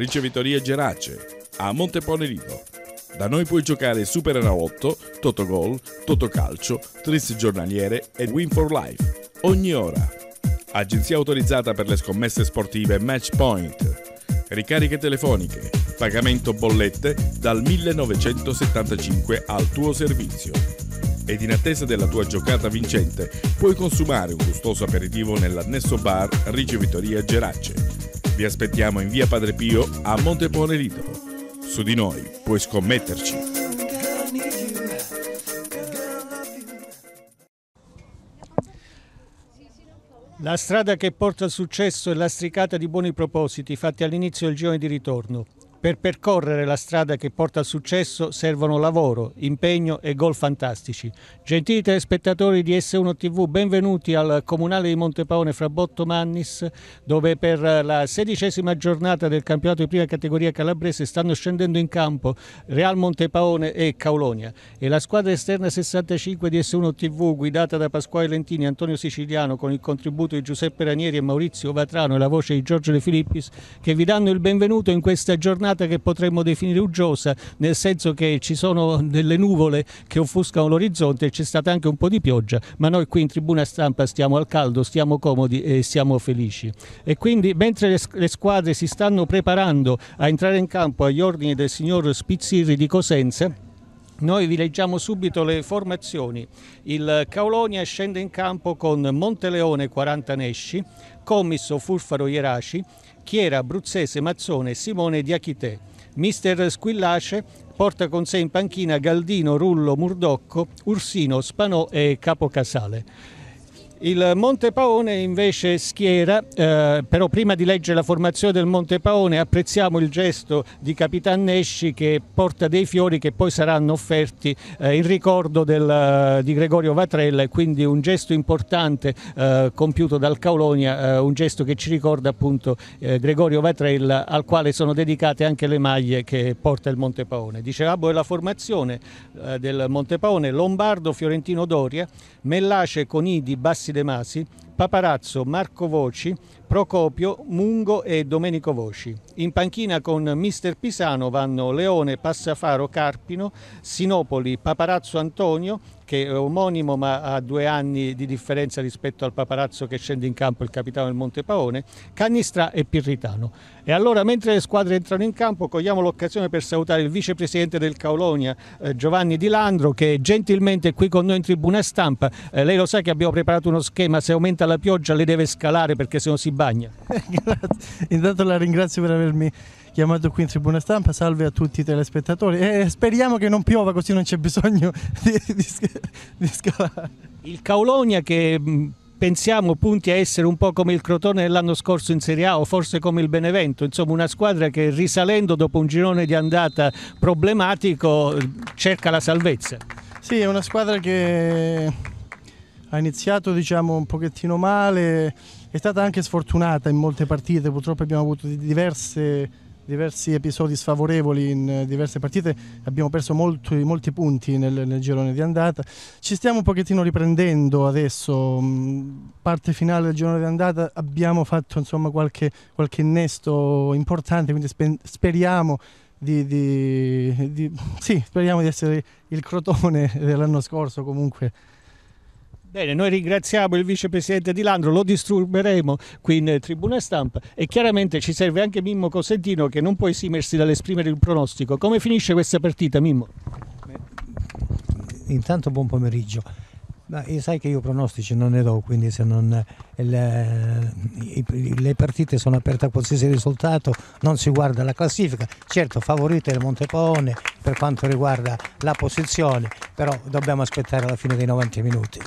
Ricevitoria Gerace, a Monteponerivo. Da noi puoi giocare Super Enalotto, Totogol, Totocalcio, Tris Giornaliere e Win for Life. Ogni ora. Agenzia autorizzata per le scommesse sportive Matchpoint. Ricariche telefoniche, pagamento bollette dal 1975 al tuo servizio. Ed in attesa della tua giocata vincente, puoi consumare un gustoso aperitivo nell'annesso bar Ricevitoria Gerace vi aspettiamo in via Padre Pio a Montepone Lido. Su di noi puoi scommetterci. La strada che porta al successo è lastricata di buoni propositi fatti all'inizio del giorno di ritorno. Per percorrere la strada che porta al successo servono lavoro, impegno e gol fantastici. Gentili telespettatori di S1 TV, benvenuti al Comunale di Montepaone fra Botto Mannis, dove per la sedicesima giornata del campionato di prima categoria calabrese stanno scendendo in campo Real Montepaone e Caulonia. E la squadra esterna 65 di S1 TV, guidata da Pasquale Lentini e Antonio Siciliano, con il contributo di Giuseppe Ranieri e Maurizio Vatrano e la voce di Giorgio De Filippis, che vi danno il benvenuto in questa giornata giornata che potremmo definire uggiosa, nel senso che ci sono delle nuvole che offuscano l'orizzonte e c'è stata anche un po' di pioggia, ma noi qui in tribuna stampa stiamo al caldo, stiamo comodi e siamo felici. E quindi mentre le squadre si stanno preparando a entrare in campo agli ordini del signor Spizzirri di Cosenza, noi vi leggiamo subito le formazioni. Il Caolonia scende in campo con Monteleone 40 Nesci, Commisso Furfaro Ieraci, Chiera, Abruzzese, Mazzone e Simone Diachitè. Mister Squillace porta con sé in panchina Galdino, Rullo, Murdocco, Ursino, Spanò e Capocasale. Il Monte Paone invece schiera, eh, però prima di leggere la formazione del Monte Paone apprezziamo il gesto di Capitan Nesci che porta dei fiori che poi saranno offerti eh, in ricordo del, eh, di Gregorio Vatrella e quindi un gesto importante eh, compiuto dal Caulonia, eh, un gesto che ci ricorda appunto eh, Gregorio Vatrella al quale sono dedicate anche le maglie che porta il Monte Paone. Dicevamo la formazione del Monte Paone, Lombardo, Fiorentino Doria, Mellace, Conidi, Bassi Luigi De Masi, Paparazzo, Marco Voci, Procopio, Mungo e Domenico Voci. In panchina con Mister Pisano vanno Leone, Passafaro, Carpino, Sinopoli, Paparazzo Antonio, che è omonimo ma ha due anni di differenza rispetto al paparazzo che scende in campo il capitano del Monte Paone, Cannistra e Pirritano. E allora mentre le squadre entrano in campo cogliamo l'occasione per salutare il vicepresidente del Caulonia eh, Giovanni Di Landro che gentilmente è qui con noi in tribuna stampa. Eh, lei lo sa che abbiamo preparato uno schema, se aumenta la pioggia le deve scalare perché se no si bagna. Intanto la ringrazio per avermi chiamato qui in tribuna stampa. Salve a tutti i telespettatori. E eh, speriamo che non piova, così non c'è bisogno di, di, di scalare. Il Caulonia che pensiamo punti a essere un po' come il Crotone dell'anno scorso in Serie A o forse come il Benevento, insomma una squadra che risalendo dopo un girone di andata problematico cerca la salvezza. Sì, è una squadra che ha iniziato diciamo, un pochettino male, è stata anche sfortunata in molte partite, purtroppo abbiamo avuto diverse diversi episodi sfavorevoli in eh, diverse partite, abbiamo perso molti, molti punti nel, nel, girone di andata. Ci stiamo un pochettino riprendendo adesso, mm, parte finale del girone di andata, abbiamo fatto insomma, qualche, qualche, innesto importante, quindi spe speriamo di, di, di, sì, speriamo di essere il crotone dell'anno scorso comunque Bene, noi ringraziamo il vicepresidente Di Landro, lo disturberemo qui in tribuna stampa e chiaramente ci serve anche Mimmo Cosentino che non può esimersi dall'esprimere il pronostico. Come finisce questa partita Mimmo? Intanto buon pomeriggio. Ma sai che io pronostici non ne do, quindi se non, eh, le, le, partite sono aperte a qualsiasi risultato, non si guarda la classifica. Certo, favorite il Montepaone per quanto riguarda la posizione, però dobbiamo aspettare la fine dei 90 minuti.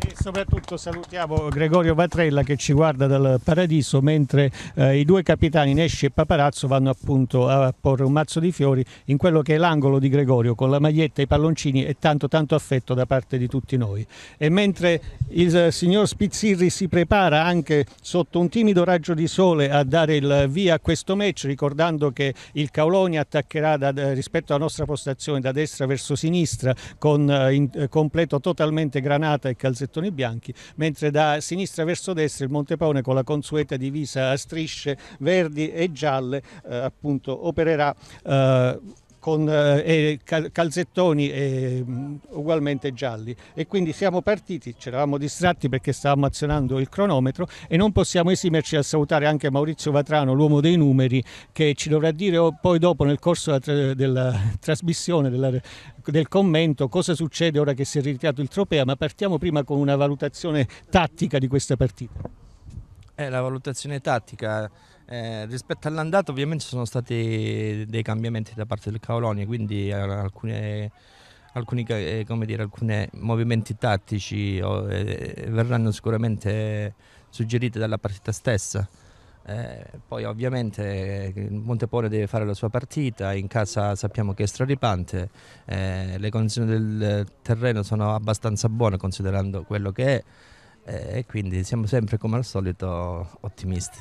E soprattutto salutiamo Gregorio Vatrella che ci guarda dal paradiso mentre eh, i due capitani Nesci e Paparazzo vanno appunto a porre un mazzo di fiori in quello che è l'angolo di Gregorio con la maglietta, e i palloncini e tanto tanto affetto da parte di tutti noi. E mentre il signor Spizzirri si prepara anche sotto un timido raggio di sole a dare il via a questo match ricordando che il Caoloni attaccherà da, eh, rispetto alla nostra postazione da destra verso sinistra con eh, in, eh, completo totalmente granata e calzettino rossettoni bianchi, mentre da sinistra verso destra il Monte Paone con la consueta divisa a strisce verdi e gialle eh, appunto opererà eh, con eh, calzettoni eh, ugualmente gialli e quindi siamo partiti, ci eravamo distratti perché stavamo azionando il cronometro e non possiamo esimerci dal salutare anche Maurizio Vatrano, l'uomo dei numeri, che ci dovrà dire poi dopo nel corso della, della trasmissione, della, del commento, cosa succede ora che si è ritirato il Tropea ma partiamo prima con una valutazione tattica di questa partita. Eh, la valutazione tattica eh, rispetto all'andata ovviamente ci sono stati dei cambiamenti da parte del Caoloni, quindi eh, alcune, alcuni eh, dire, movimenti tattici oh, eh, verranno sicuramente suggeriti dalla partita stessa. Eh, poi ovviamente Montepone deve fare la sua partita, in casa sappiamo che è straripante, eh, le condizioni del terreno sono abbastanza buone considerando quello che è eh, e quindi siamo sempre come al solito ottimisti.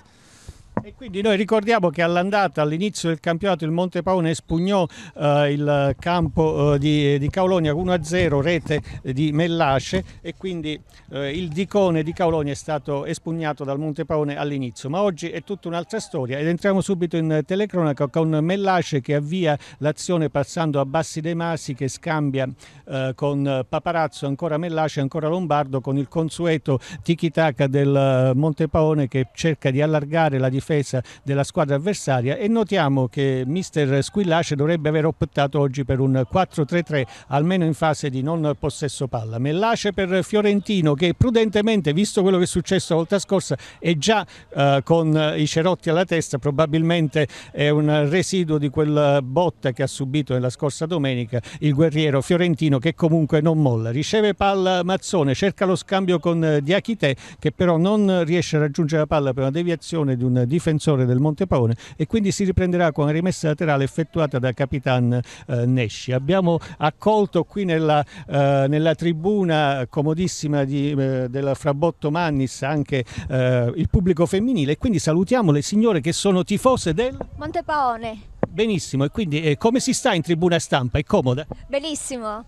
E quindi noi ricordiamo che all'andata, all'inizio del campionato, il Monte Paone espugnò eh, il campo eh, di, di, Caulonia 1-0, rete di Mellace e quindi eh, il dicone di Caolonia è stato espugnato dal Monte Paone all'inizio. Ma oggi è tutta un'altra storia ed entriamo subito in telecronaca con Mellace che avvia l'azione passando a Bassi dei Masi che scambia eh, con Paparazzo, ancora Mellasce, ancora Lombardo con il consueto tiki-taka del Monte Paone che cerca di allargare la differenza difesa della squadra avversaria e notiamo che mister Squillace dovrebbe aver optato oggi per un 4-3-3 almeno in fase di non possesso palla. Mellace per Fiorentino che prudentemente, visto quello che è successo la volta scorsa, è già eh, con i cerotti alla testa, probabilmente è un residuo di quel botta che ha subito nella scorsa domenica il guerriero fiorentino che comunque non molla. Riceve palla Mazzone, cerca lo scambio con eh, Diachite che però non riesce a raggiungere la palla per una deviazione di un difensore difensore del Monte Paone e quindi si riprenderà con la rimessa laterale effettuata da Capitan eh, Nesci. Abbiamo accolto qui nella, eh, nella tribuna comodissima di, eh, del Frabotto Mannis anche eh, il pubblico femminile e quindi salutiamo le signore che sono tifose del Monte Paone. Benissimo, e quindi eh, come si sta in tribuna stampa? È comoda? Benissimo.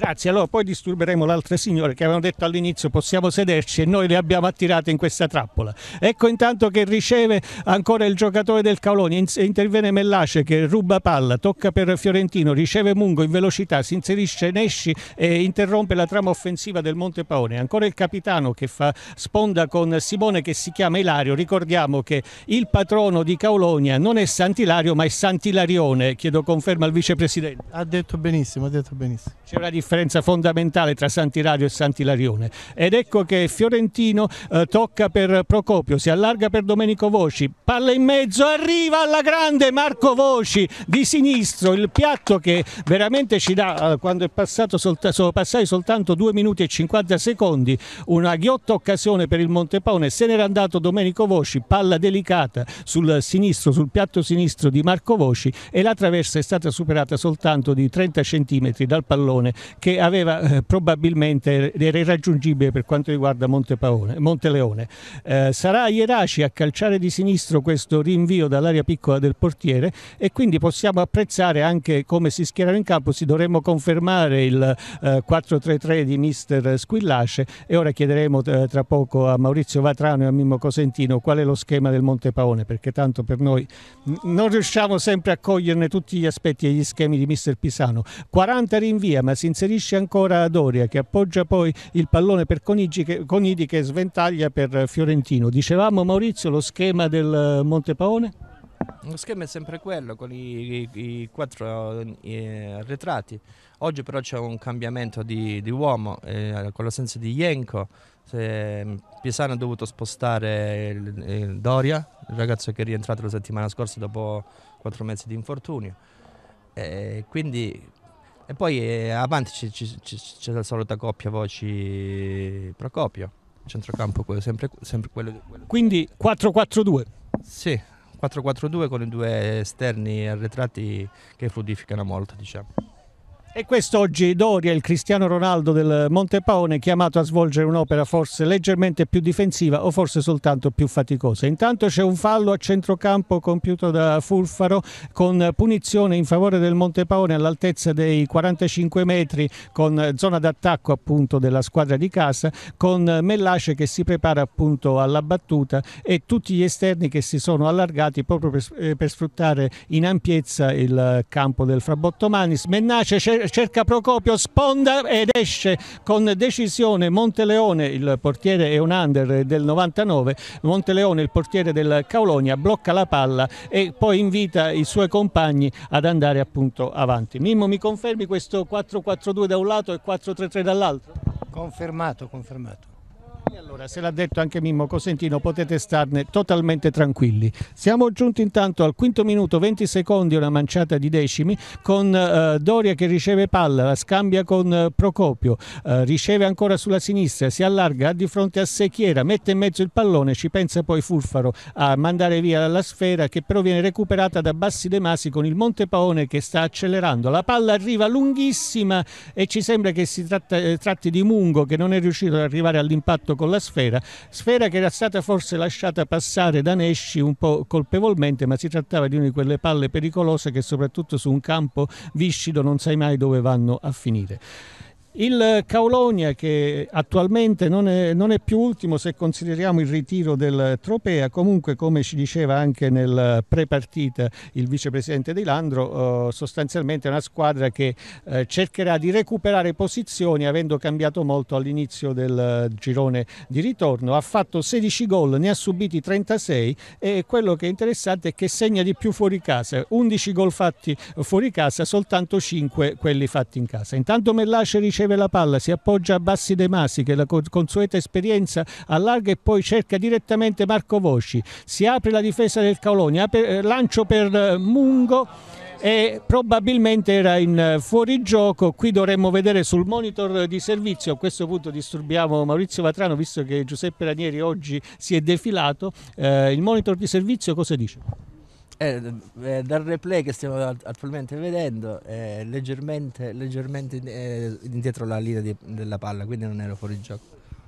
Grazie, allora poi disturberemo l'altra signora che avevano detto all'inizio possiamo sederci e noi le abbiamo attirate in questa trappola. Ecco intanto che riceve ancora il giocatore del Caoloni, interviene Mellace che ruba palla, tocca per Fiorentino, riceve Mungo in velocità, si inserisce Nesci e interrompe la trama offensiva del Monte Paone. Ancora il capitano che fa sponda con Simone che si chiama Ilario, ricordiamo che il patrono di Caolonia non è Sant'Ilario ma è Sant'Ilarione, chiedo conferma al vicepresidente. Ha detto benissimo, ha detto benissimo. C'è una differenza differenza fondamentale tra Santi Radio e Sant'Ilarione. Ed ecco che Fiorentino eh, tocca per Procopio, si allarga per Domenico Voci, palla in mezzo, arriva alla grande Marco Voci di sinistro, il piatto che veramente ci dà, eh, quando è passato solta, sono passati soltanto 2 minuti e 50 secondi, una ghiotta occasione per il Montepone, se n'era andato Domenico Voci, palla delicata sul sinistro, sul piatto sinistro di Marco Voci e la traversa è stata superata soltanto di 30 centimetri dal pallone che aveva eh, probabilmente era irraggiungibile per quanto riguarda Monte Paone, Monteleone. Eh, sarà Ieraci a calciare di sinistro questo rinvio dall'area piccola del portiere e quindi possiamo apprezzare anche come si schierano in campo, si dovremmo confermare il eh, 4-3-3 di mister Squillace e ora chiederemo eh, tra poco a Maurizio Vatrano e a Mimmo Cosentino qual è lo schema del Monte Paone perché tanto per noi non riusciamo sempre a coglierne tutti gli aspetti e gli schemi di mister Pisano. 40 rinvia ma si inserisce inserisce ancora Doria che appoggia poi il pallone per Conigi che, Conidi che sventaglia per Fiorentino. Dicevamo Maurizio lo schema del eh, Montepaone? Lo schema è sempre quello con i, i, i quattro eh, arretrati. Oggi però c'è un cambiamento di, di uomo eh, con l'assenza di Jenko. Mm, Pisano ha dovuto spostare il, il Doria, il ragazzo che è rientrato la settimana scorsa dopo quattro mesi di infortunio. Eh, quindi e poi eh, avanti c'è, c'è, c'è, la solita coppia voci Procopio, centrocampo quello, sempre, sempre quello, quello. Quindi 4-4-2. Sì, 4-4-2 con i due esterni arretrati che fluidificano molto, diciamo. E quest'oggi Doria, il Cristiano Ronaldo del Montepaone, chiamato a svolgere un'opera forse leggermente più difensiva o forse soltanto più faticosa. Intanto c'è un fallo a centrocampo compiuto da Furfaro con punizione in favore del Montepaone all'altezza dei 45 metri con zona d'attacco appunto della squadra di casa, con Mellace che si prepara appunto alla battuta e tutti gli esterni che si sono allargati proprio per, eh, per sfruttare in ampiezza il campo del Frabottomanis. Mennace c'è cerca Procopio, sponda ed esce con decisione Monteleone, il portiere è un under del 99, Monteleone il portiere del Caulonia blocca la palla e poi invita i suoi compagni ad andare appunto avanti. Mimmo mi confermi questo 4-4-2 da un lato e 4-3-3 dall'altro? Confermato, confermato. Allora, se l'ha detto anche Mimmo Cosentino, potete starne totalmente tranquilli. Siamo giunti intanto al quinto minuto, 20 secondi, una manciata di decimi, con eh, Doria che riceve palla, la scambia con eh, Procopio, eh, riceve ancora sulla sinistra, si allarga di fronte a Sechiera, mette in mezzo il pallone, ci pensa poi Furfaro a mandare via la sfera che però viene recuperata da Bassi De Masi con il Montepaone che sta accelerando. La palla arriva lunghissima e ci sembra che si tratta, eh, tratti di Mungo che non è riuscito ad arrivare all'impatto contatto con la sfera, sfera che era stata forse lasciata passare da Nesci un po' colpevolmente, ma si trattava di una di quelle palle pericolose che soprattutto su un campo viscido non sai mai dove vanno a finire. Il Caulonia che attualmente non è, non è, più ultimo se consideriamo il ritiro del Tropea, comunque come ci diceva anche nel pre-partita il vicepresidente Di Landro, eh, sostanzialmente è una squadra che eh, cercherà di recuperare posizioni avendo cambiato molto all'inizio del eh, girone di ritorno, ha fatto 16 gol, ne ha subiti 36 e quello che è interessante è che segna di più fuori casa, 11 gol fatti fuori casa, soltanto 5 quelli fatti in casa. Intanto Mellace riceve riceve la palla, si appoggia a Bassi De Masi che la consueta esperienza allarga e poi cerca direttamente Marco Vosci, si apre la difesa del Colonia, eh, lancio per eh, Mungo e probabilmente era in eh, fuorigioco. Qui dovremmo vedere sul monitor di servizio. A questo punto disturbiamo Maurizio Vatrano, visto che Giuseppe Ranieri oggi si è defilato. Eh, il monitor di servizio cosa dice? Eh, eh, dal replay che stiamo attualmente vedendo, eh, leggermente, leggermente eh, indietro la linea di, della palla, quindi non era fuori gioco.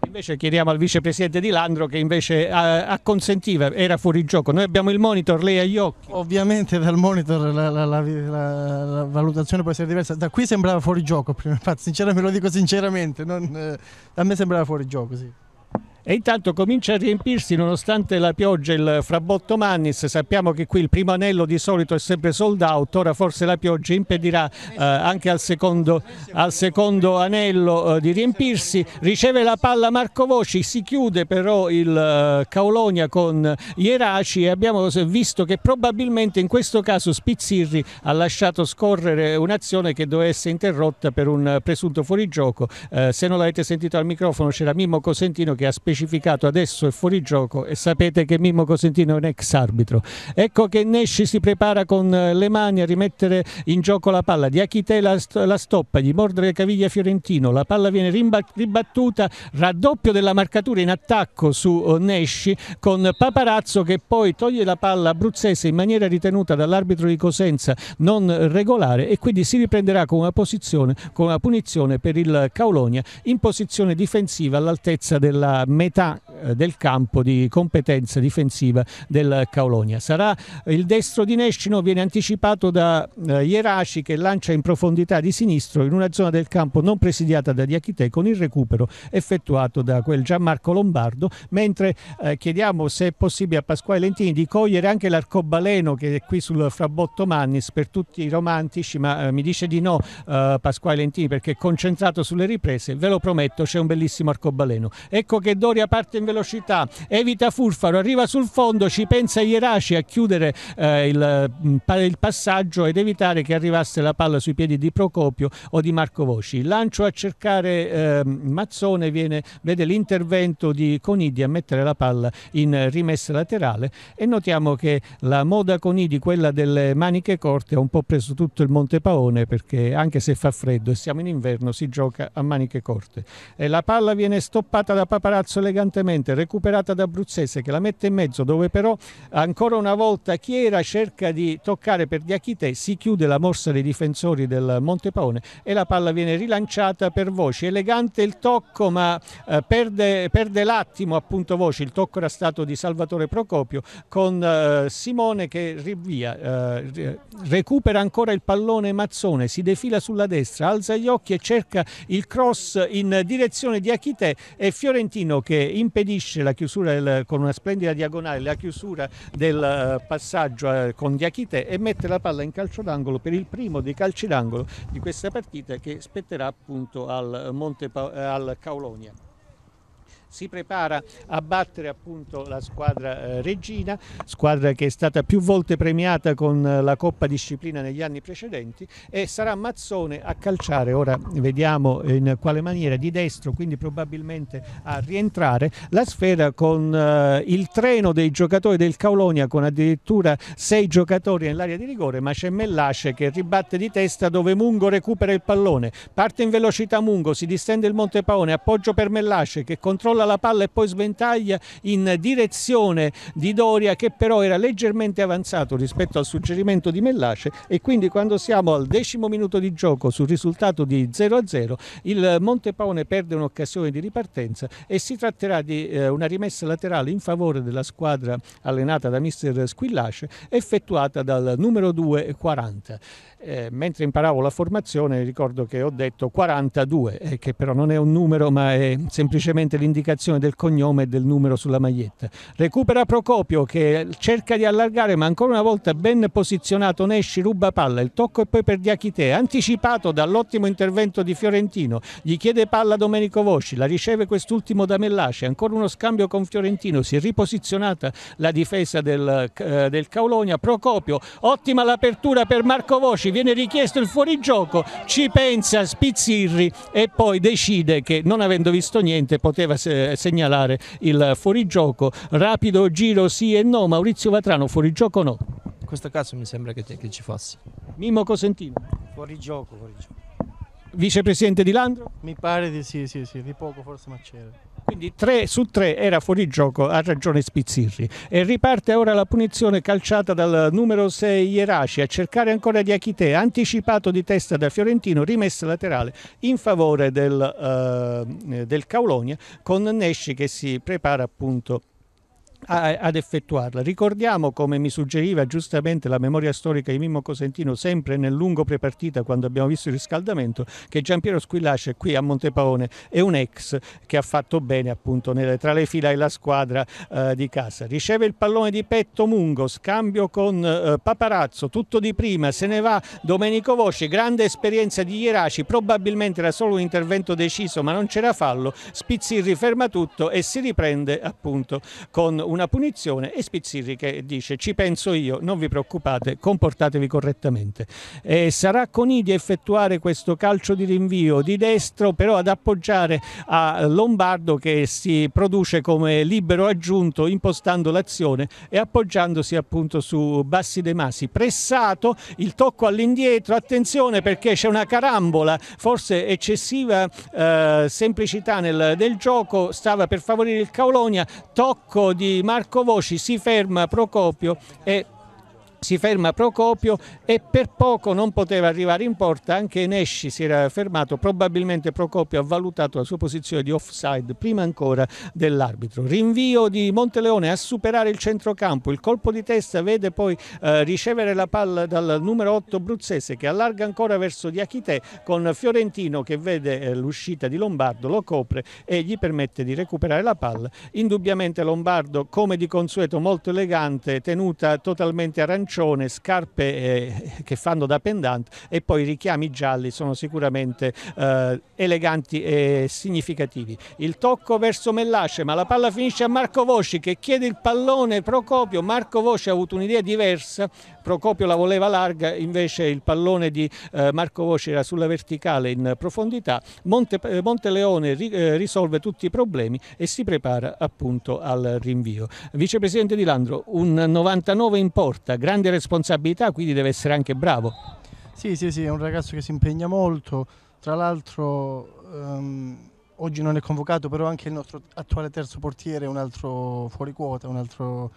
Invece chiediamo al vicepresidente Di Landro che invece eh, acconsentiva, era fuori gioco. Noi abbiamo il monitor, lei ha gli occhi. Ovviamente dal monitor la, la, la, la valutazione può essere diversa. Da qui sembrava fuori gioco, prima, infatti, sinceramente, me lo dico sinceramente, non, eh, a me sembrava fuori gioco, sì. E intanto comincia a riempirsi nonostante la pioggia il frabotto Mannis, sappiamo che qui il primo anello di solito è sempre sold out, ora forse la pioggia impedirà eh, anche al secondo, al secondo anello eh, di riempirsi, riceve la palla Marco Voci, si chiude però il eh, Caulonia con Ieraci e abbiamo visto che probabilmente in questo caso Spizzirri ha lasciato scorrere un'azione che doveva essere interrotta per un presunto fuorigioco, eh, se non l'avete sentito al microfono c'era Mimmo Cosentino che ha spiegato specificato adesso è fuori gioco e sapete che Mimmo Cosentino è un ex arbitro. Ecco che Nesci si prepara con eh, le mani a rimettere in gioco la palla. Di Achite la, la stoppa, gli mordere le caviglie Fiorentino, la palla viene ribattuta, raddoppio della marcatura in attacco su eh, Nesci con Paparazzo che poi toglie la palla abruzzese in maniera ritenuta dall'arbitro di Cosenza non regolare e quindi si riprenderà con una posizione, con una punizione per il Caulonia in posizione difensiva all'altezza della media meta Eh, del campo di competenza difensiva del Caolonia. Sarà il destro di Nescino, viene anticipato da eh, Ieraci che lancia in profondità di sinistro in una zona del campo non presidiata da Diachite con il recupero effettuato da quel Gianmarco Lombardo, mentre eh, chiediamo se è possibile a Pasquale Lentini di cogliere anche l'arcobaleno che è qui sul Frabotto Mannis per tutti i romantici, ma mi dice di no Pasquale Lentini perché è concentrato sulle riprese, ve lo prometto c'è un bellissimo arcobaleno. Ecco che Doria parte in velocità velocità, evita Furfaro, arriva sul fondo, ci pensa Ieraci a chiudere eh, il, mm, il, passaggio ed evitare che arrivasse la palla sui piedi di Procopio o di Marco Voci. Il lancio a cercare eh, Mazzone viene, vede l'intervento di Conidi a mettere la palla in rimessa laterale e notiamo che la moda Conidi, quella delle maniche corte, ha un po' preso tutto il Monte Paone perché anche se fa freddo e siamo in inverno si gioca a maniche corte. E la palla viene stoppata da Paparazzo elegantemente finalmente recuperata da Bruzzese che la mette in mezzo dove però ancora una volta Chiera cerca di toccare per Diachite, si chiude la morsa dei difensori del Montepaone e la palla viene rilanciata per Voci, elegante il tocco ma eh, perde, perde l'attimo appunto Voci, il tocco era stato di Salvatore Procopio con eh, Simone che rivia, eh, recupera ancora il pallone Mazzone, si defila sulla destra, alza gli occhi e cerca il cross in direzione di Achite e Fiorentino che impedisce impedisce del, con una splendida diagonale la chiusura del eh, passaggio eh, con Diachite e mette la palla in calcio d'angolo per il primo dei calci d'angolo di questa partita che spetterà appunto al, Monte, al Caulonia si prepara a battere appunto la squadra eh, Regina, squadra che è stata più volte premiata con eh, la Coppa Disciplina negli anni precedenti e sarà Mazzone a calciare, ora vediamo in quale maniera, di destro, quindi probabilmente a rientrare, la sfera con eh, il treno dei giocatori del Caulonia con addirittura sei giocatori nell'area di rigore, ma c'è Mellace che ribatte di testa dove Mungo recupera il pallone, parte in velocità Mungo, si distende il Monte Paone, appoggio per Mellace che controlla solleva la palla e poi sventaglia in direzione di Doria che però era leggermente avanzato rispetto al suggerimento di Mellace e quindi quando siamo al decimo minuto di gioco sul risultato di 0-0 il Montepaone perde un'occasione di ripartenza e si tratterà di eh, una rimessa laterale in favore della squadra allenata da mister Squillace effettuata dal numero 2 40 eh, mentre imparavo la formazione ricordo che ho detto 42, eh, che però non è un numero ma è semplicemente l'indicazione del cognome e del numero sulla maglietta. Recupera Procopio che cerca di allargare ma ancora una volta ben posizionato Nesci, ruba palla, il tocco e poi per Diachite, anticipato dall'ottimo intervento di Fiorentino, gli chiede palla a Domenico Vosci, la riceve quest'ultimo da Mellace, ancora uno scambio con Fiorentino, si è riposizionata la difesa del, eh, del Caulonia, Procopio, ottima l'apertura per Marco Vosci, viene richiesto il fuorigioco, ci pensa Spizzirri e poi decide che non avendo visto niente poteva segnalare il fuorigioco. Rapido giro sì e no, Maurizio Vatrano fuorigioco no. In questo caso mi sembra che, che ci fosse. Mimmo Cosentino. Fuorigioco, fuorigioco. Vicepresidente di Landro? Mi pare di sì, sì, sì, di poco forse ma c'era. Quindi 3 su 3 era fuori gioco, ha ragione Spizzirri. E riparte ora la punizione calciata dal numero 6 Ieraci a cercare ancora di Achite, anticipato di testa da Fiorentino, rimessa laterale in favore del, uh, del Caulonia con Nesci che si prepara appunto a, ad effettuarla. Ricordiamo, come mi suggeriva giustamente la memoria storica di Mimmo Cosentino, sempre nel lungo prepartita quando abbiamo visto il riscaldamento, che Giampiero Squillace qui a Montepaone è un ex che ha fatto bene appunto nelle, tra le fila e la squadra eh, di casa. Riceve il pallone di petto Mungo, scambio con eh, Paparazzo, tutto di prima, se ne va Domenico Voci, grande esperienza di Ieraci, probabilmente era solo un intervento deciso ma non c'era fallo, Spizzirri ferma tutto e si riprende appunto con un una punizione e Spizzirri dice ci penso io, non vi preoccupate, comportatevi correttamente. Eh, sarà Conidi a effettuare questo calcio di rinvio di destro però ad appoggiare a Lombardo che si produce come libero aggiunto impostando l'azione e appoggiandosi appunto su Bassi De Masi. Pressato, il tocco all'indietro, attenzione perché c'è una carambola, forse eccessiva eh, semplicità nel, del gioco, stava per favorire il Caulonia, tocco di Marco Voci si ferma Procopio e si ferma Procopio e per poco non poteva arrivare in porta, anche Nesci si era fermato, probabilmente Procopio ha valutato la sua posizione di offside prima ancora dell'arbitro. Rinvio di Monteleone a superare il centrocampo, il colpo di testa vede poi eh, ricevere la palla dal numero 8 Bruzzese che allarga ancora verso Diachite con Fiorentino che vede eh, l'uscita di Lombardo, lo copre e gli permette di recuperare la palla. Indubbiamente Lombardo come di consueto molto elegante, tenuta totalmente arancione arancione, scarpe eh, che fanno da pendant e poi richiami gialli sono sicuramente eh, eleganti e significativi. Il tocco verso Mellace, ma la palla finisce a Marco Voci che chiede il pallone Procopio. Marco Voci ha avuto un'idea diversa, Procopio la voleva larga, invece il pallone di eh, Marco Voci era sulla verticale in profondità. Monte, eh, Monteleone ri, eh, risolve tutti i problemi e si prepara appunto al rinvio. Vicepresidente Di Landro, un 99 in porta, grande grande responsabilità, quindi deve essere anche bravo. Sì, sì, sì, è un ragazzo che si impegna molto, tra l'altro um, oggi non è convocato, però anche il nostro attuale terzo portiere è un altro fuori quota, un altro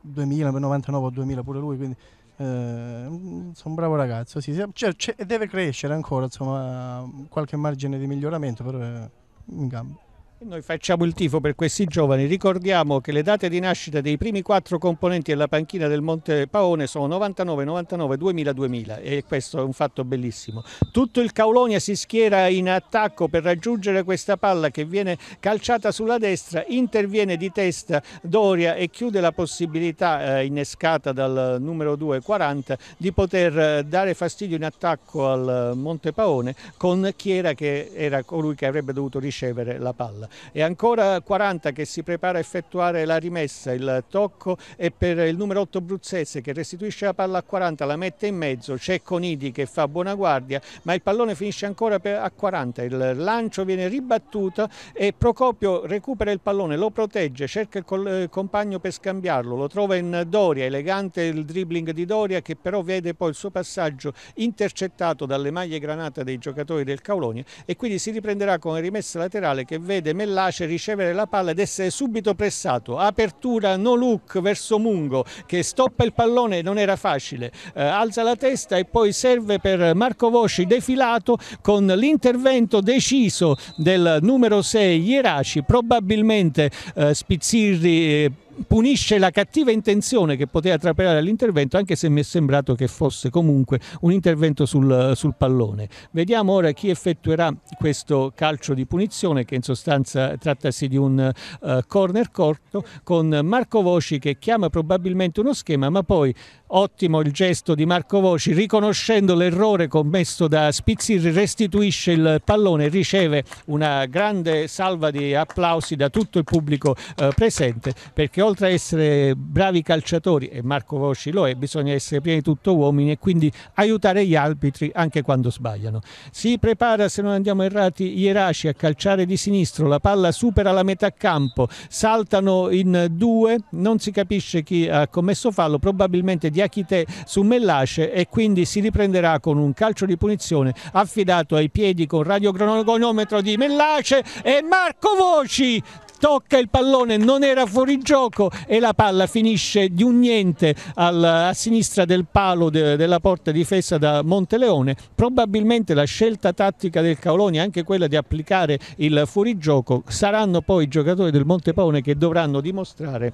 2000, 99 o 2000 pure lui, quindi eh, è un bravo ragazzo, sì, cioè, cioè, deve crescere ancora, insomma, qualche margine di miglioramento, però è in gamba. Noi facciamo il tifo per questi giovani, ricordiamo che le date di nascita dei primi quattro componenti della panchina del Monte Paone sono 99, 99, 2000, 2000 e questo è un fatto bellissimo. Tutto il Caulonia si schiera in attacco per raggiungere questa palla che viene calciata sulla destra, interviene di testa Doria e chiude la possibilità eh, innescata dal numero 2 40 di poter eh, dare fastidio in attacco al Monte Paone con Chiera che era colui che avrebbe dovuto ricevere la palla e ancora 40 che si prepara a effettuare la rimessa, il tocco e per il numero 8 Bruzzese che restituisce la palla a 40, la mette in mezzo, c'è Conidi che fa buona guardia ma il pallone finisce ancora a 40, il lancio viene ribattuto e Procopio recupera il pallone, lo protegge, cerca il eh, compagno per scambiarlo, lo trova in Doria, elegante il dribbling di Doria che però vede poi il suo passaggio intercettato dalle maglie granate dei giocatori del Cauloni e quindi si riprenderà con rimessa laterale che vede Mellace ricevere la palla ed essere subito pressato, apertura no look verso Mungo che stoppa il pallone, non era facile, eh, alza la testa e poi serve per Marco Vosci defilato con l'intervento deciso del numero 6 Ieraci, probabilmente eh, Spizzirri eh, punisce la cattiva intenzione che poteva trapelare all'intervento, anche se mi è sembrato che fosse comunque un intervento sul, sul pallone. Vediamo ora chi effettuerà questo calcio di punizione, che in sostanza trattasi di un uh, corner corto, con Marco Voci che chiama probabilmente uno schema, ma poi Ottimo il gesto di Marco Voci, riconoscendo l'errore commesso da Spizzirri, restituisce il pallone, riceve una grande salva di applausi da tutto il pubblico eh, presente, perché oltre a essere bravi calciatori, e Marco Voci lo è, bisogna essere prima di tutto uomini e quindi aiutare gli arbitri anche quando sbagliano. Si prepara, se non andiamo errati, Ieraci a calciare di sinistro, la palla supera la metà campo, saltano in due, non si capisce chi ha commesso fallo, probabilmente di di Achite su Mellace e quindi si riprenderà con un calcio di punizione affidato ai piedi con radiocronometro di Mellace e Marco Voci tocca il pallone, non era fuori gioco e la palla finisce di un niente al, a sinistra del palo de, della porta difesa da Monteleone. Probabilmente la scelta tattica del Caoloni, anche quella di applicare il fuorigioco, saranno poi i giocatori del Montepaone che dovranno dimostrare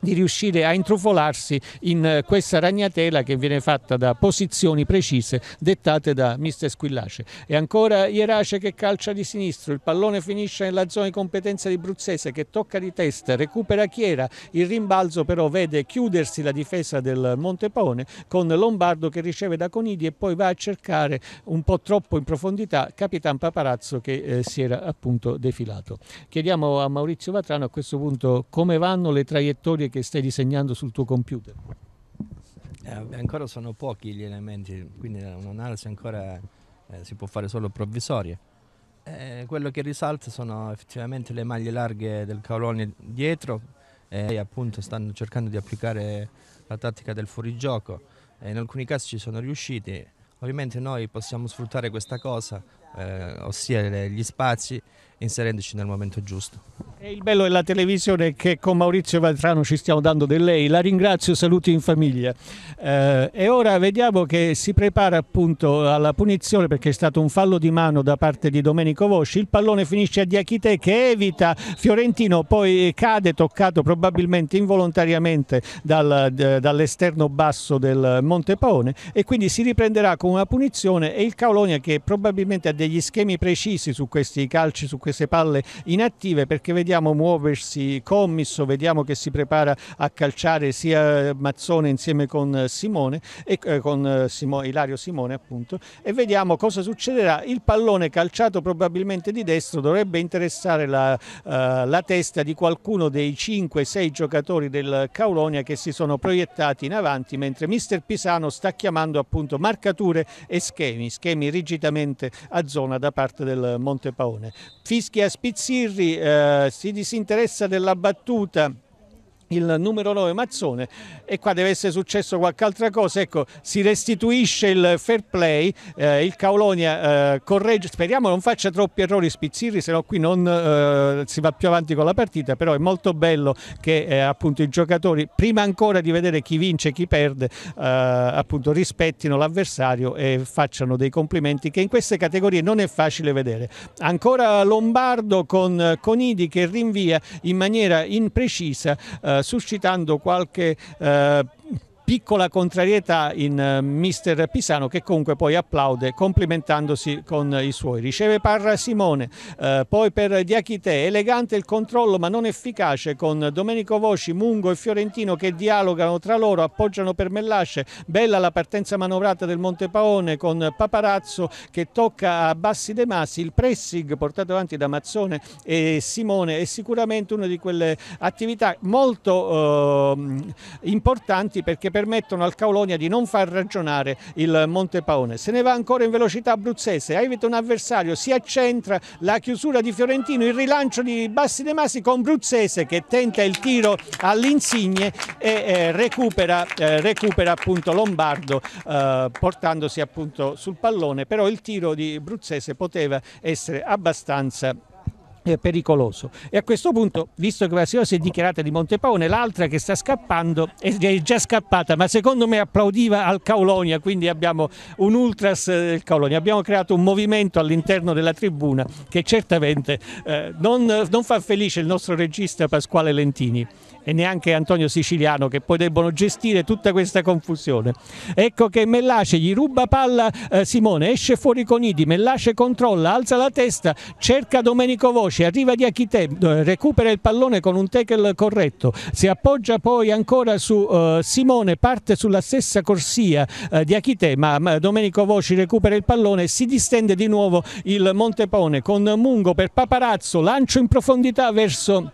di riuscire a intrufolarsi in eh, questa ragnatela che viene fatta da posizioni precise dettate da mister Squillace. E ancora Ierace che calcia di sinistro, il pallone finisce nella zona di competenza di Bruzzese che tocca di testa, recupera Chiera, il rimbalzo però vede chiudersi la difesa del Montepone con Lombardo che riceve da Conidi e poi va a cercare un po' troppo in profondità Capitan Paparazzo che eh, si era appunto defilato. Chiediamo a Maurizio Vatrano a questo punto come vanno le traiettorie che stai disegnando sul tuo computer? Eh, ancora sono pochi gli elementi, quindi eh, un'analisi ancora eh, si può fare solo provvisoria. Eh, quello che risalta sono effettivamente le maglie larghe del caolone dietro e appunto stanno cercando di applicare la tattica del fuorigioco. Eh, in alcuni casi ci sono riusciti. Ovviamente noi possiamo sfruttare questa cosa, eh, ossia le, gli spazi inserendoci nel momento giusto. E il bello della televisione è che con Maurizio Valtrano ci stiamo dando del lei, la ringrazio, saluti in famiglia. Eh, e ora vediamo che si prepara appunto alla punizione perché è stato un fallo di mano da parte di Domenico Vosci, il pallone finisce a Diachite che evita Fiorentino, poi cade toccato probabilmente involontariamente dal, dall'esterno basso del Monte Paone e quindi si riprenderà con una punizione e il Caulonia che probabilmente ha degli schemi precisi su questi calci, su questi queste palle inattive perché vediamo muoversi Commisso, vediamo che si prepara a calciare sia Mazzone insieme con Simone e eh, con eh, Simo, Ilario Simone appunto e vediamo cosa succederà. Il pallone calciato probabilmente di destro dovrebbe interessare la, eh, la testa di qualcuno dei 5-6 giocatori del Caulonia che si sono proiettati in avanti mentre mister Pisano sta chiamando appunto marcature e schemi, schemi rigidamente a zona da parte del Montepaone. Fin Ischia Spizzirri eh, si disinteressa della battuta il numero 9 Mazzone e qua deve essere successo qualche altra cosa ecco si restituisce il fair play eh, il Caulonia eh, corregge speriamo non faccia troppi errori Spizzirri se no qui non eh, si va più avanti con la partita però è molto bello che eh, appunto i giocatori prima ancora di vedere chi vince e chi perde eh, appunto rispettino l'avversario e facciano dei complimenti che in queste categorie non è facile vedere ancora Lombardo con eh, Conidi che rinvia in maniera imprecisa eh, suscitando qualche eh, piccola contrarietà in eh, mister Pisano che comunque poi applaude complimentandosi con i suoi. Riceve Parra Simone, eh, poi per Diachite, elegante il controllo ma non efficace con Domenico Voci, Mungo e Fiorentino che dialogano tra loro, appoggiano per Mellasce, bella la partenza manovrata del Montepaone con Paparazzo che tocca a Bassi De Massi, il pressing portato avanti da Mazzone e Simone è sicuramente una di quelle attività molto eh, importanti perché per permettono al Caulonia di non far ragionare il Montepaone. Se ne va ancora in velocità abruzzese, evita un avversario, si accentra la chiusura di Fiorentino, il rilancio di Bassi De Masi con Bruzzese che tenta il tiro all'insigne e eh, recupera, eh, recupera, appunto Lombardo eh, portandosi appunto sul pallone, però il tiro di Bruzzese poteva essere abbastanza eh, pericoloso. E a questo punto, visto che la signora si è dichiarata di Montepaone, l'altra che sta scappando è già scappata, ma secondo me applaudiva al Caulonia, quindi abbiamo un ultras del eh, Caulonia, abbiamo creato un movimento all'interno della tribuna che certamente eh, non, non fa felice il nostro regista Pasquale Lentini e neanche Antonio Siciliano che poi debbono gestire tutta questa confusione. Ecco che Mellace gli ruba palla eh, Simone, esce fuori con Idi, Mellace controlla, alza la testa, cerca Domenico Voci, arriva di Achite, eh, recupera il pallone con un tackle corretto, si appoggia poi ancora su eh, Simone, parte sulla stessa corsia eh, di Achite, ma, ma Domenico Voci recupera il pallone e si distende di nuovo il Montepone con Mungo per Paparazzo, lancio in profondità verso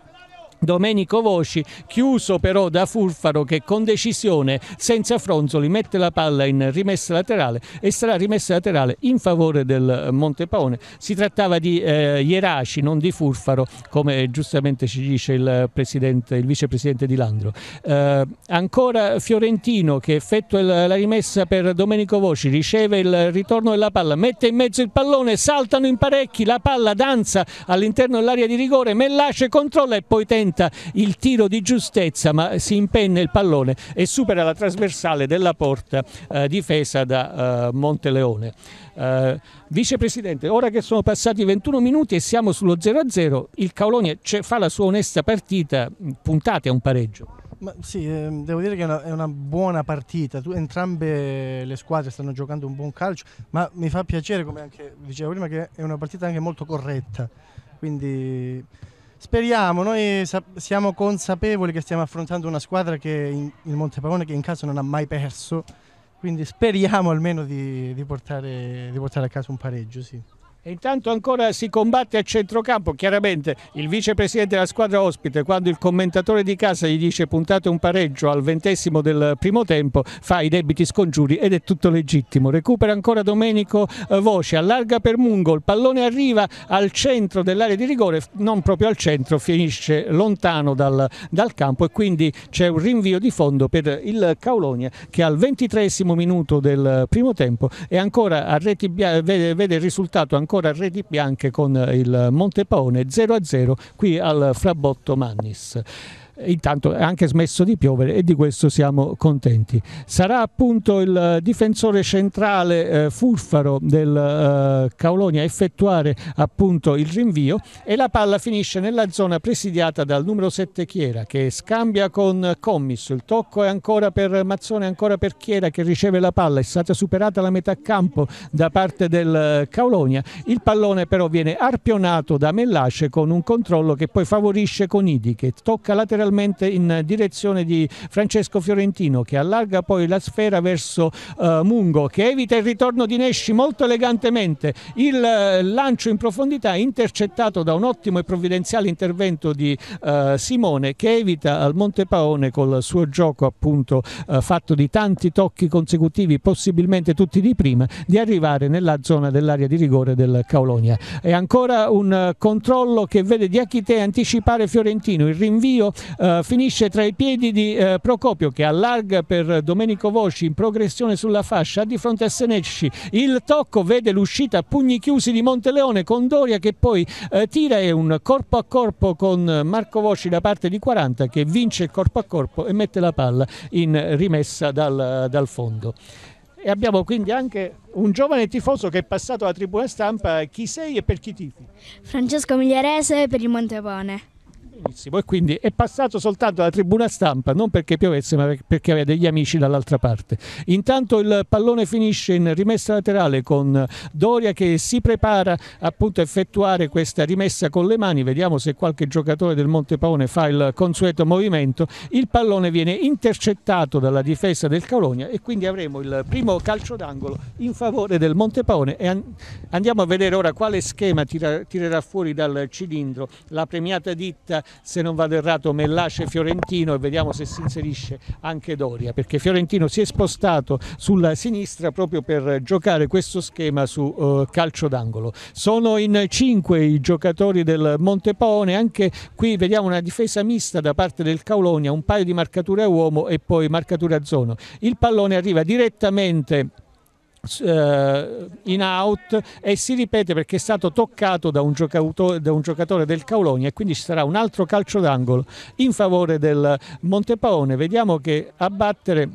Domenico Voci, chiuso però da Furfaro che con decisione, senza fronzoli, mette la palla in rimessa laterale e sarà rimessa laterale in favore del Montepaone. Si trattava di eh, Ieraci, non di Furfaro, come giustamente ci dice il, il vicepresidente Di Landro. Eh, ancora Fiorentino che effettua la rimessa per Domenico Voci, riceve il ritorno della palla, mette in mezzo il pallone, saltano in parecchi, la palla danza all'interno dell'area di rigore, Mellace controlla e poi tenta tenta il tiro di giustezza ma si impenna il pallone e supera la trasversale della porta eh, difesa da eh, Monteleone. Eh, vicepresidente, ora che sono passati 21 minuti e siamo sullo 0-0, il Caulonia fa la sua onesta partita, puntate a un pareggio. Ma sì, ehm, devo dire che è una, è una buona partita, entrambe le squadre stanno giocando un buon calcio, ma mi fa piacere, come anche dicevo prima, che è una partita anche molto corretta, quindi Speriamo, noi siamo consapevoli che stiamo affrontando una squadra che in, il Monteparone che in caso non ha mai perso, quindi speriamo almeno di, di, portare, di portare, a casa un pareggio. Sì. E intanto ancora si combatte a centrocampo, chiaramente il vicepresidente della squadra ospite quando il commentatore di casa gli dice puntate un pareggio al ventesimo del primo tempo fa i debiti scongiuri ed è tutto legittimo. Recupera ancora Domenico eh, Voce, allarga per Mungo, il pallone arriva al centro dell'area di rigore, non proprio al centro, finisce lontano dal, dal campo e quindi c'è un rinvio di fondo per il Caulonia che al ventitresimo minuto del primo tempo è ancora a reti, vede, vede il risultato ancora ancora Redi Bianche con il Montepaone 0-0 qui al Frabotto Mannis intanto è anche smesso di piovere e di questo siamo contenti. Sarà appunto il eh, difensore centrale eh, Furfaro del eh, Caolonia a effettuare appunto il rinvio e la palla finisce nella zona presidiata dal numero 7 Chiera che scambia con Commis, il tocco è ancora per Mazzone, ancora per Chiera che riceve la palla, è stata superata la metà campo da parte del eh, Caolonia, il pallone però viene arpionato da Mellace con un controllo che poi favorisce Conidi che tocca lateralmente generalmente in direzione di Francesco Fiorentino che allarga poi la sfera verso eh, Mungo che evita il ritorno di Nesci molto elegantemente il eh, lancio in profondità intercettato da un ottimo e provvidenziale intervento di eh, Simone che evita al Montepaone col suo gioco appunto eh, fatto di tanti tocchi consecutivi possibilmente tutti di prima di arrivare nella zona dell'area di rigore del Caolonia e ancora un eh, controllo che vede Diachite anticipare Fiorentino il rinvio eh, finisce tra i piedi di eh, Procopio che allarga per Domenico Voci in progressione sulla fascia di fronte a Senecci il tocco vede l'uscita a pugni chiusi di Monteleone con Doria che poi eh, tira e un corpo a corpo con Marco Voci da parte di 40 che vince il corpo a corpo e mette la palla in rimessa dal, dal fondo e abbiamo quindi anche un giovane tifoso che è passato alla tribuna stampa. Chi sei e per chi tifi? Francesco Migliarese per il Montepone. Benissimo, e quindi è passato soltanto alla tribuna stampa, non perché piovesse, ma perché aveva degli amici dall'altra parte. Intanto il pallone finisce in rimessa laterale con Doria che si prepara appunto a effettuare questa rimessa con le mani, vediamo se qualche giocatore del Monte Paone fa il consueto movimento, il pallone viene intercettato dalla difesa del Calonia e quindi avremo il primo calcio d'angolo in favore del Montepaone e andiamo a vedere ora quale schema tirerà fuori dal cilindro la premiata ditta se non vado errato Mellace e Fiorentino e vediamo se si inserisce anche Doria perché Fiorentino si è spostato sulla sinistra proprio per giocare questo schema su uh, calcio d'angolo. Sono in 5 i giocatori del Montepone, anche qui vediamo una difesa mista da parte del Caulonia, un paio di marcature a uomo e poi marcature a zona. Il pallone arriva direttamente eh, in out e si ripete perché è stato toccato da un, da un, giocatore del Caolonia e quindi ci sarà un altro calcio d'angolo in favore del Montepaone. Vediamo che a battere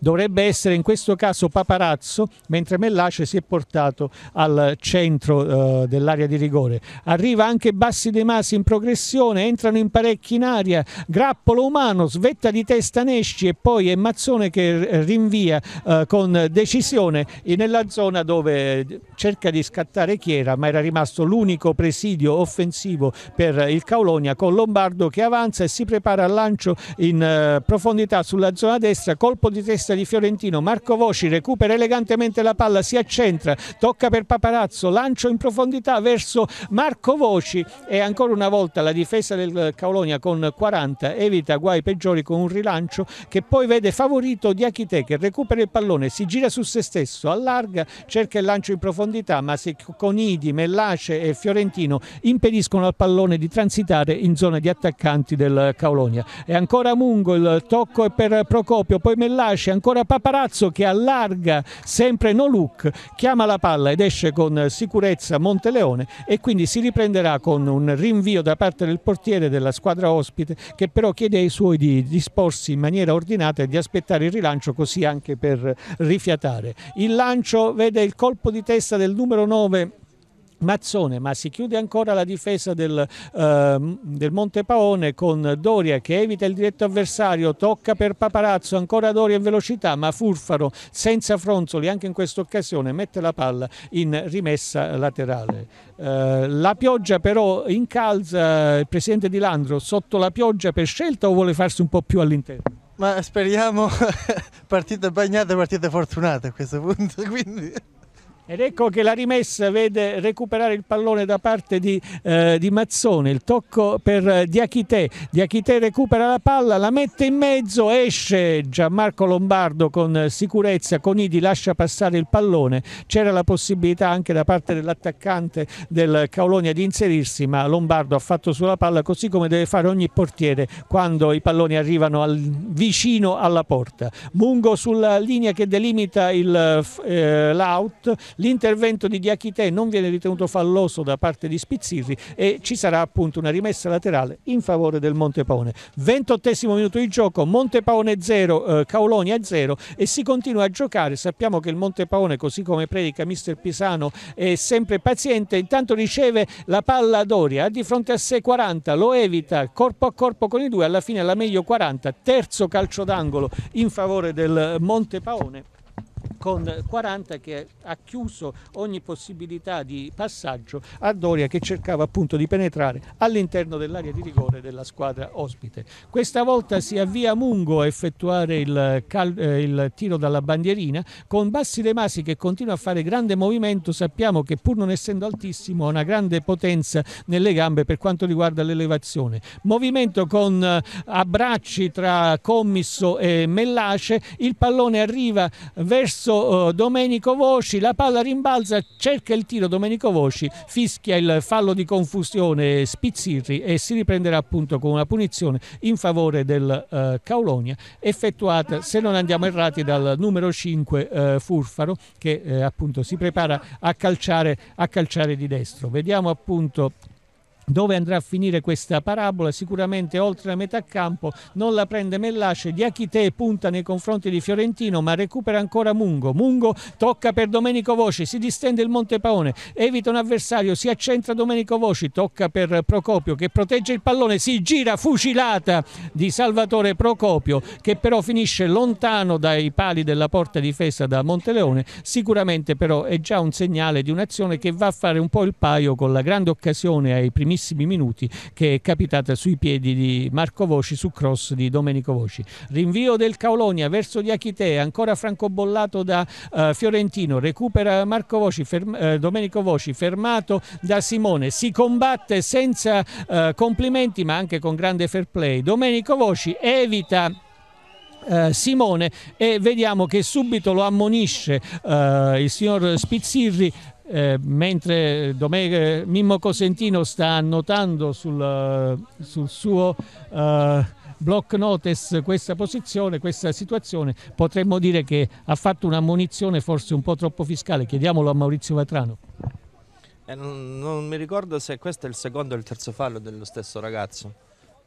dovrebbe essere in questo caso Paparazzo, mentre Mellace si è portato al centro eh, dell'area di rigore. Arriva anche Bassi De Masi in progressione, entrano in parecchi in aria, grappolo umano, svetta di testa Nesci e poi è Mazzone che rinvia eh, con decisione nella zona dove cerca di scattare Chiera, ma era rimasto l'unico presidio offensivo per il Caulonia con Lombardo che avanza e si prepara al lancio in eh, profondità sulla zona destra, colpo di testa testa di Fiorentino, Marco Voci recupera elegantemente la palla, si accentra, tocca per Paparazzo, lancio in profondità verso Marco Voci e ancora una volta la difesa del Caolonia con 40 evita guai peggiori con un rilancio che poi vede favorito Diachite che recupera il pallone, si gira su se stesso, allarga, cerca il lancio in profondità ma se Conidi, Mellace e Fiorentino impediscono al pallone di transitare in zona di attaccanti del Caolonia. E ancora Mungo, il tocco è per Procopio, poi Mellace, ancora Paparazzo che allarga sempre No Look, chiama la palla ed esce con sicurezza Monteleone e quindi si riprenderà con un rinvio da parte del portiere della squadra ospite che però chiede ai suoi di disporsi in maniera ordinata e di aspettare il rilancio così anche per rifiatare. Il lancio vede il colpo di testa del numero 9 Mazzone, ma si chiude ancora la difesa del, eh, del, Monte Paone con Doria che evita il diretto avversario, tocca per Paparazzo, ancora Doria in velocità, ma Furfaro senza fronzoli anche in questa occasione mette la palla in rimessa laterale. Eh, la pioggia però incalza eh, il presidente Di Landro sotto la pioggia per scelta o vuole farsi un po' più all'interno? Ma speriamo partite bagnate, partite fortunate a questo punto, quindi... Ed ecco che la rimessa vede recuperare il pallone da parte di, eh, di Mazzone, il tocco per Diachite. Diachite recupera la palla, la mette in mezzo, esce Gianmarco Lombardo con sicurezza, Conidi lascia passare il pallone. C'era la possibilità anche da parte dell'attaccante del Caolonia di inserirsi, ma Lombardo ha fatto sulla palla così come deve fare ogni portiere quando i palloni arrivano al, vicino alla porta. Mungo sulla linea che delimita il, eh, eh, l'out L'intervento di Diachite non viene ritenuto falloso da parte di Spizzirri e ci sarà appunto una rimessa laterale in favore del Montepaone. 28 minuto di gioco, Montepaone 0, eh, Caulonia 0 e si continua a giocare. Sappiamo che il Montepaone, così come predica mister Pisano, è sempre paziente. Intanto riceve la palla Doria, ha di fronte a sé 40, lo evita corpo a corpo con i due, alla fine alla meglio 40, terzo calcio d'angolo in favore del Montepaone con 40 che ha chiuso ogni possibilità di passaggio a Doria che cercava appunto di penetrare all'interno dell'area di rigore della squadra ospite. Questa volta si avvia Mungo a effettuare il, eh, il tiro dalla bandierina con Bassi De Masi che continua a fare grande movimento, sappiamo che pur non essendo altissimo ha una grande potenza nelle gambe per quanto riguarda l'elevazione. Movimento con eh, abbracci tra Commisso e Mellace, il pallone arriva verso verso uh, eh, Domenico Voci, la palla rimbalza, cerca il tiro Domenico Voci, fischia il fallo di confusione Spizzirri e si riprenderà appunto con una punizione in favore del uh, Caulonia effettuata, se non andiamo errati, dal numero 5 uh, eh, Furfaro che appunto si prepara a calciare, a calciare di destro. Vediamo appunto dove andrà a finire questa parabola? Sicuramente oltre la metà campo non la prende Mellace, Diachite punta nei confronti di Fiorentino ma recupera ancora Mungo, Mungo tocca per Domenico Voci, si distende il Monte Paone, evita un avversario, si accentra Domenico Voci, tocca per Procopio che protegge il pallone, si gira fucilata di Salvatore Procopio che però finisce lontano dai pali della porta difesa da Monteleone, sicuramente però è già un segnale di un'azione che va a fare un po' il paio con la grande occasione ai primissimi pochissimi minuti che è capitata sui piedi di Marco Voci su cross di Domenico Voci. Rinvio del Caulonia verso di Achite ancora francobollato da eh, Fiorentino, recupera Marco Voci, ferm, eh, Domenico Voci fermato da Simone, si combatte senza eh, complimenti ma anche con grande fair play. Domenico Voci evita eh, Simone e vediamo che subito lo ammonisce eh, il signor Spizzirri eh, mentre Domeg- Mimmo Cosentino sta annotando sul, sul suo eh, block notice questa posizione, questa situazione, potremmo dire che ha fatto una munizione forse un po' troppo fiscale. Chiediamolo a Maurizio Vatrano. Eh, non, non mi ricordo se questo è il secondo o il terzo fallo dello stesso ragazzo.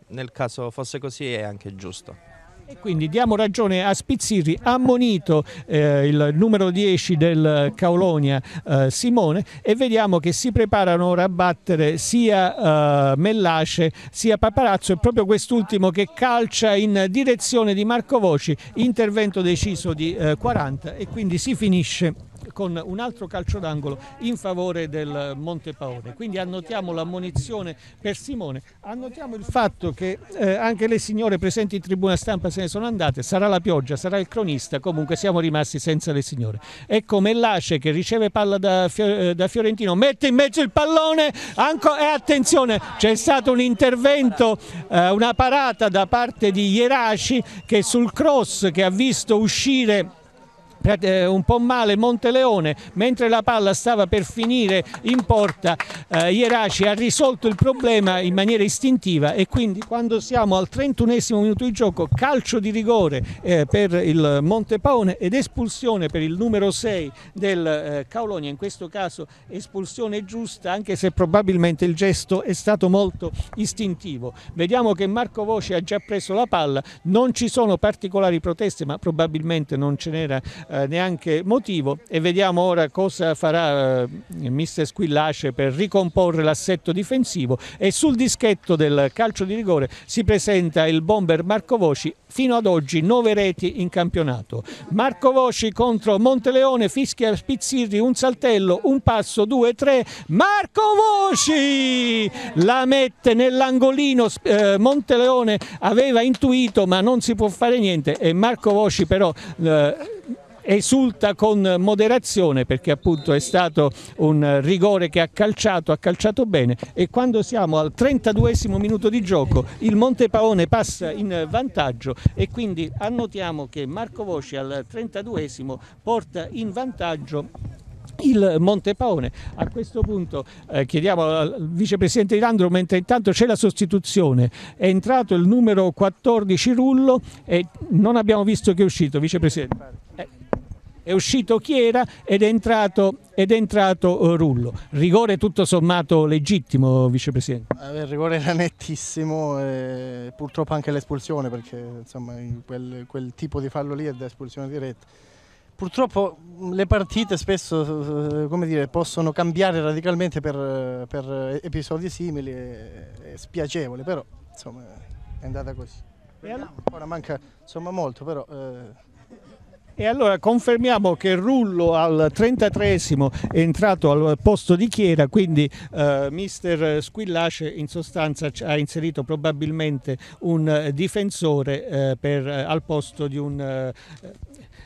Nel caso fosse così è anche giusto. E quindi diamo ragione a Spizzirri, ammonito eh, il numero 10 del Caolonia eh, Simone e vediamo che si preparano ora a battere sia eh, Mellace sia Paparazzo e proprio quest'ultimo che calcia in direzione di Marco Voci, intervento deciso di 40 eh, e quindi si finisce con un altro calcio d'angolo in favore del Monte Paone. Quindi annotiamo l'ammonizione per Simone, annotiamo il fatto che eh, anche le signore presenti in tribuna stampa se ne sono andate, sarà la pioggia, sarà il cronista, comunque siamo rimasti senza le signore. È come ecco, Lace che riceve palla da, eh, da Fiorentino, mette in mezzo il pallone anco, e eh, attenzione, c'è stato un intervento, eh, una parata da parte di Ieraci che sul cross che ha visto uscire eh, un po' male Monteleone mentre la palla stava per finire in porta eh, Ieraci ha risolto il problema in maniera istintiva e quindi quando siamo al 31 minuto di gioco calcio di rigore eh, per il Montepaone ed espulsione per il numero 6 del eh, Caulonia in questo caso espulsione giusta anche se probabilmente il gesto è stato molto istintivo vediamo che Marco Voce ha già preso la palla non ci sono particolari proteste ma probabilmente non ce n'era eh, eh, neanche motivo e vediamo ora cosa farà eh, mister Squillace per ricomporre l'assetto difensivo e sul dischetto del calcio di rigore si presenta il bomber Marco Voci fino ad oggi 9 reti in campionato Marco Voci contro Monteleone fischia Spizzirri un saltello un passo 2-3 Marco Voci la mette nell'angolino eh, Monteleone aveva intuito ma non si può fare niente e Marco Voci però eh, esulta con moderazione perché appunto è stato un rigore che ha calciato, ha calciato bene e quando siamo al 32esimo minuto di gioco il Montepaone passa in vantaggio e quindi annotiamo che Marco Voci al 32esimo porta in vantaggio il Montepaone. A questo punto eh, chiediamo al vicepresidente Irandro, mentre intanto c'è la sostituzione, è entrato il numero 14 Rullo e non abbiamo visto che è uscito, vicepresidente è uscito Chiera ed è entrato, ed è entrato eh, Rullo. Rigore tutto sommato legittimo, vicepresidente. Eh, il rigore era nettissimo, e purtroppo anche l'espulsione perché insomma, quel, quel, tipo di fallo lì è da espulsione diretta. Purtroppo mm, le partite spesso eh, dire, possono cambiare radicalmente per, per episodi simili, è, è spiacevole, però insomma, è andata così. Ora manca insomma, molto, però... Eh... E allora confermiamo che Rullo al 33 è entrato al posto di Chiera, quindi eh, mister Squillace in sostanza ha inserito probabilmente un difensore eh, per, eh, al posto di un... Eh,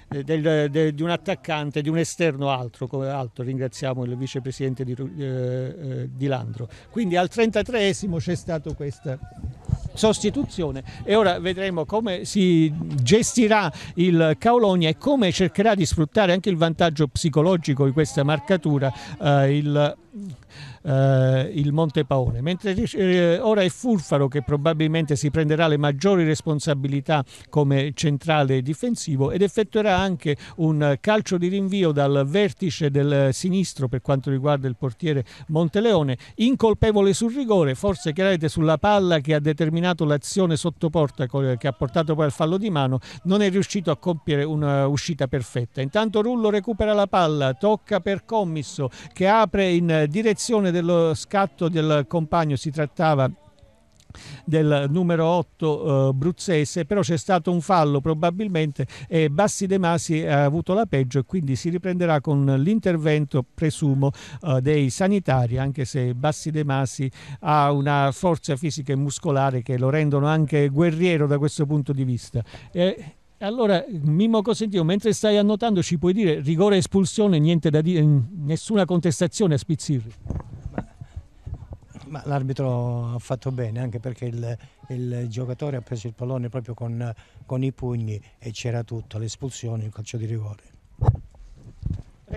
eh, del, eh, de, di un attaccante, di un esterno altro, come altro ringraziamo il vicepresidente di, eh, eh, di Landro. Quindi al 33esimo c'è stata questa sostituzione e ora vedremo come si gestirà il Caolonia e come cercherà di sfruttare anche il vantaggio psicologico di questa marcatura eh, il eh, il Monte Paone, mentre eh, ora è Furfaro che probabilmente si prenderà le maggiori responsabilità come centrale difensivo ed effettuerà anche un calcio di rinvio dal vertice del sinistro per quanto riguarda il portiere Monteleone, incolpevole sul rigore, forse chiaramente sulla palla che ha determinato l'azione sottoporta che ha portato poi al fallo di mano, non è riuscito a compiere un'uscita perfetta. Intanto Rullo recupera la palla, tocca per Commisso che apre in direzione del dello scatto del compagno si trattava del numero 8 eh, Bruzzese, però c'è stato un fallo probabilmente e Bassi De Masi ha avuto la peggio e quindi si riprenderà con l'intervento presumo eh, dei sanitari, anche se Bassi De Masi ha una forza fisica e muscolare che lo rendono anche guerriero da questo punto di vista. E, allora, Mimmo Cosentino, mentre stai annotando ci puoi dire rigore, espulsione, niente da dire, nessuna contestazione a Spizzirri? Ma l'arbitro ha fatto bene anche perché il, il, giocatore ha preso il pallone proprio con, con i pugni e c'era tutto, l'espulsione, il calcio di rigore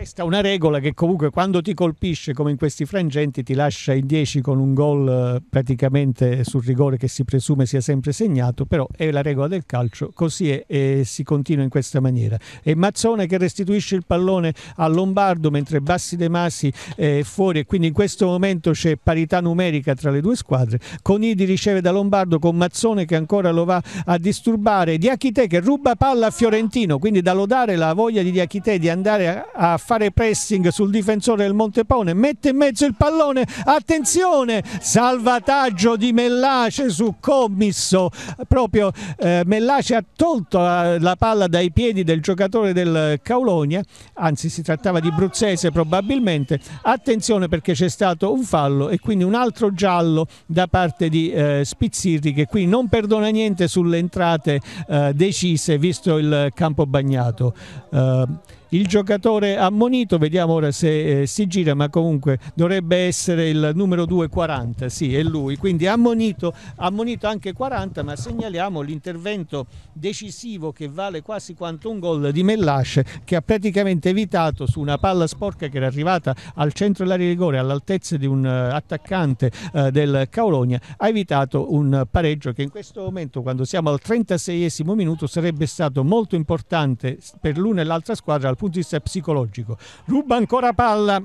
testa una regola che comunque quando ti colpisce come in questi frangenti ti lascia in 10 con un gol eh, praticamente sul rigore che si presume sia sempre segnato, però è la regola del calcio, così è e si continua in questa maniera. E Mazzone che restituisce il pallone a Lombardo mentre Bassi De Masi è fuori e quindi in questo momento c'è parità numerica tra le due squadre. Conidi riceve da Lombardo con Mazzone che ancora lo va a disturbare, Diachite che ruba palla a Fiorentino, quindi da lodare la voglia di Diachite di andare a, a fare pressing sul difensore del Montepone, mette in mezzo il pallone, attenzione, salvataggio di Mellace su Commisso, proprio eh, Mellace ha tolto la, la, palla dai piedi del giocatore del Caulonia, anzi si trattava di Bruzzese probabilmente, attenzione perché c'è stato un fallo e quindi un altro giallo da parte di eh, Spizzirri che qui non perdona niente sulle entrate eh, decise visto il campo bagnato. Eh, il giocatore ammonito, vediamo ora se eh, si gira, ma comunque dovrebbe essere il numero 2 40, sì, è lui, quindi ammonito, ammonito anche 40, ma segnaliamo l'intervento decisivo che vale quasi quanto un gol di Mellasce che ha praticamente evitato su una palla sporca che era arrivata al centro dell'area di rigore all'altezza di un uh, attaccante uh, del Caolonia, ha evitato un uh, pareggio che in questo momento quando siamo al 36 esimo minuto sarebbe stato molto importante per l'una e l'altra squadra al punto di vista psicologico. Ruba ancora palla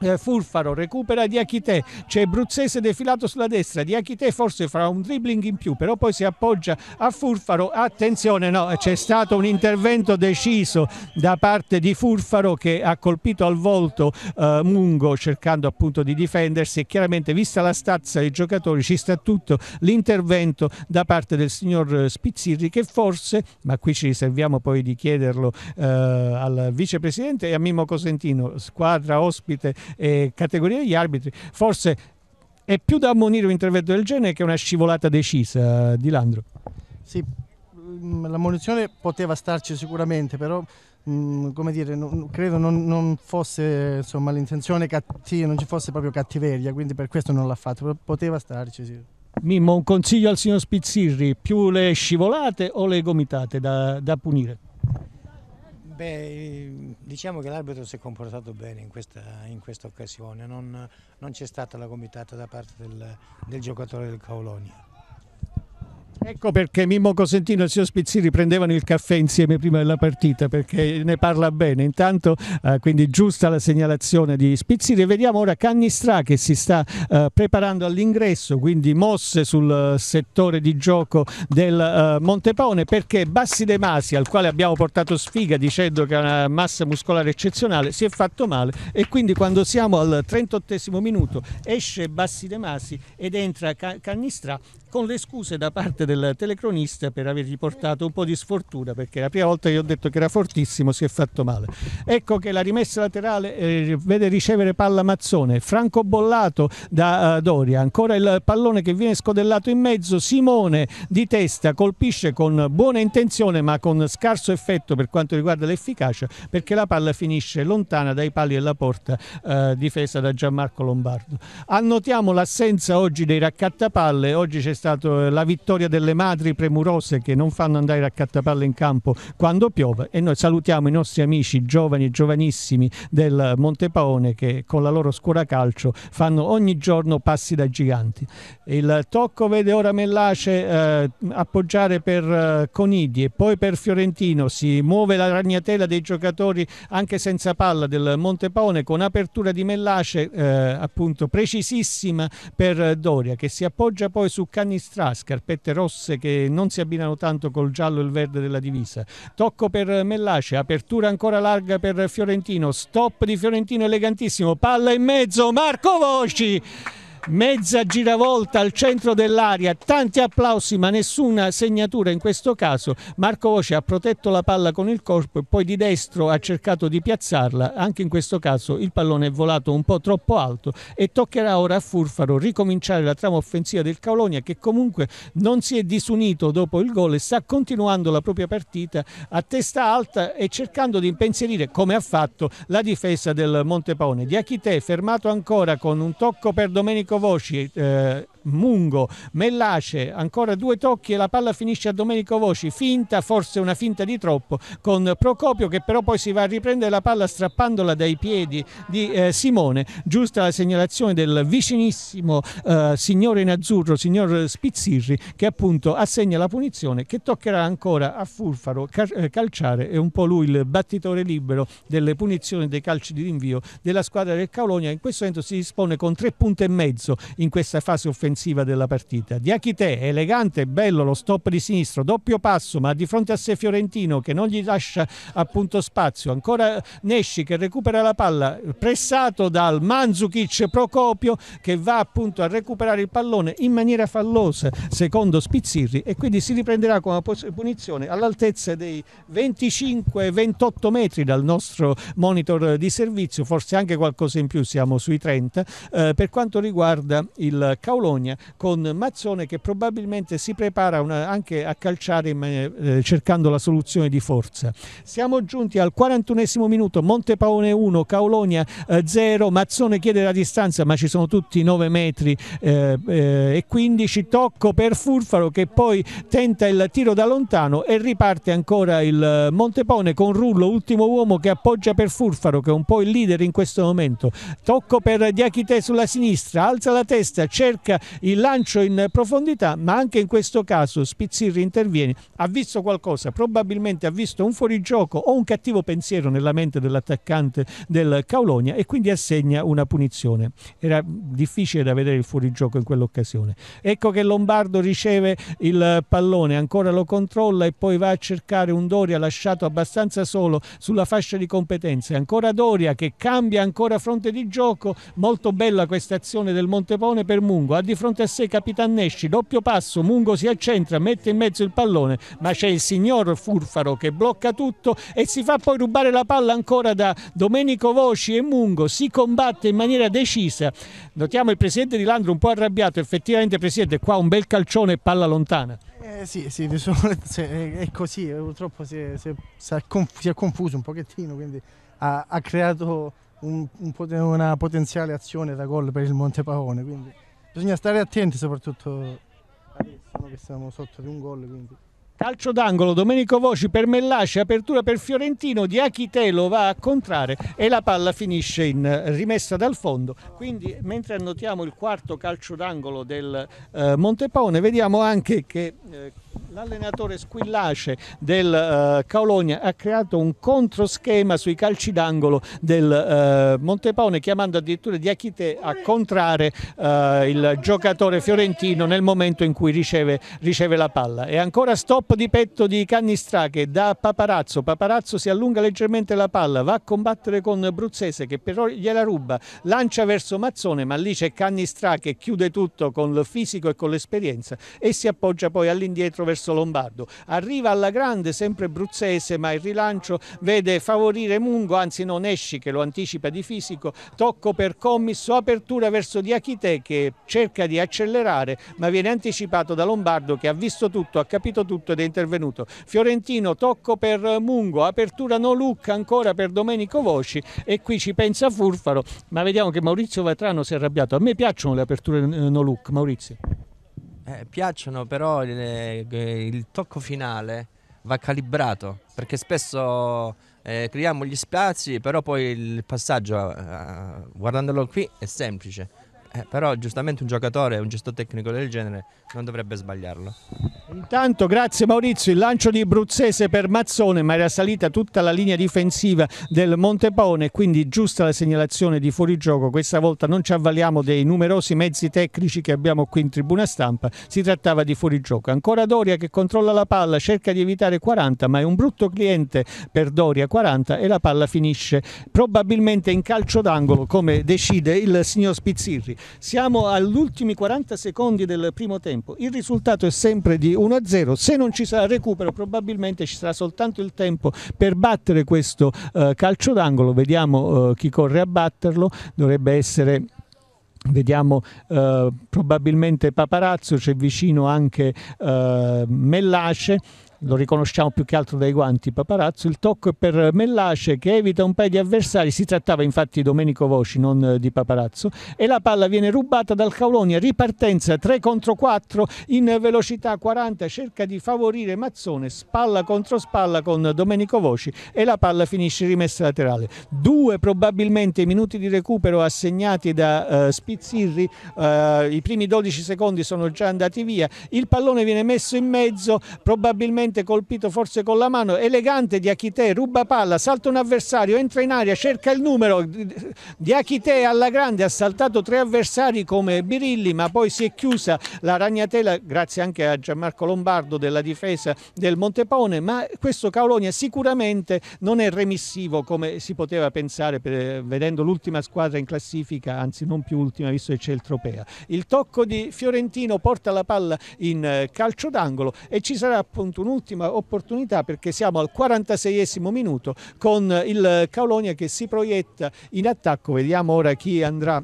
eh, Fulfaro recupera Diachite, c'è Bruzzese defilato sulla destra, Diachite forse farà un dribbling in più, però poi si appoggia a Fulfaro, attenzione no, c'è stato un intervento deciso da parte di Fulfaro che ha colpito al volto eh, Mungo cercando appunto di difendersi e chiaramente vista la stazza dei giocatori ci sta tutto l'intervento da parte del signor eh, Spizzirri che forse, ma qui ci riserviamo poi di chiederlo eh, al vicepresidente e a Mimmo Cosentino, squadra ospite eh, categoria degli arbitri, forse è più da ammonire un intervento del genere che una scivolata decisa di Landro. Sì, mm, l'ammonizione poteva starci sicuramente, però mm, come dire, non, credo non, non fosse insomma, l'intenzione cattiva, non ci fosse proprio cattiveria, quindi per questo non l'ha fatto, poteva starci sì. Mimmo, un consiglio al signor Spizzirri, più le scivolate o le gomitate da, da punire? Beh, diciamo che l'arbitro si è comportato bene in questa, in questa occasione, non, non c'è stata la gomitata da parte del, del giocatore del Caolonia. Ecco perché Mimmo Cosentino e il signor Spizzini prendevano il caffè insieme prima della partita perché ne parla bene. Intanto, eh, quindi giusta la segnalazione di Spizzini. Vediamo ora Cannistrà che si sta eh, preparando all'ingresso, quindi mosse sul eh, settore di gioco del eh, Montepone perché Bassi De Masi, al quale abbiamo portato sfiga dicendo che ha una massa muscolare eccezionale, si è fatto male e quindi quando siamo al 38 minuto esce Bassi De Masi ed entra Cannistrà con le scuse da parte del telecronista per avergli portato un po' di sfortuna, perché la prima volta che ho detto che era fortissimo si è fatto male. Ecco che la rimessa laterale eh, vede ricevere palla Mazzone, Franco Bollato da uh, Doria, ancora il pallone che viene scodellato in mezzo, Simone di testa colpisce con buona intenzione ma con scarso effetto per quanto riguarda l'efficacia, perché la palla finisce lontana dai pali della porta eh, difesa da Gianmarco Lombardo. Annotiamo l'assenza oggi dei raccattapalle, oggi c'è stato stata eh, la vittoria delle madri premurose che non fanno andare a cattapalle in campo quando piove e noi salutiamo i nostri amici giovani e giovanissimi del Monte Paone che con la loro scuola calcio fanno ogni giorno passi da giganti. Il tocco vede ora Mellace eh, appoggiare per eh, Conidi e poi per Fiorentino, si muove la ragnatela dei giocatori anche senza palla del Monte Paone con apertura di Mellace eh, appunto precisissima per eh, Doria che si appoggia poi su Cannini sinistra, scarpette rosse che non si abbinano tanto col giallo e il verde della divisa. Tocco per Mellace, apertura ancora larga per Fiorentino, stop di Fiorentino elegantissimo, palla in mezzo, Marco Voci! mezza giravolta al centro dell'aria, tanti applausi ma nessuna segnatura in questo caso. Marco Voce ha protetto la palla con il corpo e poi di destro ha cercato di piazzarla, anche in questo caso il pallone è volato un po' troppo alto e toccherà ora a Furfaro ricominciare la trama offensiva del Caulonia che comunque non si è disunito dopo il gol e sta continuando la propria partita a testa alta e cercando di impensierire come ha fatto la difesa del Montepone. Di Achite fermato ancora con un tocco per Domenico Vescovo eh, Mungo, Mellace, ancora due tocchi e la palla finisce a Domenico Voci, finta, forse una finta di troppo, con Procopio che però poi si va a riprendere la palla strappandola dai piedi di eh, Simone, giusta la segnalazione del vicinissimo eh, signore in azzurro, signor Spizzirri, che appunto assegna la punizione che toccherà ancora a Furfaro eh, calciare, è un po' lui il battitore libero delle punizioni dei calci di rinvio della squadra del Caulonia, in questo momento si dispone con tre punti e mezzo in questa fase offensiva difensiva della partita. Diachite, elegante, bello lo stop di sinistro, doppio passo, ma di fronte a sé Fiorentino che non gli lascia appunto spazio. Ancora eh, Nesci che recupera la palla, pressato dal Manzukic Procopio che va appunto a recuperare il pallone in maniera fallosa secondo Spizzirri e quindi si riprenderà con la punizione all'altezza dei 25-28 metri dal nostro monitor di servizio, forse anche qualcosa in più, siamo sui 30, eh, per quanto riguarda il Caologna Spagna con Mazzone che probabilmente si prepara una, anche a calciare maniera, eh, cercando la soluzione di forza. Siamo giunti al 41 minuto, Montepaone 1, Caolonia 0, eh, Mazzone chiede la distanza ma ci sono tutti 9 metri eh, eh e 15, tocco per Furfaro che poi tenta il tiro da lontano e riparte ancora il eh, Montepaone con Rullo, ultimo uomo che appoggia per Furfaro che è un po' il leader in questo momento, tocco per Diachite sulla sinistra, alza la testa, cerca il lancio in profondità, ma anche in questo caso Spizzirri interviene, ha visto qualcosa, probabilmente ha visto un fuorigioco o un cattivo pensiero nella mente dell'attaccante del Caulonia e quindi assegna una punizione. Era difficile da vedere il fuorigioco in quell'occasione. Ecco che Lombardo riceve il pallone, ancora lo controlla e poi va a cercare un Doria lasciato abbastanza solo sulla fascia di competenze. Ancora Doria che cambia ancora fronte di gioco, molto bella questa azione del Montepone per Mungo. A di fronte a sé Capitan Nesci, doppio passo, Mungo si accentra, mette in mezzo il pallone, ma c'è il signor Furfaro che blocca tutto e si fa poi rubare la palla ancora da Domenico Voci e Mungo, si combatte in maniera decisa. Notiamo il presidente di Landro un po' arrabbiato, effettivamente presidente, qua un bel calcione e palla lontana. Eh, sì, sì, è così, eh, purtroppo si è, si è confuso un pochettino, quindi ha, ha creato un, un, una potenziale azione da gol per il Montepaone. Quindi Bisogna stare attenti soprattutto adesso che siamo sotto di un gol. Quindi. Calcio d'angolo, Domenico Voci per Mellasci, apertura per Fiorentino, Di Achitelo va a contrare e la palla finisce in rimessa dal fondo. Quindi mentre annotiamo il quarto calcio d'angolo del eh, Montepone vediamo anche che... Eh, L'allenatore squillace del uh, eh, Caologna ha creato un controschema sui calci d'angolo del uh, Montepone chiamando addirittura Diachite a contrare uh, eh, il giocatore fiorentino nel momento in cui riceve, riceve, la palla. E ancora stop di petto di Cannistra che da Paparazzo, Paparazzo si allunga leggermente la palla, va a combattere con Bruzzese che però gliela ruba, lancia verso Mazzone ma lì c'è Cannistra che chiude tutto con il fisico e con l'esperienza e si appoggia poi all'indietro centro verso Lombardo. Arriva alla grande, sempre bruzzese, ma il rilancio vede favorire Mungo, anzi non esci che lo anticipa di fisico, tocco per commisso, apertura verso Diachite che cerca di accelerare, ma viene anticipato da Lombardo che ha visto tutto, ha capito tutto ed è intervenuto. Fiorentino, tocco per Mungo, apertura no look ancora per Domenico Voci e qui ci pensa Furfaro, ma vediamo che Maurizio Vatrano si è arrabbiato. A me piacciono le aperture no look, Maurizio. Eh, piacciono, però il, eh, il tocco finale va calibrato perché spesso eh, creiamo gli spazi, però poi il passaggio, eh, guardandolo qui, è semplice eh, però giustamente un giocatore, un gesto tecnico del genere non dovrebbe sbagliarlo. Intanto grazie Maurizio, il lancio di Bruzzese per Mazzone ma era salita tutta la linea difensiva del Montepone quindi giusta la segnalazione di fuorigioco, questa volta non ci avvaliamo dei numerosi mezzi tecnici che abbiamo qui in tribuna stampa, si trattava di fuorigioco. Ancora Doria che controlla la palla, cerca di evitare 40 ma è un brutto cliente per Doria 40 e la palla finisce probabilmente in calcio d'angolo come decide il signor Spizzirri. Siamo agli ultimi 40 secondi del primo tempo. Il risultato è sempre di 1-0. Se non ci sarà recupero, probabilmente ci sarà soltanto il tempo per battere questo eh, calcio d'angolo. Vediamo eh, chi corre a batterlo. Dovrebbe essere Vediamo eh, probabilmente Paparazzo, c'è vicino anche eh, Mellace, lo riconosciamo più che altro dai guanti paparazzo, il tocco è per Mellace che evita un paio di avversari, si trattava infatti di Domenico Voci, non eh, di paparazzo, e la palla viene rubata dal Caolonia, ripartenza 3 contro 4 in velocità 40, cerca di favorire Mazzone, spalla contro spalla con Domenico Voci e la palla finisce rimessa laterale. Due probabilmente i minuti di recupero assegnati da uh, Spizzirri, uh, i primi 12 secondi sono già andati via, il pallone viene messo in mezzo, probabilmente velocemente colpito forse con la mano, elegante di Achite, ruba palla, salta un avversario, entra in aria, cerca il numero, di Achite alla grande ha saltato tre avversari come Birilli, ma poi si è chiusa la ragnatela grazie anche a Gianmarco Lombardo della difesa del Montepone, ma questo Caolonia sicuramente non è remissivo come si poteva pensare per, vedendo l'ultima squadra in classifica, anzi non più ultima visto che c'è il Tropea. Il tocco di Fiorentino porta la palla in eh, calcio d'angolo e ci sarà appunto un'ultima un'ultima opportunità perché siamo al 46esimo minuto con il Caolonia che si proietta in attacco, vediamo ora chi andrà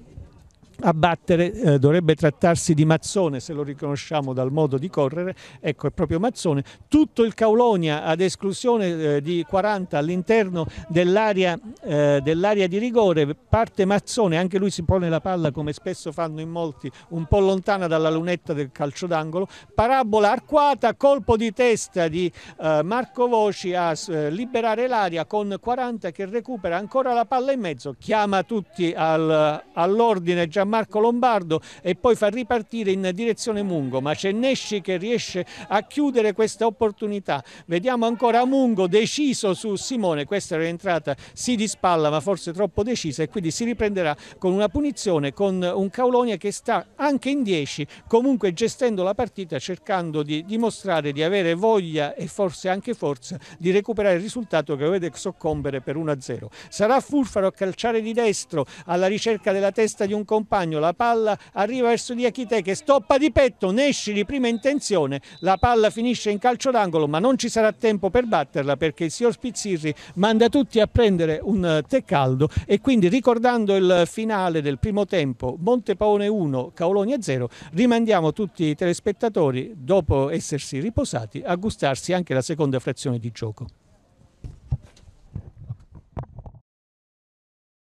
a battere eh, dovrebbe trattarsi di Mazzone se lo riconosciamo dal modo di correre ecco è proprio Mazzone tutto il Caulonia ad esclusione eh, di 40 all'interno dell'area eh, dell di rigore parte Mazzone anche lui si pone la palla come spesso fanno in molti un po' lontana dalla lunetta del calcio d'angolo parabola arcuata colpo di testa di eh, Marco Voci a eh, liberare l'aria con 40 che recupera ancora la palla in mezzo chiama tutti al, all'ordine già Marco Lombardo e poi fa ripartire in direzione Mungo, ma c'è Nesci che riesce a chiudere questa opportunità. Vediamo ancora Mungo deciso su Simone, questa era entrata sì di spalla ma forse troppo decisa e quindi si riprenderà con una punizione, con un Caulonia che sta anche in 10, comunque gestendo la partita, cercando di dimostrare di avere voglia e forse anche forza di recuperare il risultato che vede soccombere per 1-0. Sarà Furfaro a calciare di destro alla ricerca della testa di un compagno compagno, la palla arriva verso di Achite che stoppa di petto, Nesci di prima intenzione, la palla finisce in calcio d'angolo ma non ci sarà tempo per batterla perché il signor Spizzirri manda tutti a prendere un eh, tè caldo e quindi ricordando il finale del primo tempo Montepaone 1, Caolonia 0, rimandiamo tutti i telespettatori dopo essersi riposati a gustarsi anche la seconda frazione di gioco.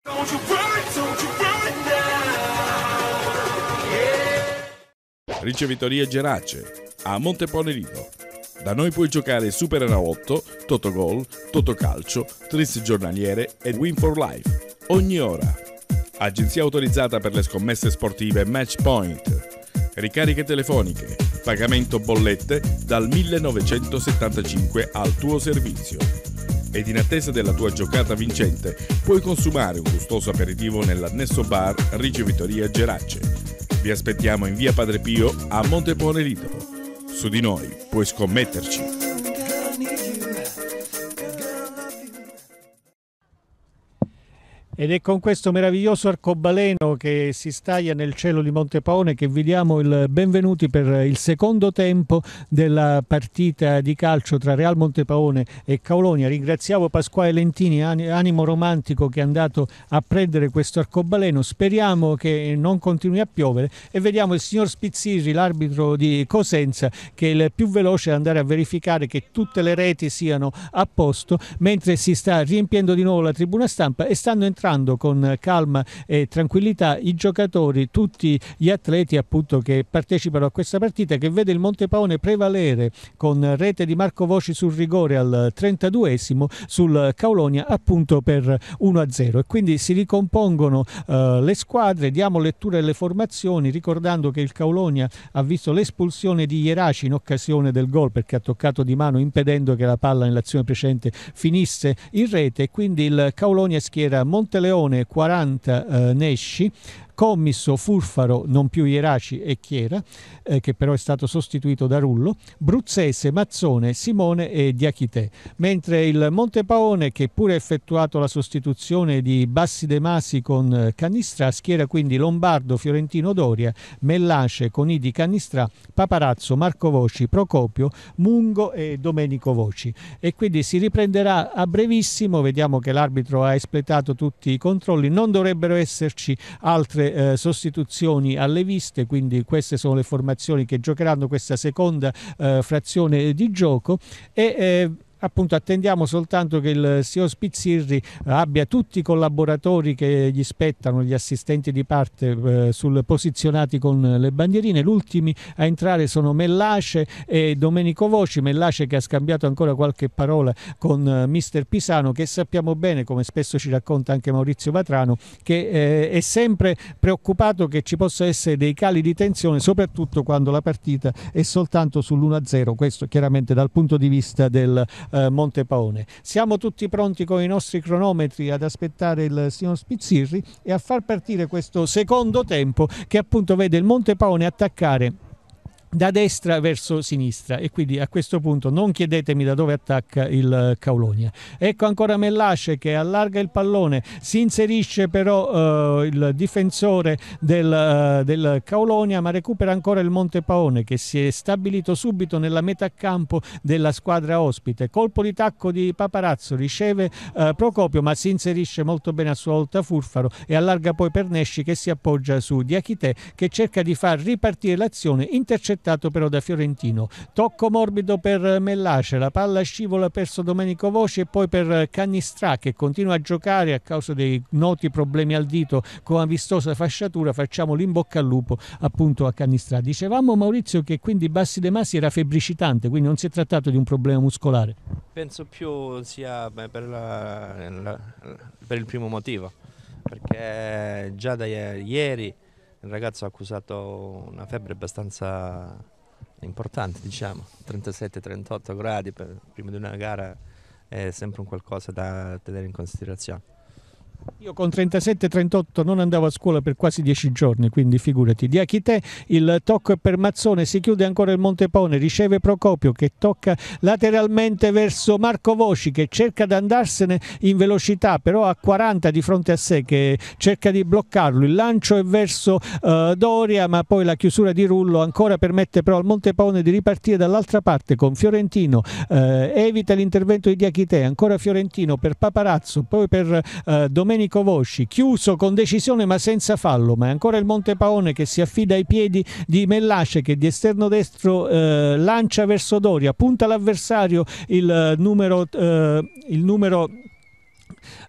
Don't you worry. Ricevitoria Gerace, a Monteponerido. Da noi puoi giocare Super Enalotto, Totogol, Totocalcio, Tris Giornaliere e Win for Life. Ogni ora. Agenzia autorizzata per le scommesse sportive Matchpoint. Ricariche telefoniche, pagamento bollette dal 1975 al tuo servizio. Ed in attesa della tua giocata vincente, puoi consumare un gustoso aperitivo nell'annesso bar Ricevitoria Gerace vi aspettiamo in via Padre Pio a Montepone Litopo. Su di noi puoi scommetterci. Ed è con questo meraviglioso arcobaleno che si staglia nel cielo di Montepaone che vi diamo il benvenuti per il secondo tempo della partita di calcio tra Real Montepaone e Caulonia. Ringraziamo Pasquale Lentini, animo romantico che è andato a prendere questo arcobaleno. Speriamo che non continui a piovere e vediamo il signor Spizzirri, l'arbitro di Cosenza, che è il più veloce ad andare a verificare che tutte le reti siano a posto mentre si sta riempiendo di nuovo la tribuna stampa e stanno entrando addestrando con calma e tranquillità i giocatori, tutti gli atleti appunto che partecipano a questa partita che vede il Montepaone prevalere con rete di Marco Voci sul rigore al 32esimo sul Caulonia appunto per 1-0 e quindi si ricompongono eh, le squadre, diamo lettura alle formazioni ricordando che il Caulonia ha visto l'espulsione di Ieraci in occasione del gol perché ha toccato di mano impedendo che la palla nell'azione precedente finisse in rete e quindi il Caulonia schiera Montepaone Corteleone 40 eh, Nesci Commisso, Furfaro, non più Ieraci e Chiera, eh, che però è stato sostituito da Rullo, Bruzzese, Mazzone, Simone e Diachite, mentre il Montepaone, che pure ha effettuato la sostituzione di Bassi De Masi con eh, Canistra, schiera quindi Lombardo, Fiorentino Doria, Mellace, Conidi Canistra, Paparazzo, Marco Voci, Procopio, Mungo e Domenico Voci. E quindi si riprenderà a brevissimo, vediamo che l'arbitro ha espletato tutti i controlli, non dovrebbero esserci altre altre eh, sostituzioni alle viste, quindi queste sono le formazioni che giocheranno questa seconda eh, frazione di gioco e eh, appunto attendiamo soltanto che il CEO Spizzirri abbia tutti i collaboratori che gli spettano, gli assistenti di parte eh, sul, posizionati con le bandierine. L'ultimi a entrare sono Mellace e Domenico Voci, Mellace che ha scambiato ancora qualche parola con eh, mister Pisano che sappiamo bene, come spesso ci racconta anche Maurizio Vatrano, che eh, è sempre preoccupato che ci possa essere dei cali di tensione, soprattutto quando la partita è soltanto sull'1-0, questo chiaramente dal punto di vista del eh, eh, Montepaone. Siamo tutti pronti con i nostri cronometri ad aspettare il signor Spizzirri e a far partire questo secondo tempo che appunto vede il Montepaone attaccare da destra verso sinistra e quindi a questo punto non chiedetemi da dove attacca il eh, Caulonia. Ecco ancora Mellace che allarga il pallone, si inserisce però eh, il difensore del, eh, del, Caulonia ma recupera ancora il Montepaone che si è stabilito subito nella metà campo della squadra ospite. Colpo di tacco di Paparazzo, riceve eh, Procopio ma si inserisce molto bene a sua volta Furfaro e allarga poi Pernesci che si appoggia su Diachite che cerca di far ripartire l'azione intercettando intercettato però da Fiorentino. Tocco morbido per Mellace, la palla scivola verso Domenico Voci e poi per Canistrà che continua a giocare a causa dei noti problemi al dito con una vistosa fasciatura. Facciamo l'imbocca al lupo appunto a Canistrà. Dicevamo Maurizio che quindi Bassi De Masi era febbricitante, quindi non si è trattato di un problema muscolare. Penso più sia beh, per, la, la, per il primo motivo perché già da ieri il ragazzo ha accusato una febbre abbastanza importante, diciamo, 37-38 gradi per, prima di una gara è sempre un qualcosa da tenere in considerazione. Io con 37-38 non andavo a scuola per quasi dieci giorni, quindi figurati. Di Achite il tocco è per Mazzone, si chiude ancora il Montepone, riceve Procopio che tocca lateralmente verso Marco Voci che cerca di andarsene in velocità, però a 40 di fronte a sé che cerca di bloccarlo. Il lancio è verso uh, Doria, ma poi la chiusura di Rullo ancora permette però al Montepone di ripartire dall'altra parte con Fiorentino. Uh, evita l'intervento di Di Achite, ancora Fiorentino per Paparazzo, poi per uh, Domenico Domenico Vosci, chiuso con decisione ma senza fallo, ma è ancora il Monte Paone che si affida ai piedi di Mellace che di esterno destro eh, lancia verso Doria, punta l'avversario il eh, numero, eh, il numero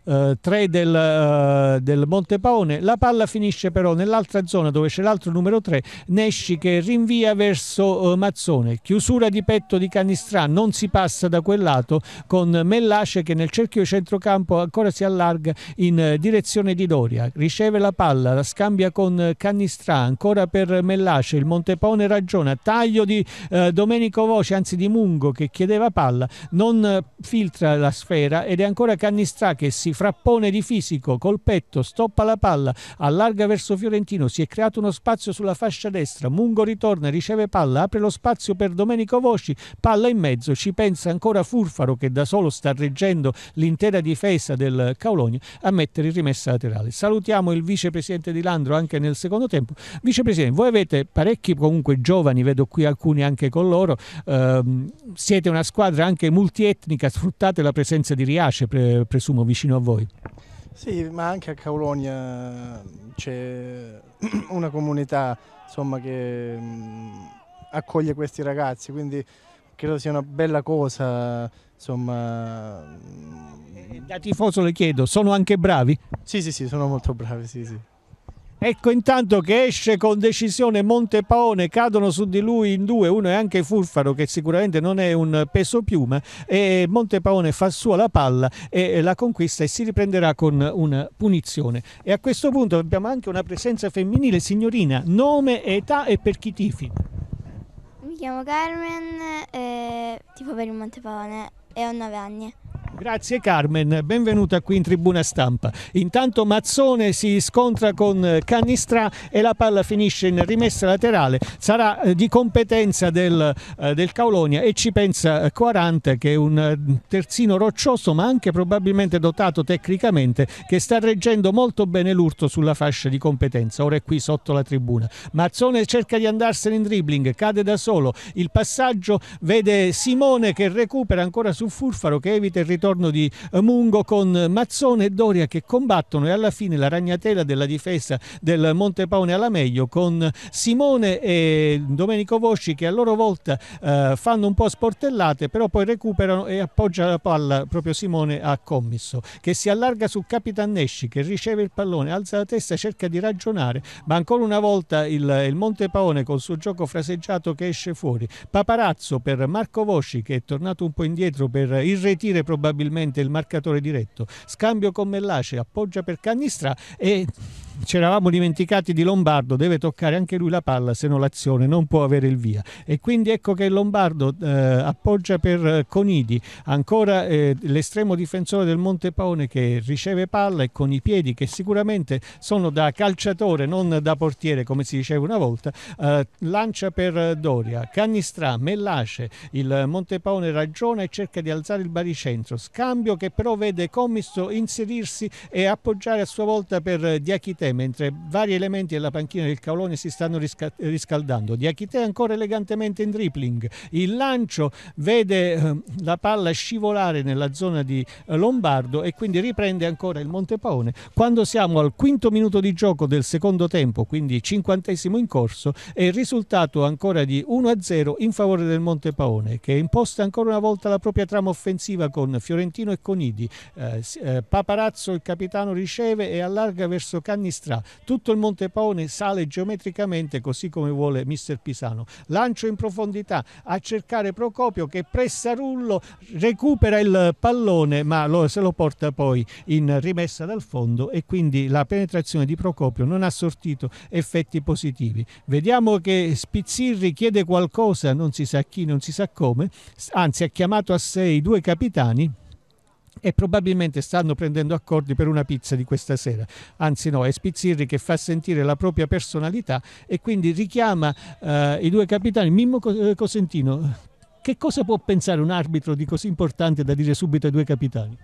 eh, 3 del, uh, del Montepaone. La palla finisce però nell'altra zona dove c'è l'altro numero 3, Nesci che rinvia verso uh, Mazzone. Chiusura di petto di Canistrà, non si passa da quel lato con Mellace che nel cerchio di centrocampo ancora si allarga in uh, direzione di Doria. Riceve la palla, la scambia con Canistrà, ancora per Mellace. Il Monte Paone ragiona, taglio di Domenico Voce, anzi di Mungo che chiedeva palla, non filtra la sfera ed è ancora Canistrà che si frappone di fisico col petto, stoppa la palla, allarga verso Fiorentino, si è creato uno spazio sulla fascia destra, Mungo ritorna, riceve palla, apre lo spazio per Domenico Voci, palla in mezzo, ci pensa ancora Furfaro che da solo sta reggendo l'intera difesa del Caologno a mettere in rimessa laterale. Salutiamo il vicepresidente Di Landro anche nel secondo tempo. Vicepresidente, voi avete parecchi comunque giovani, vedo qui alcuni anche con loro, eh, siete una squadra anche multietnica, sfruttate la presenza di Riace pre presumo consumo vicino a voi. Sì, ma anche a Caulonia c'è una comunità insomma, che mm, accoglie questi ragazzi, quindi credo sia una bella cosa. Insomma... Mm. Da tifoso le chiedo, sono anche bravi? Sì, sì, sì, sono molto bravi, sì, sì. Ecco intanto che esce con decisione Montepaone, cadono su di lui in due, uno è anche Furfaro che sicuramente non è un peso piuma e Montepaone fa sua la palla e la conquista e si riprenderà con una punizione. E a questo punto abbiamo anche una presenza femminile, signorina, nome, età e per chi tifi? Mi chiamo Carmen, eh, tipo per il Montepaone e ho 9 anni. Grazie Carmen, benvenuta qui in tribuna stampa. Intanto Mazzone si scontra con eh, Canistra e la palla finisce in rimessa laterale, sarà eh, di competenza del, eh, del Caulonia e ci pensa 40 che è un terzino roccioso ma anche probabilmente dotato tecnicamente che sta reggendo molto bene l'urto sulla fascia di competenza, ora è qui sotto la tribuna. Mazzone cerca di andarsene in dribbling, cade da solo, il passaggio vede Simone che recupera ancora su Furfaro che evita il ritorno ritorno di eh, Mungo con Mazzone e Doria che combattono e alla fine la ragnatela della difesa del Montepaone alla meglio con Simone e Domenico Vosci che a loro volta eh, fanno un po' sportellate però poi recuperano e appoggia la palla proprio Simone a Commisso che si allarga su Capitan Nesci che riceve il pallone, alza la testa e cerca di ragionare ma ancora una volta il, il Montepaone col suo gioco fraseggiato che esce fuori, Paparazzo per Marco Vosci che è tornato un po' indietro per il irretire probabilmente probabilmente il marcatore diretto, scambio con Mellace, appoggia per Cannistra e ci eravamo dimenticati di Lombardo, deve toccare anche lui la palla, se no l'azione non può avere il via. E quindi ecco che Lombardo eh, appoggia per eh, Conidi, ancora eh, l'estremo difensore del Montepaone che riceve palla e con i piedi che sicuramente sono da calciatore, non da portiere come si diceva una volta, eh, lancia per eh, Doria, Canistrà, Mellace, il Montepaone ragiona e cerca di alzare il baricentro, scambio che però vede Commisso inserirsi e appoggiare a sua volta per eh, Diachite Diachité, mentre vari elementi della panchina del Caolone si stanno riscaldando. Diachité ancora elegantemente in dribbling. Il lancio vede eh, la palla scivolare nella zona di eh, Lombardo e quindi riprende ancora il Montepaone. Quando siamo al quinto minuto di gioco del secondo tempo, quindi cinquantesimo in corso, è il risultato ancora di 1-0 in favore del Montepaone, che imposta ancora una volta la propria trama offensiva con Fiorentino e Conidi. Eh, eh, Paparazzo, il capitano, riceve e allarga verso Canni sinistra. Tutto il Monte Paone sale geometricamente così come vuole mister Pisano. Lancio in profondità a cercare Procopio che pressa Rullo, recupera il pallone ma lo, se lo porta poi in rimessa dal fondo e quindi la penetrazione di Procopio non ha sortito effetti positivi. Vediamo che Spizzirri chiede qualcosa, non si sa chi, non si sa come, anzi ha chiamato a sé i due capitani e probabilmente stanno prendendo accordi per una pizza di questa sera. Anzi no, è Spizzirri che fa sentire la propria personalità e quindi richiama eh, i due capitani, Mimmo eh, Cosentino. Che cosa può pensare un arbitro di così importante da dire subito ai due capitani?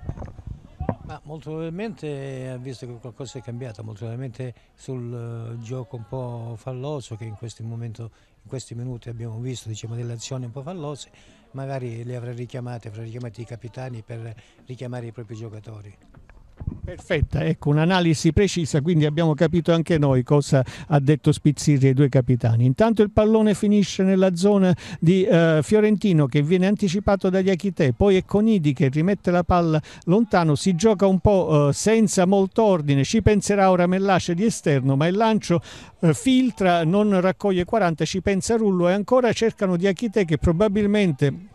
Ma molto probabilmente ha eh, visto che qualcosa è cambiato, molto probabilmente sul eh, gioco un po' falloso che in, momento, in questi minuti abbiamo visto, diciamo, delle azioni un po' fallose magari le avrà richiamate, avrà richiamato i capitani per richiamare i propri giocatori. Perfetta, ecco un'analisi precisa, quindi abbiamo capito anche noi cosa ha detto Spizzirri ai due capitani. Intanto il pallone finisce nella zona di eh, Fiorentino che viene anticipato dagli Achite, poi è Conidi che rimette la palla lontano, si gioca un po' eh, senza molto ordine, ci penserà ora Mellasce di esterno, ma il lancio eh, filtra, non raccoglie 40, ci pensa Rullo e ancora cercano di Achite che probabilmente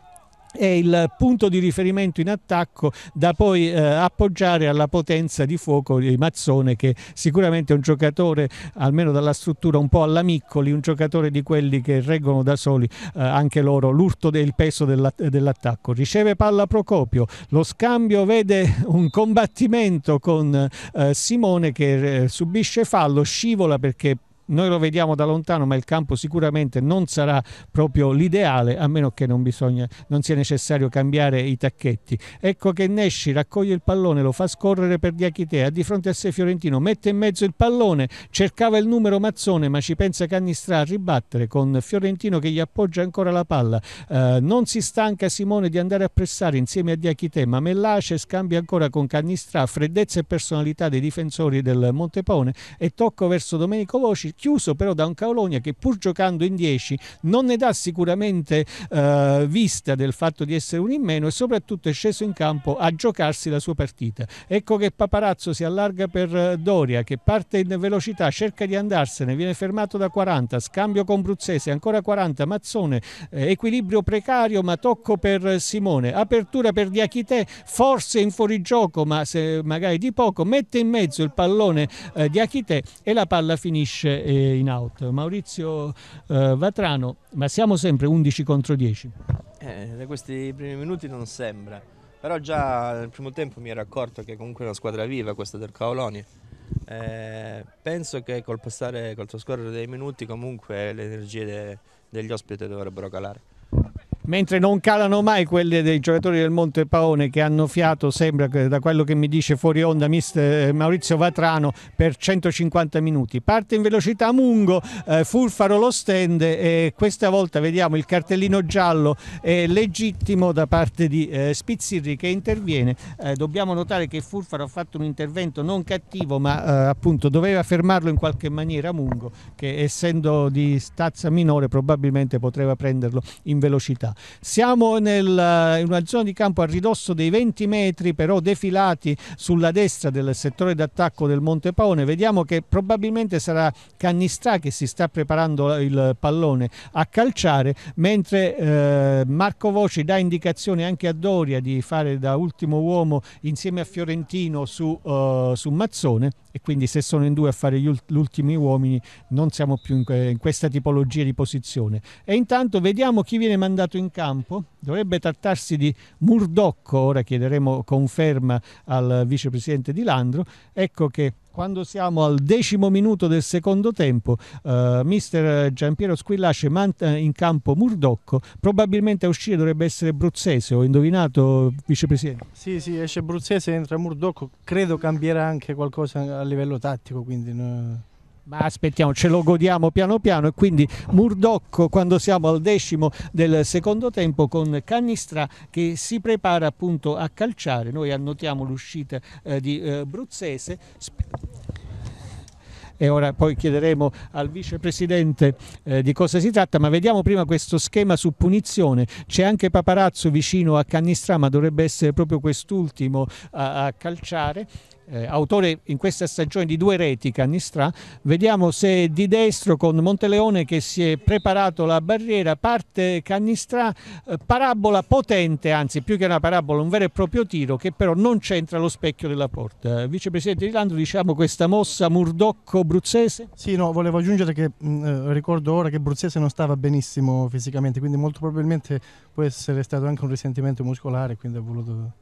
è il punto di riferimento in attacco da poi eh, appoggiare alla potenza di fuoco di Mazzone che sicuramente è un giocatore almeno dalla struttura un po' alla Miccoli, un giocatore di quelli che reggono da soli eh, anche loro l'urto del peso dell'attacco. Riceve palla Procopio, lo scambio vede un combattimento con eh, Simone che eh, subisce fallo, scivola perché noi lo vediamo da lontano, ma il campo sicuramente non sarà proprio l'ideale, a meno che non, bisogna, non sia necessario cambiare i tacchetti. Ecco che Nesci raccoglie il pallone, lo fa scorrere per Diachitea, di fronte a sé Fiorentino, mette in mezzo il pallone, cercava il numero Mazzone, ma ci pensa Cannistrà a ribattere con Fiorentino che gli appoggia ancora la palla. Eh, non si stanca Simone di andare a pressare insieme a Diachite, ma Mellace scambia ancora con Cannistrà freddezza e personalità dei difensori del Montepone e tocco verso Domenico Voci chiuso però da un Caolonia che pur giocando in 10 non ne dà sicuramente eh, vista del fatto di essere un in meno e soprattutto è sceso in campo a giocarsi la sua partita. Ecco che Paparazzo si allarga per eh, Doria che parte in velocità, cerca di andarsene, viene fermato da 40, scambio con Bruzzese, ancora 40, Mazzone, eh, equilibrio precario ma tocco per Simone, apertura per Diachite, forse in fuorigioco ma magari di poco, mette in mezzo il pallone eh, Diachite e la palla finisce e in out. Maurizio eh, Vatrano, ma siamo sempre 11 contro 10. Eh, da questi primi minuti non sembra, però già nel primo tempo mi ero accorto che comunque è una squadra viva questa del Caoloni. Eh, penso che col passare, col trascorrere dei minuti comunque le energie de, degli ospiti dovrebbero calare mentre non calano mai quelle dei giocatori del Monte Paone che hanno fiato, sembra da quello che mi dice fuori onda mister eh, Maurizio Vatrano, per 150 minuti. Parte in velocità Mungo, eh, Fulfaro lo stende e questa volta vediamo il cartellino giallo eh, legittimo da parte di eh, Spizzirri che interviene. Eh, dobbiamo notare che Furfaro ha fatto un intervento non cattivo ma eh, appunto doveva fermarlo in qualche maniera Mungo che essendo di stazza minore probabilmente poteva prenderlo in velocità. Siamo nel, eh, in una zona di campo a ridosso dei 20 metri, però defilati sulla destra del settore d'attacco del Monte Paone. Vediamo che probabilmente sarà Cannistrà che si sta preparando il pallone a calciare, mentre eh, Marco Voci dà indicazione anche a Doria di fare da ultimo uomo insieme a Fiorentino su, uh, su Mazzone e quindi se sono in due a fare gli ultimi uomini non siamo più in, que in questa tipologia di posizione. E intanto vediamo chi viene mandato in campo. Dovrebbe trattarsi di Murdocco, ora chiederemo conferma al vicepresidente Di Landro. Ecco che quando siamo al decimo minuto del secondo tempo eh, mister Giampiero Squillace manda eh, in campo Murdocco probabilmente a uscire dovrebbe essere Bruzzese ho indovinato vicepresidente sì sì esce Bruzzese entra Murdocco credo cambierà anche qualcosa a livello tattico quindi no ma aspettiamo, ce lo godiamo piano piano e quindi Murdocco quando siamo al decimo del secondo tempo con Canistra che si prepara appunto a calciare. Noi annotiamo l'uscita eh, di eh, Bruzzese. E ora poi chiederemo al vicepresidente eh, di cosa si tratta, ma vediamo prima questo schema su punizione. C'è anche Paparazzo vicino a Canistra, ma dovrebbe essere proprio quest'ultimo a, a calciare eh, autore in questa stagione di due reti Canistra, vediamo se di destro con Monteleone che si è preparato la barriera, parte Canistra, eh, parabola potente, anzi più che una parabola, un vero e proprio tiro che però non c'entra lo specchio della porta. Eh, vicepresidente di Rilando, diciamo questa mossa Murdocco-Bruzzese? Sì, no, volevo aggiungere che mh, mm, eh, ricordo ora che Bruzzese non stava benissimo fisicamente, quindi molto probabilmente può essere stato anche un risentimento muscolare, quindi ha voluto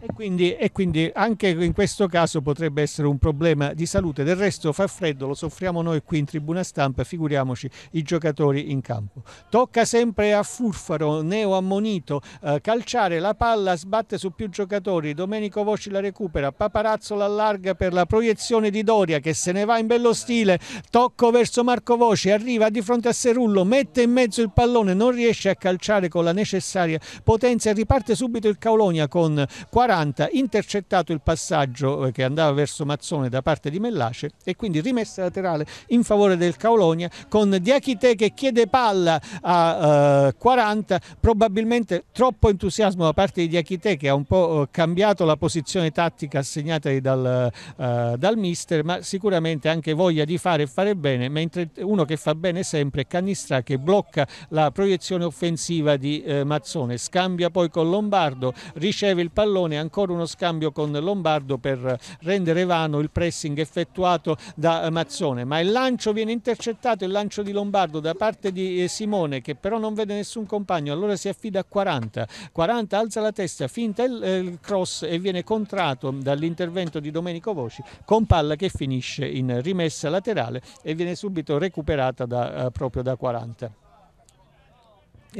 e quindi, e quindi, anche in questo caso potrebbe essere un problema di salute. Del resto fa freddo, lo soffriamo noi qui in tribuna stampa, figuriamoci i giocatori in campo. Tocca sempre a Furfaro, neo ammonito, eh, calciare la palla, sbatte su più giocatori, Domenico Voci la recupera, Paparazzo la allarga per la proiezione di Doria che se ne va in bello stile, tocco verso Marco Voci, arriva di fronte a Serullo, mette in mezzo il pallone, non riesce a calciare con la necessaria potenza e riparte subito il Caulonia con 40 40, intercettato il passaggio eh, che andava verso Mazzone da parte di Mellace e quindi rimessa laterale in favore del Caulonia con Diachite che chiede palla a eh, 40, probabilmente troppo entusiasmo da parte di Diachite che ha un po' eh, cambiato la posizione tattica assegnata dal, eh, dal mister, ma sicuramente anche voglia di fare e fare bene, mentre uno che fa bene sempre è Canistra che blocca la proiezione offensiva di eh, Mazzone, scambia poi con Lombardo, riceve il pallone ancora uno scambio con Lombardo per rendere vano il pressing effettuato da Mazzone ma il lancio viene intercettato il lancio di Lombardo da parte di eh, Simone che però non vede nessun compagno allora si affida a 40 40 alza la testa finta il, eh, il cross e viene contrato dall'intervento di Domenico Voci con palla che finisce in rimessa laterale e viene subito recuperata da, eh, proprio da 40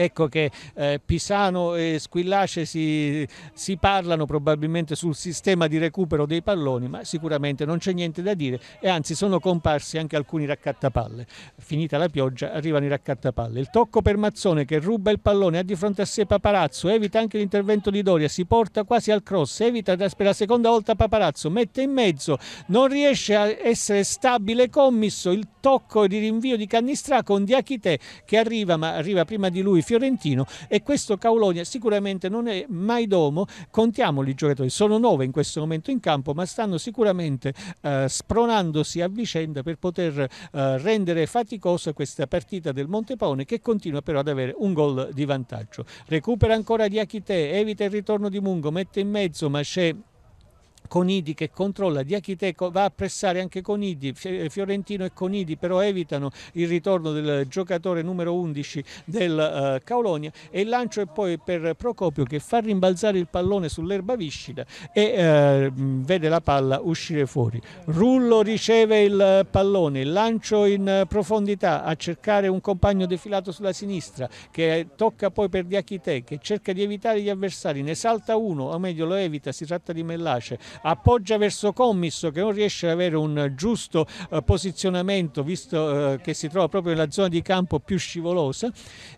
ecco che eh, Pisano e Squillace si, si parlano probabilmente sul sistema di recupero dei palloni, ma sicuramente non c'è niente da dire e anzi sono comparsi anche alcuni raccattapalle. Finita la pioggia arrivano i raccattapalle. Il tocco per Mazzone che ruba il pallone, ha di fronte a sé Paparazzo, evita anche l'intervento di Doria, si porta quasi al cross, evita per la seconda volta Paparazzo, mette in mezzo, non riesce a essere stabile commisso, il tocco di rinvio di Cannistrà con Diachite che arriva, ma arriva prima di lui fiorentino e questo Caulonia sicuramente non è mai domo, contiamoli i giocatori, sono nove in questo momento in campo ma stanno sicuramente eh, spronandosi a vicenda per poter eh, rendere faticosa questa partita del Montepone che continua però ad avere un gol di vantaggio. Recupera ancora di Achite, evita il ritorno di Mungo, mette in mezzo ma c'è Conidi che controlla, Diachiteco va a pressare anche Conidi, eh, Fiorentino e Conidi però evitano il ritorno del giocatore numero 11 del eh, Caulonia e il lancio è poi per Procopio che fa rimbalzare il pallone sull'erba viscida e eh, vede la palla uscire fuori. Rullo riceve il pallone, lancio in profondità a cercare un compagno defilato sulla sinistra che eh, tocca poi per Diachiteco che cerca di evitare gli avversari, ne salta uno, o meglio lo evita, si tratta di Mellace, appoggia verso Commisso che non riesce ad avere un giusto eh, posizionamento visto eh, che si trova proprio nella zona di campo più scivolosa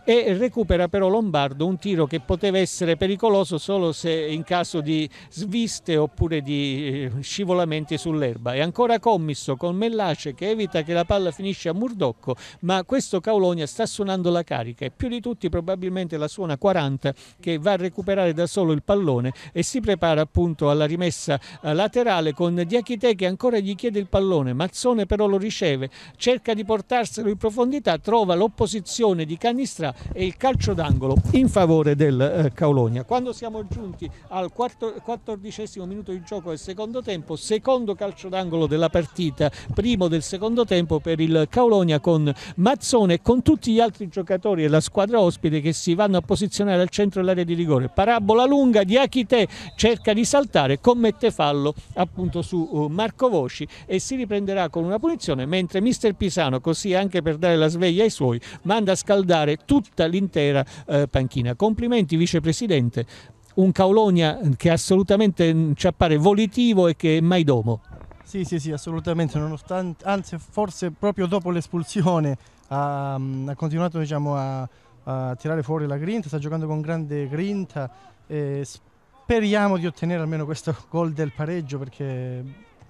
e recupera però Lombardo un tiro che poteva essere pericoloso solo se in caso di sviste oppure di eh, scivolamenti sull'erba e ancora Commisso con Mellace che evita che la palla finisce a Murdocco ma questo Caulonia sta suonando la carica e più di tutti probabilmente la suona 40 che va a recuperare da solo il pallone e si prepara appunto alla rimessa eh, laterale con Diachite che ancora gli chiede il pallone, Mazzone però lo riceve, cerca di portarselo in profondità, trova l'opposizione di Canistra e il calcio d'angolo in favore del eh, Caolonia. Quando siamo giunti al quattordicesimo minuto di gioco del secondo tempo, secondo calcio d'angolo della partita, primo del secondo tempo per il Caolonia con Mazzone e con tutti gli altri giocatori e la squadra ospite che si vanno a posizionare al centro dell'area di rigore. Parabola lunga di cerca di saltare, commette fallo appunto su uh, Marco Voci e si riprenderà con una punizione mentre mister Pisano così anche per dare la sveglia ai suoi manda a scaldare tutta l'intera eh, panchina. Complimenti vicepresidente, un Caulonia che assolutamente mm, ci appare volitivo e che è mai domo. Sì, sì, sì, assolutamente, nonostante, anzi forse proprio dopo l'espulsione ha, mm, ha, continuato diciamo, a, a, tirare fuori la grinta, sta giocando con grande grinta, eh, speriamo di ottenere almeno questo gol del pareggio perché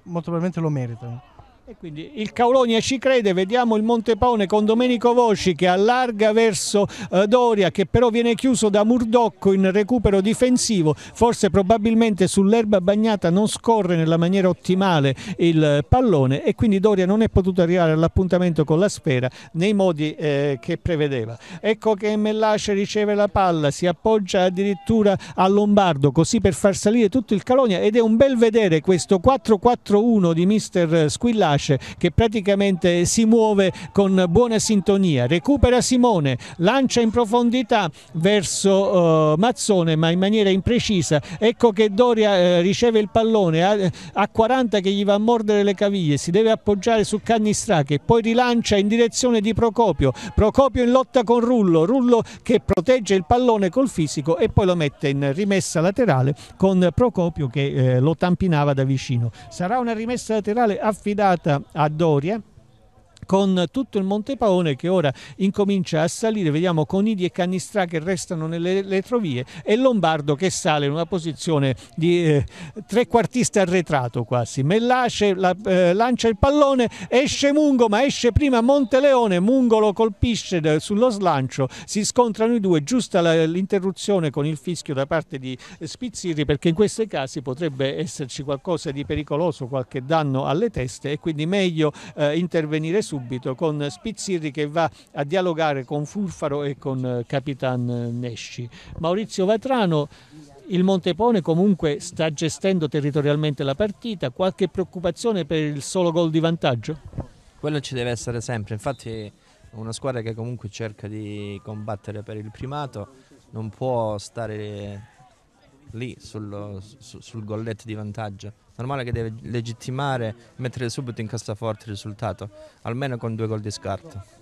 molto probabilmente lo meritano. E quindi il Caulonia ci crede, vediamo il Montepaone con Domenico Voci che allarga verso eh, Doria che però viene chiuso da Murdocco in recupero difensivo, forse probabilmente sull'erba bagnata non scorre nella maniera ottimale il eh, pallone e quindi Doria non è potuto arrivare all'appuntamento con la sfera nei modi eh, che prevedeva. Ecco che Mellace riceve la palla, si appoggia addirittura a Lombardo così per far salire tutto il Calonia ed è un bel vedere questo 4-4-1 di mister eh, Squillace Boniface che praticamente si muove con buona sintonia, recupera Simone, lancia in profondità verso eh, Mazzone ma in maniera imprecisa, ecco che Doria eh, riceve il pallone a, a, 40 che gli va a mordere le caviglie, si deve appoggiare su Cannistra che poi rilancia in direzione di Procopio, Procopio in lotta con Rullo, Rullo che protegge il pallone col fisico e poi lo mette in rimessa laterale con Procopio che eh, lo tampinava da vicino. Sarà una rimessa laterale affidata a Doria, con tutto il Monte Paone che ora incomincia a salire, vediamo Conidi e Cannistrà che restano nelle retrovie e Lombardo che sale in una posizione di eh, trequartista arretrato quasi, Mellace la, eh, lancia il pallone, esce Mungo ma esce prima Monteleone, Mungo lo colpisce sullo slancio, si scontrano i due, giusta l'interruzione con il fischio da parte di Spizzirri perché in questi casi potrebbe esserci qualcosa di pericoloso, qualche danno alle teste e quindi meglio eh, intervenire subito subito con Spizzirri che va a dialogare con Furfaro e con eh, Capitan eh, Nesci. Maurizio Vatrano il Montepone comunque sta gestendo territorialmente la partita, qualche preoccupazione per il solo gol di vantaggio? Quello ci deve essere sempre, infatti una squadra che comunque cerca di combattere per il primato non può stare lì sul, sul golletto di vantaggio, Normale che deve legittimare e mettere subito in cassaforte il risultato, almeno con due gol di scarto.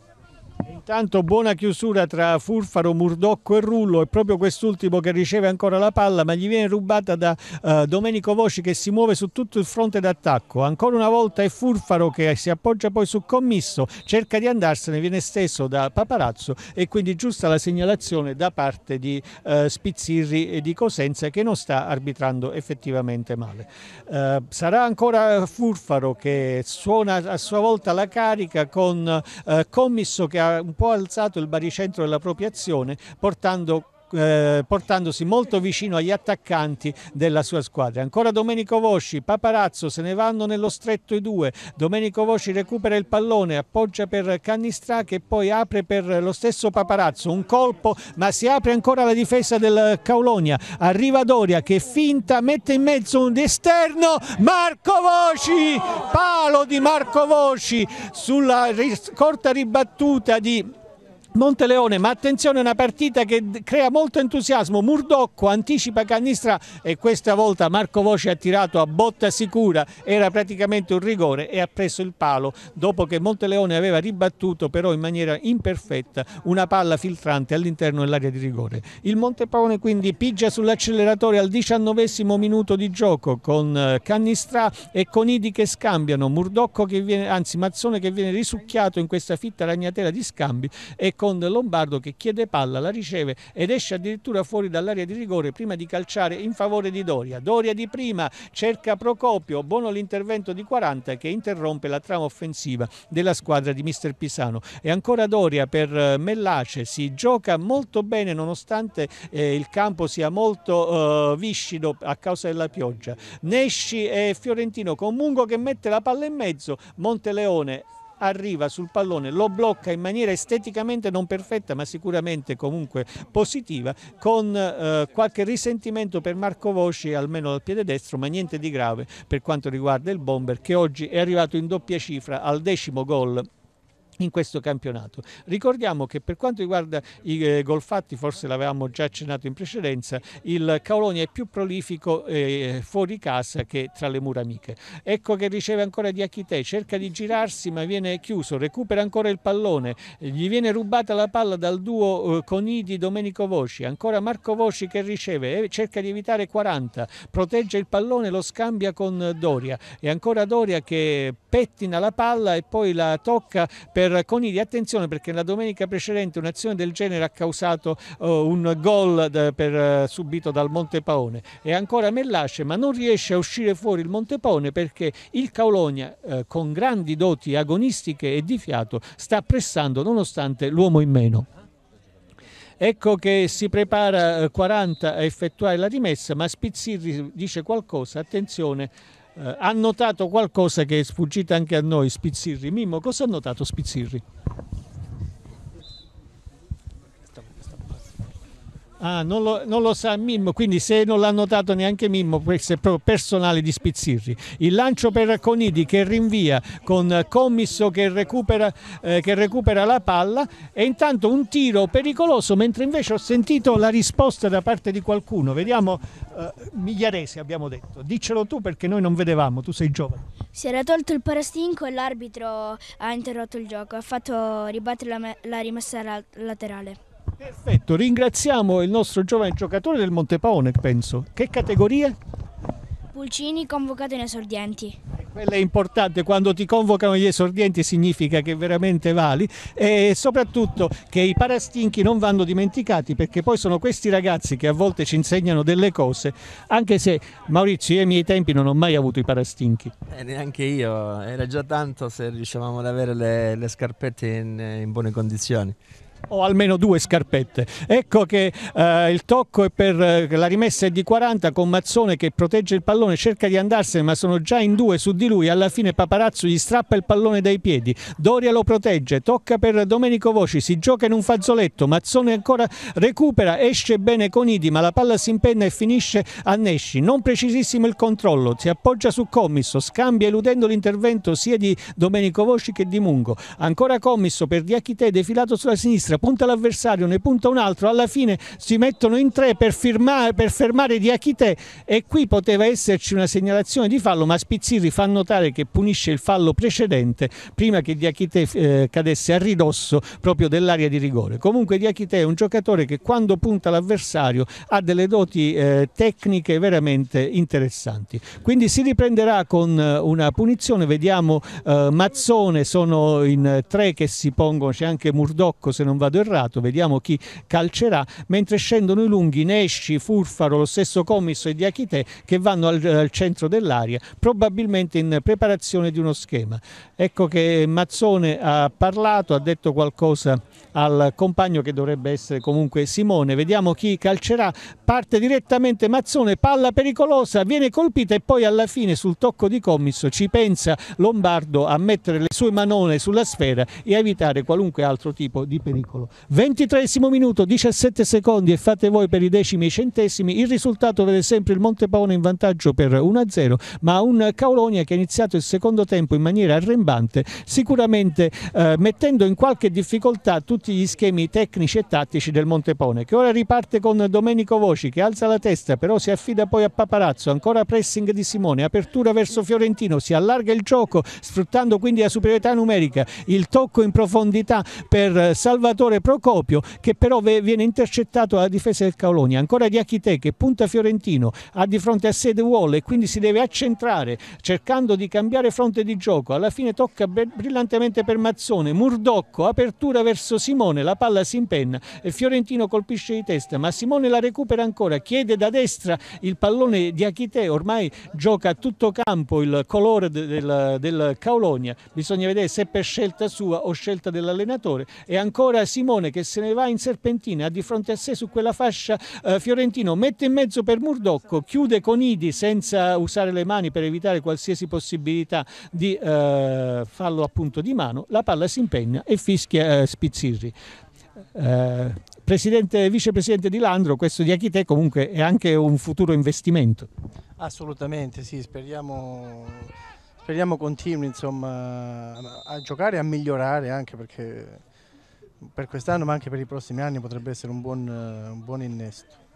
Intanto buona chiusura tra Furfaro, Murdocco e Rullo e proprio quest'ultimo che riceve ancora la palla ma gli viene rubata da eh, Domenico Voci che si muove su tutto il fronte d'attacco. Ancora una volta è Furfaro che si appoggia poi su Commisso, cerca di andarsene, viene stesso da Paparazzo e quindi giusta la segnalazione da parte di eh, Spizzirri e di Cosenza che non sta arbitrando effettivamente male. Eh, sarà ancora Furfaro che suona a sua volta la carica con eh, Commisso che ha un po' alzato il baricentro della propria azione portando eh, portandosi molto vicino agli attaccanti della sua squadra. Ancora Domenico Vosci, Paparazzo se ne vanno nello stretto i due, Domenico Vosci recupera il pallone, appoggia per Cannistra che poi apre per lo stesso Paparazzo, un colpo ma si apre ancora la difesa del Caulonia, arriva Doria che finta, mette in mezzo un esterno, Marco Vosci, palo di Marco Vosci sulla scorta ribattuta di Monteleone, ma attenzione, una partita che crea molto entusiasmo. Murdocco anticipa Canistra e questa volta Marco Voce ha tirato a botta sicura, era praticamente un rigore e ha preso il palo dopo che Monteleone aveva ribattuto però in maniera imperfetta una palla filtrante all'interno dell'area di rigore. Il Montepone quindi pigia sull'acceleratore al diciannovesimo minuto di gioco con eh, Canistra e Conidi che scambiano, Murdocco che viene, anzi Mazzone che viene risucchiato in questa fitta ragnatela di scambi e con Lombardo che chiede palla, la riceve ed esce addirittura fuori dall'area di rigore prima di calciare in favore di Doria. Doria di prima cerca Procopio, buono l'intervento di 40 che interrompe la trama offensiva della squadra di mister Pisano. E ancora Doria per eh, Mellace, si gioca molto bene nonostante eh, il campo sia molto eh, viscido a causa della pioggia. Nesci e Fiorentino con Mungo che mette la palla in mezzo, Monteleone arriva sul pallone, lo blocca in maniera esteticamente non perfetta ma sicuramente comunque positiva con eh, qualche risentimento per Marco Voci almeno dal piede destro ma niente di grave per quanto riguarda il bomber che oggi è arrivato in doppia cifra al decimo gol in questo campionato. Ricordiamo che per quanto riguarda i eh, gol fatti, forse l'avevamo già accennato in precedenza, il Caolonia è più prolifico eh, fuori casa che tra le mura amiche. Ecco che riceve ancora di Achite, cerca di girarsi ma viene chiuso, recupera ancora il pallone, gli viene rubata la palla dal duo eh, Conidi Domenico Voci, ancora Marco Voci che riceve, eh, cerca di evitare 40, protegge il pallone, lo scambia con Doria e ancora Doria che pettina la palla e poi la tocca per per Conigli. Attenzione perché la domenica precedente un'azione del genere ha causato eh, un gol per, eh, subito dal Montepaone e ancora Mellace ma non riesce a uscire fuori il Montepaone perché il Caolonia eh, con grandi doti agonistiche e di fiato sta pressando nonostante l'uomo in meno. Ecco che si prepara 40 a effettuare la rimessa, ma Spizzirri dice qualcosa, attenzione, eh, ha notato qualcosa che è sfuggito anche a noi, Spizzirri. Mimmo, cosa ha notato Spizzirri? Ah, non lo, non lo, sa Mimmo, quindi se non l'ha notato neanche Mimmo, questo è proprio personale di Spizzirri. Il lancio per Conidi che rinvia con Commisso che recupera, eh, che recupera la palla e intanto un tiro pericoloso, mentre invece ho sentito la risposta da parte di qualcuno. Vediamo, eh, Migliaresi abbiamo detto, diccelo tu perché noi non vedevamo, tu sei giovane. Si era tolto il parastinco e l'arbitro ha interrotto il gioco, ha fatto ribattere la, la rimessa laterale. Perfetto, ringraziamo il nostro giovane giocatore del Montepaone, penso. Che categoria? Pulcini convocato in esordienti. Quello è importante, quando ti convocano gli esordienti significa che veramente vali e soprattutto che i parastinchi non vanno dimenticati perché poi sono questi ragazzi che a volte ci insegnano delle cose, anche se Maurizio io ai miei tempi non ho mai avuto i parastinchi. Eh, neanche io, era già tanto se riuscivamo ad avere le, le scarpette in, in buone condizioni o almeno due scarpette. Ecco che eh, il tocco è per eh, la rimessa è di 40 con Mazzone che protegge il pallone, cerca di andarsene ma sono già in due su di lui, alla fine Paparazzo gli strappa il pallone dai piedi, Doria lo protegge, tocca per Domenico Voci, si gioca in un fazzoletto, Mazzone ancora recupera, esce bene con Idi ma la palla si impenna e finisce a Nesci, non precisissimo il controllo, si appoggia su Commisso, scambia eludendo l'intervento sia di Domenico Voci che di Mungo, ancora Commisso per Diachite defilato sulla sinistra sinistra, punta l'avversario, ne punta un altro, alla fine si mettono in tre per, firmare, per fermare Diachite e qui poteva esserci una segnalazione di fallo, ma Spizzirri fa notare che punisce il fallo precedente prima che Diachite eh, cadesse a ridosso proprio dell'area di rigore. Comunque Diachite è un giocatore che quando punta l'avversario ha delle doti eh, tecniche veramente interessanti. Quindi si riprenderà con eh, una punizione, vediamo eh, Mazzone, sono in tre che si pongono, c'è anche Murdocco se non non vado errato, vediamo chi calcerà, mentre scendono i lunghi Nesci, Furfaro, lo stesso Commisso e Diachite che vanno al, al centro dell'area, probabilmente in preparazione di uno schema. Ecco che Mazzone ha parlato, ha detto qualcosa al compagno che dovrebbe essere comunque Simone, vediamo chi calcerà, parte direttamente Mazzone, palla pericolosa, viene colpita e poi alla fine sul tocco di Commisso ci pensa Lombardo a mettere le sue manone sulla sfera e a evitare qualunque altro tipo di pericolo calcolo. 23 minuto, 17 secondi e fate voi per i decimi e i centesimi. Il risultato vede sempre il Montepaone in vantaggio per 1-0, ma un Caolonia che ha iniziato il secondo tempo in maniera arrembante, sicuramente eh, mettendo in qualche difficoltà tutti gli schemi tecnici e tattici del Montepone, che ora riparte con Domenico Voci che alza la testa, però si affida poi a Paparazzo, ancora pressing di Simone, apertura verso Fiorentino, si allarga il gioco sfruttando quindi la superiorità numerica, il tocco in profondità per Salvatore giocatore Procopio che però viene intercettato dalla difesa del Colonia, ancora di Achite che punta Fiorentino, ha di fronte a sé The Wall e quindi si deve accentrare cercando di cambiare fronte di gioco, alla fine tocca brillantemente per Mazzone, Murdocco, apertura verso Simone, la palla si impenna e Fiorentino colpisce di testa, ma Simone la recupera ancora, chiede da destra il pallone di Achite, ormai gioca a tutto campo il colore del, del Caulonia, bisogna vedere se per scelta sua o scelta dell'allenatore e ancora Simone che se ne va in serpentina di fronte a sé su quella fascia eh, Fiorentino, mette in mezzo per Murdocco, chiude con Idi senza usare le mani per evitare qualsiasi possibilità di eh, fallo appunto di mano, la palla si impegna e fischia eh, Spizzirri. Eh, presidente, vicepresidente Di Landro, questo di Achite comunque è anche un futuro investimento. Assolutamente, sì, speriamo speriamo continui insomma, a giocare e a migliorare anche perché per quest'anno ma anche per i prossimi anni potrebbe essere un buon, eh, un buon innesto.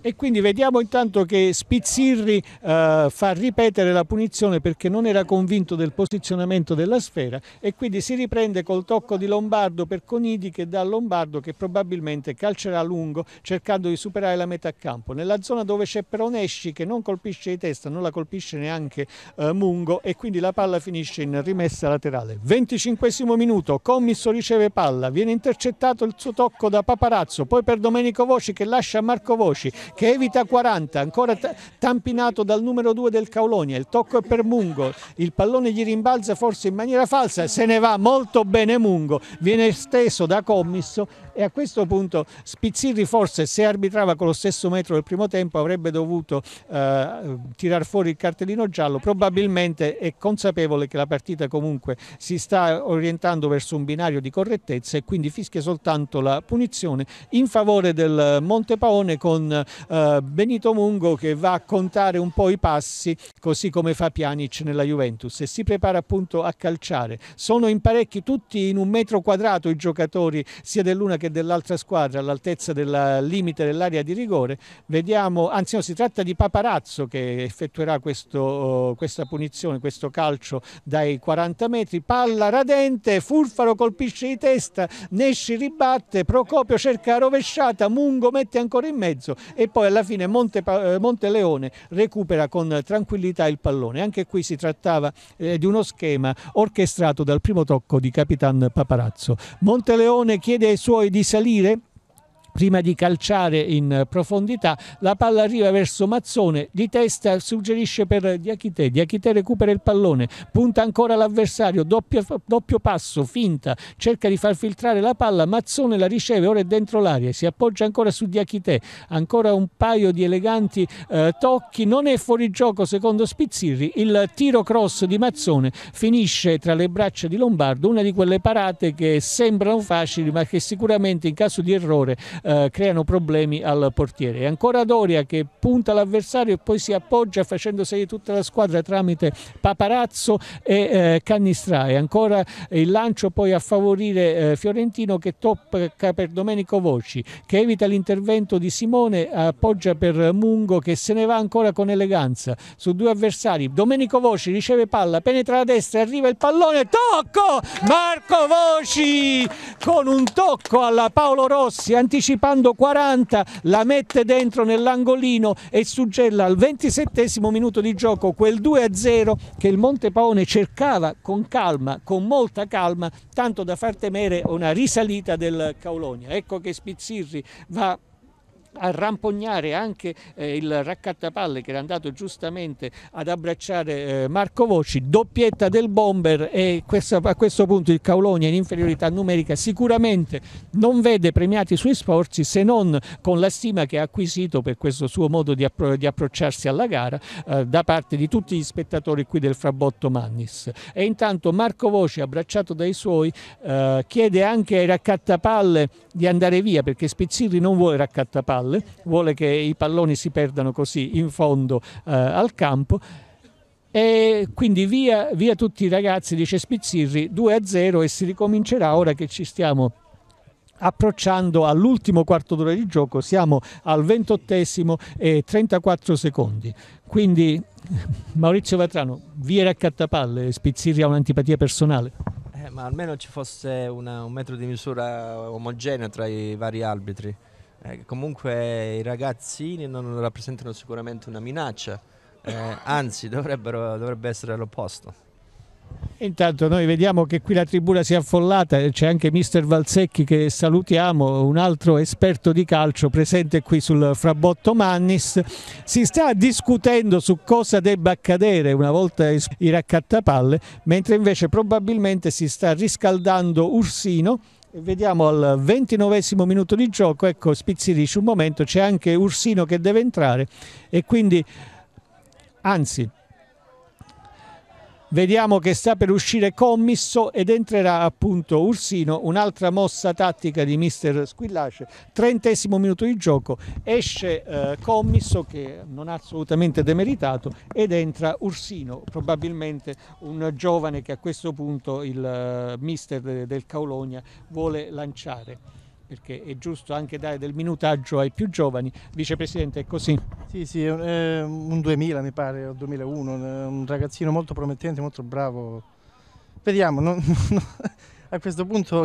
E quindi vediamo intanto che Spizzirri eh, fa ripetere la punizione perché non era convinto del posizionamento della sfera e quindi si riprende col tocco di Lombardo per Conidi che dà a Lombardo che probabilmente calcerà lungo cercando di superare la metà campo. Nella zona dove c'è Peronesci che non colpisce di testa, non la colpisce neanche eh, Mungo e quindi la palla finisce in rimessa laterale. 25 minuto, Commisso riceve palla, viene intercettato il suo tocco da Paparazzo, poi per Domenico Voci che lascia Marco Voci che evita 40, ancora tampinato dal numero 2 del Caulonia, il tocco è per Mungo, il pallone gli rimbalza forse in maniera falsa, se ne va molto bene Mungo, viene steso da Commisso e a questo punto Spizzirri forse se arbitrava con lo stesso metro del primo tempo avrebbe dovuto eh, tirar fuori il cartellino giallo, probabilmente è consapevole che la partita comunque si sta orientando verso un binario di correttezza e quindi fischia soltanto la punizione in favore del Montepaone con eh, Benito Mungo che va a contare un po' i passi così come fa Pjanic nella Juventus e si prepara appunto a calciare. Sono in parecchi tutti in un metro quadrato i giocatori sia dell'una che dell'altra squadra all'altezza del limite dell'area di rigore. Vediamo, anzi no, si tratta di Paparazzo che effettuerà questo, oh, questa punizione, questo calcio dai 40 metri, palla radente, Furfaro colpisce di testa, Nesci ribatte, Procopio cerca rovesciata, Mungo mette ancora in mezzo, e poi alla fine Monte, eh, Monteleone recupera con tranquillità il pallone. Anche qui si trattava eh, di uno schema orchestrato dal primo tocco di Capitan Paparazzo. Monteleone chiede ai suoi di salire prima di calciare in profondità, la palla arriva verso Mazzone, di testa suggerisce per Diachite, Diachite recupera il pallone, punta ancora l'avversario, doppio, doppio, passo, finta, cerca di far filtrare la palla, Mazzone la riceve, ora è dentro l'area, si appoggia ancora su Diachite, ancora un paio di eleganti eh, tocchi, non è fuori gioco secondo Spizzirri, il tiro cross di Mazzone finisce tra le braccia di Lombardo, una di quelle parate che sembrano facili ma che sicuramente in caso di errore eh, eh, creano problemi al portiere. E ancora Doria che punta l'avversario e poi si appoggia facendo salire tutta la squadra tramite Paparazzo e eh, Cannistrae. Ancora il lancio poi a favorire eh, Fiorentino che tocca per Domenico Voci che evita l'intervento di Simone, appoggia per Mungo che se ne va ancora con eleganza su due avversari. Domenico Voci riceve palla, penetra a destra, arriva il pallone, tocco! Marco Voci con un tocco alla Paolo Rossi, anticipato anticipando 40, la mette dentro nell'angolino e suggella al 27 minuto di gioco quel 2-0 che il Monte Paone cercava con calma, con molta calma, tanto da far temere una risalita del Caulonia. Ecco che Spizzirri va a rampognare anche eh, il raccattapalle che era andato giustamente ad abbracciare eh, Marco Voci, doppietta del bomber e questo, a questo punto il Caulonia in inferiorità numerica sicuramente non vede premiati i suoi sforzi se non con la stima che ha acquisito per questo suo modo di, appro di approcciarsi alla gara eh, da parte di tutti gli spettatori qui del Frabotto Mannis. E intanto Marco Voci, abbracciato dai suoi, eh, chiede anche ai raccattapalle di andare via perché Spizzirri non vuole raccattapalle palle, vuole che i palloni si perdano così in fondo eh, al campo. E quindi via, via tutti i ragazzi, dice Spizzirri, 2-0 e si ricomincerà ora che ci stiamo approcciando all'ultimo quarto d'ora di gioco, siamo al 28 e 34 secondi. Quindi Maurizio Vatrano, via raccattapalle, Spizzirri ha un'antipatia personale. Eh, ma almeno ci fosse una, un metro di misura omogenea tra i vari arbitri. Eh, comunque i ragazzini non rappresentano sicuramente una minaccia, eh, anzi dovrebbe essere l'opposto. Intanto noi vediamo che qui la tribuna si è affollata, eh, c'è anche mister Valsecchi che salutiamo, un altro esperto di calcio presente qui sul Frabotto Mannis. Si sta discutendo su cosa debba accadere una volta i raccattapalle, mentre invece probabilmente si sta riscaldando Ursino vediamo al ventinovesimo minuto di gioco, ecco Spizzirisci un momento, c'è anche Ursino che deve entrare e quindi, anzi Vediamo che sta per uscire Commisso ed entrerà appunto Ursino, un'altra mossa tattica di mister Squillace. Trentesimo minuto di gioco, esce eh, Commisso che non ha assolutamente demeritato ed entra Ursino, probabilmente un giovane che a questo punto il eh, mister del Caulonia vuole lanciare perché è giusto anche dare del minutaggio ai più giovani. Vicepresidente, è così? Sì, sì, eh, un 2000 mi pare, o 2001, un ragazzino molto promettente, molto bravo. Vediamo, non, non, a questo punto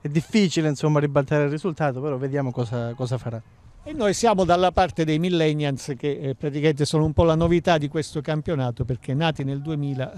è difficile insomma ribaltare il risultato, però vediamo cosa, cosa farà. E noi siamo dalla parte dei millennials che eh, praticamente sono un po' la novità di questo campionato perché nati nel 2000,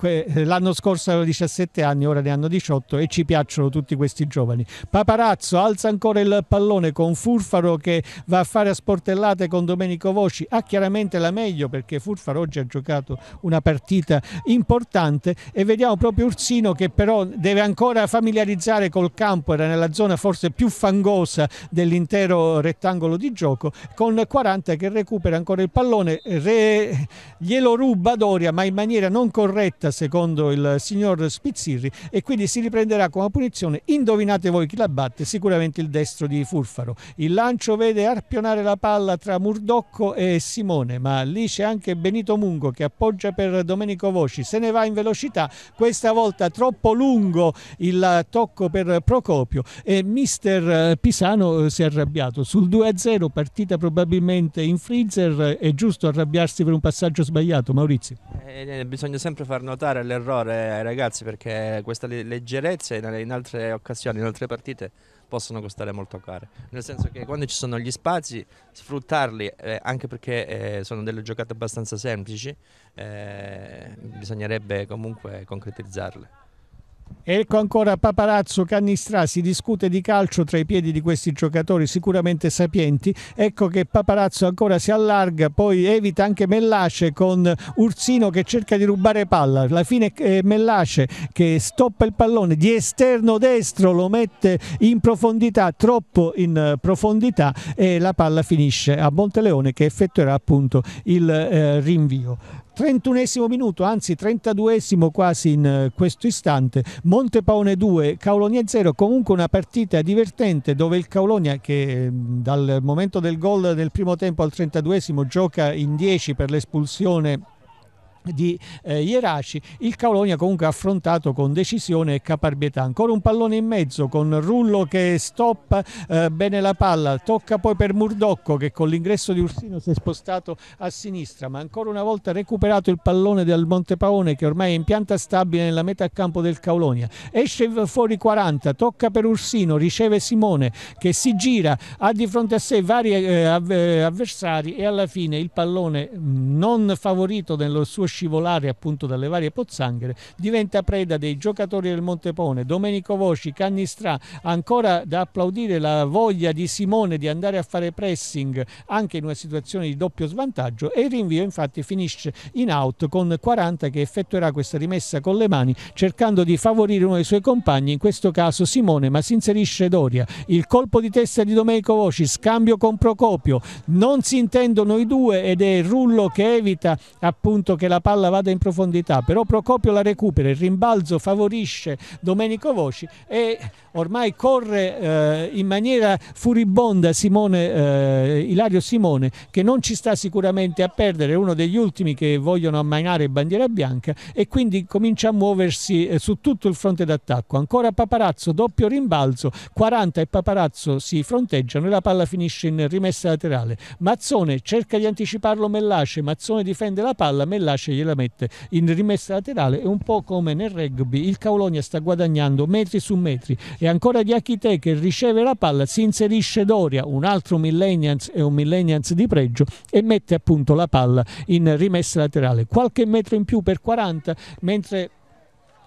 eh, eh, l'anno scorso avevano 17 anni, ora ne hanno 18 e ci piacciono tutti questi giovani. Paparazzo alza ancora il pallone con Furfaro che va a fare a sportellate con Domenico Voci, ha ah, chiaramente la meglio perché Furfaro oggi ha giocato una partita importante e vediamo proprio Ursino che però deve ancora familiarizzare col campo, era nella zona forse più fangosa dell'intero rettangolo angolo di gioco con 40 che recupera ancora il pallone, re, glielo ruba Doria ma in maniera non corretta secondo il signor Spizzirri e quindi si riprenderà come punizione, indovinate voi chi la batte, sicuramente il destro di Furfaro. Il lancio vede arpionare la palla tra Murdocco e Simone ma lì c'è anche Benito Mungo che appoggia per Domenico Voci, se ne va in velocità, questa volta troppo lungo il tocco per Procopio e mister Pisano si è arrabbiato sul 2 2-0, partita probabilmente in freezer, è giusto arrabbiarsi per un passaggio sbagliato, Maurizio? Eh, eh bisogna sempre far notare l'errore ai eh, ragazzi perché questa leggerezza in altre occasioni, in altre partite possono costare molto care. Nel senso che quando ci sono gli spazi, sfruttarli, eh, anche perché eh, sono delle giocate abbastanza semplici, eh, bisognerebbe comunque concretizzarle. Ecco ancora Paparazzo, Cannistrà, si discute di calcio tra i piedi di questi giocatori sicuramente sapienti, ecco che Paparazzo ancora si allarga, poi evita anche Mellace con Ursino che cerca di rubare palla, alla fine Mellace che stoppa il pallone di esterno destro, lo mette in profondità, troppo in profondità e la palla finisce a Monteleone che effettuerà appunto il eh, rinvio. 31 minuto, anzi 32 quasi in eh, questo istante, Montepaone 2, Caulonia 0, comunque una partita divertente dove il Caulonia che ehm, dal momento del gol del primo tempo al 32 gioca in 10 per l'espulsione di eh, Ieraci. Il Calonia comunque ha affrontato con decisione e caparbietà. Ancora un pallone in mezzo con Rullo che stoppa eh, bene la palla, tocca poi per Murdocco che con l'ingresso di Ursino si è spostato a sinistra, ma ancora una volta recuperato il pallone del Montepaone che ormai è in pianta stabile nella metà campo del Calonia. Esce fuori 40, tocca per Ursino, riceve Simone che si gira, ha di fronte a sé vari eh, avversari e alla fine il pallone mm, non favorito nello suo scenario scivolare appunto dalle varie pozzanghere, diventa preda dei giocatori del Montepone, Domenico Voci, Cannistrà, ancora da applaudire la voglia di Simone di andare a fare pressing anche in una situazione di doppio svantaggio e il rinvio infatti finisce in out con 40 che effettuerà questa rimessa con le mani cercando di favorire uno dei suoi compagni, in questo caso Simone, ma si inserisce Doria. Il colpo di testa di Domenico Voci, scambio con Procopio, non si intendono i due ed è Rullo che evita appunto che la palla vada in profondità, però Procopio la recupera, il rimbalzo favorisce Domenico Voci e ormai corre eh, in maniera furibonda Simone, eh, Ilario Simone che non ci sta sicuramente a perdere, è uno degli ultimi che vogliono ammainare bandiera bianca e quindi comincia a muoversi eh, su tutto il fronte d'attacco. Ancora Paparazzo, doppio rimbalzo, 40 e Paparazzo si fronteggiano e la palla finisce in rimessa laterale. Mazzone cerca di anticiparlo Mellace, Mazzone difende la palla, Mellace rovescia gliela mette in rimessa laterale è un po' come nel rugby il Caulonia sta guadagnando metri su metri e ancora Diachite che riceve la palla si inserisce Doria un altro Millennials e un Millennials di pregio e mette appunto la palla in rimessa laterale qualche metro in più per 40 mentre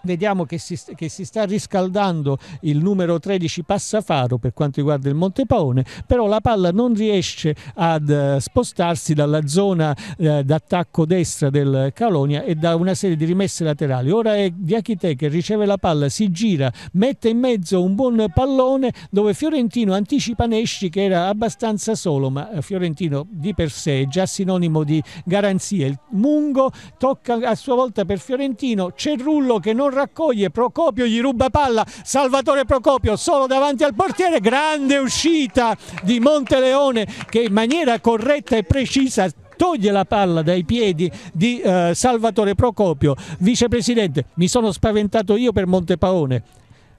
Vediamo che si, che si, sta riscaldando il numero 13 Passafaro per quanto riguarda il Monte Paone, però la palla non riesce ad eh, spostarsi dalla zona eh, d'attacco destra del Calonia e da una serie di rimesse laterali. Ora è Diachite che riceve la palla, si gira, mette in mezzo un buon pallone dove Fiorentino anticipa Nesci che era abbastanza solo, ma eh, Fiorentino di per sé è già sinonimo di garanzia. Il Mungo tocca a sua volta per Fiorentino, c'è Rullo che non non raccoglie, Procopio gli ruba palla, Salvatore Procopio solo davanti al portiere, grande uscita di Monteleone che in maniera corretta e precisa toglie la palla dai piedi di eh, Salvatore Procopio, vicepresidente. Mi sono spaventato io per Montepaone,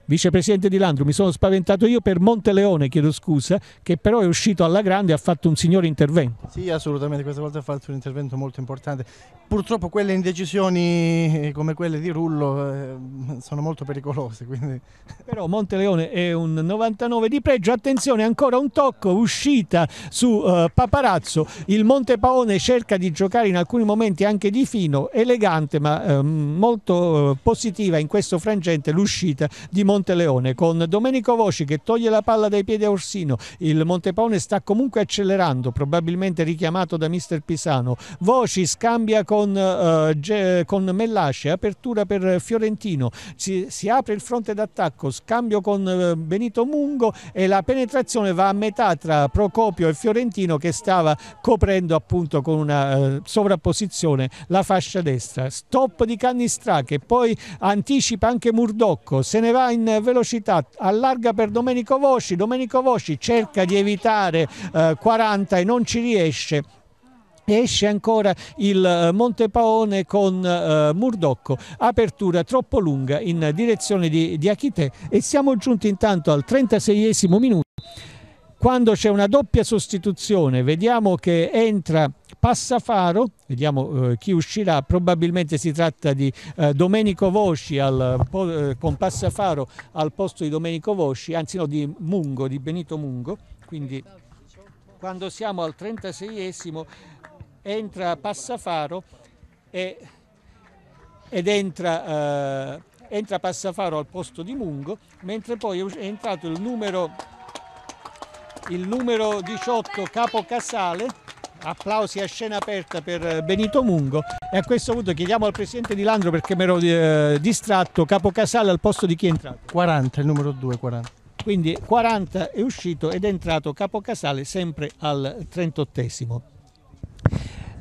vicepresidente Di Landro, mi sono spaventato io per Monteleone, chiedo scusa, che però è uscito alla grande e ha fatto un signore intervento. Sì, assolutamente, questa volta ha fatto un intervento molto importante. Purtroppo quelle indecisioni eh, come quelle di Rullo eh, sono molto pericolose. Quindi... Però Monteleone è un 99 di pregio, attenzione, ancora un tocco, uscita su uh, Paparazzo, il Monte Paone cerca di giocare in alcuni momenti anche di fino, elegante ma eh, molto eh, positiva in questo frangente l'uscita di Monteleone Monteleone con Domenico Voci che toglie la palla dai piedi a Orsino. Il Montepaone sta comunque accelerando, probabilmente richiamato da mister Pisano. Voci scambia con, eh, con Mellasce, apertura per Fiorentino. Si, si apre il fronte d'attacco, scambio con eh, Benito Mungo e la penetrazione va a metà tra Procopio e Fiorentino che stava coprendo appunto con una eh, sovrapposizione la fascia destra. Stop di Cannistra che poi anticipa anche Murdocco, se ne va in in velocità, allarga per Domenico Vosci Domenico Vosci cerca di evitare eh, 40 e non ci riesce esce ancora il eh, Montepaone con eh, Murdocco apertura troppo lunga in direzione di, di Achite e siamo giunti intanto al 36esimo minuto quando c'è una doppia sostituzione vediamo che entra Passafaro, vediamo eh, chi uscirà, probabilmente si tratta di eh, Domenico Vosci al, eh, con Passafaro al posto di Domenico Vosci, anzi no di Mungo, di Benito Mungo, quindi quando siamo al 36esimo entra Passafaro e, ed entra, eh, entra Passafaro al posto di Mungo, mentre poi è entrato il numero il numero 18 Capo Casale applausi a scena aperta per eh, Benito Mungo e a questo punto chiediamo al presidente di Landro perché mi ero eh, distratto Capo Casale al posto di chi è entrato 40 il numero 2 40 quindi 40 è uscito ed è entrato Capo Casale sempre al 38esimo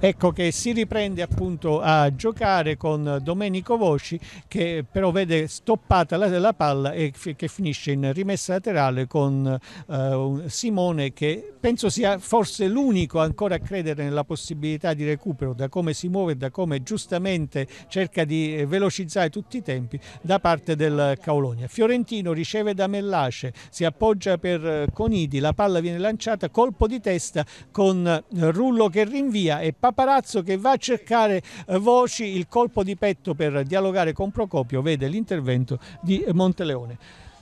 Ecco che si riprende appunto a giocare con Domenico Voci che però vede stoppata la, la palla e che finisce in rimessa laterale con eh, Simone che penso sia forse l'unico ancora a credere nella possibilità di recupero da come si muove e da come giustamente cerca di velocizzare tutti i tempi da parte del Caolonia. Fiorentino riceve da Mellace, si appoggia per Conidi, la palla viene lanciata, colpo di testa con Rullo che rinvia e Papà Paparazzo che va a cercare eh, voci, il colpo di petto per dialogare con Procopio, vede l'intervento di Monteleone.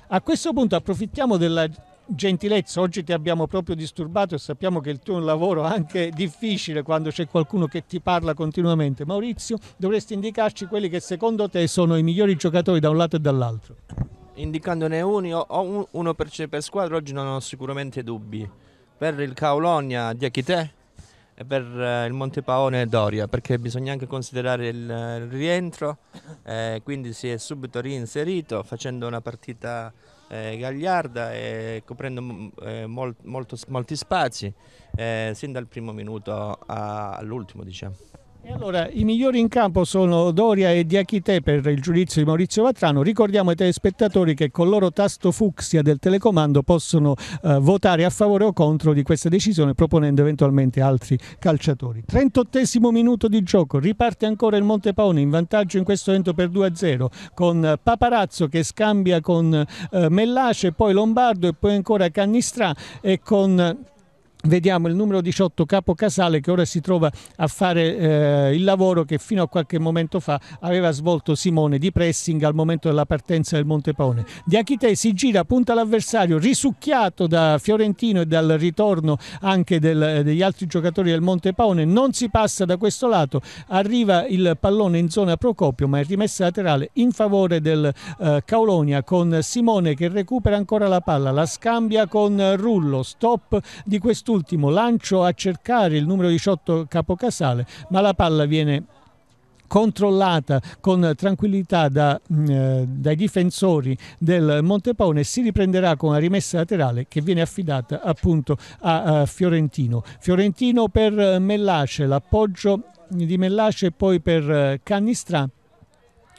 A questo punto approfittiamo della gentilezza, oggi ti abbiamo proprio disturbato e sappiamo che il tuo è un lavoro anche difficile quando c'è qualcuno che ti parla continuamente. Maurizio, dovresti indicarci quelli che secondo te sono i migliori giocatori da un lato e dall'altro. Indicandone uno, uno per, per squadra, oggi non ho sicuramente dubbi. Per il Caolonia, Diachite, e per eh, il Monte Paone e Doria, perché bisogna anche considerare il, rientro, eh, quindi si è subito reinserito facendo una partita eh, gagliarda e coprendo mm, eh, mol, molto, molti spazi, eh, sin dal primo minuto all'ultimo diciamo. E allora, i migliori in campo sono Doria e Diachite per il giudizio di Maurizio Vatrano. Ricordiamo ai telespettatori che con il loro tasto fucsia del telecomando possono eh, votare a favore o contro di questa decisione proponendo eventualmente altri calciatori. 38 minuto di gioco, riparte ancora il Monte Paone in vantaggio in questo evento per 2-0 con eh, Paparazzo che scambia con eh, Mellace, poi Lombardo e poi ancora Cannistrà e con vediamo il numero 18 Capo Casale che ora si trova a fare eh, il lavoro che fino a qualche momento fa aveva svolto Simone di pressing al momento della partenza del Montepaone. Diachite si gira, punta l'avversario, risucchiato da Fiorentino e dal ritorno anche del, eh, degli altri giocatori del Montepaone, non si passa da questo lato, arriva il pallone in zona Procopio ma è rimessa laterale in favore del eh, Caulonia con Simone che recupera ancora la palla, la scambia con Rullo, stop di questo quest'ultimo lancio a cercare il numero 18 Capocasale, ma la palla viene controllata con tranquillità da, mm, eh, dai difensori del Montepone si riprenderà con la rimessa laterale che viene affidata appunto a, a Fiorentino. Fiorentino per eh, Mellace, l'appoggio di Mellace e poi per eh, Cannistrà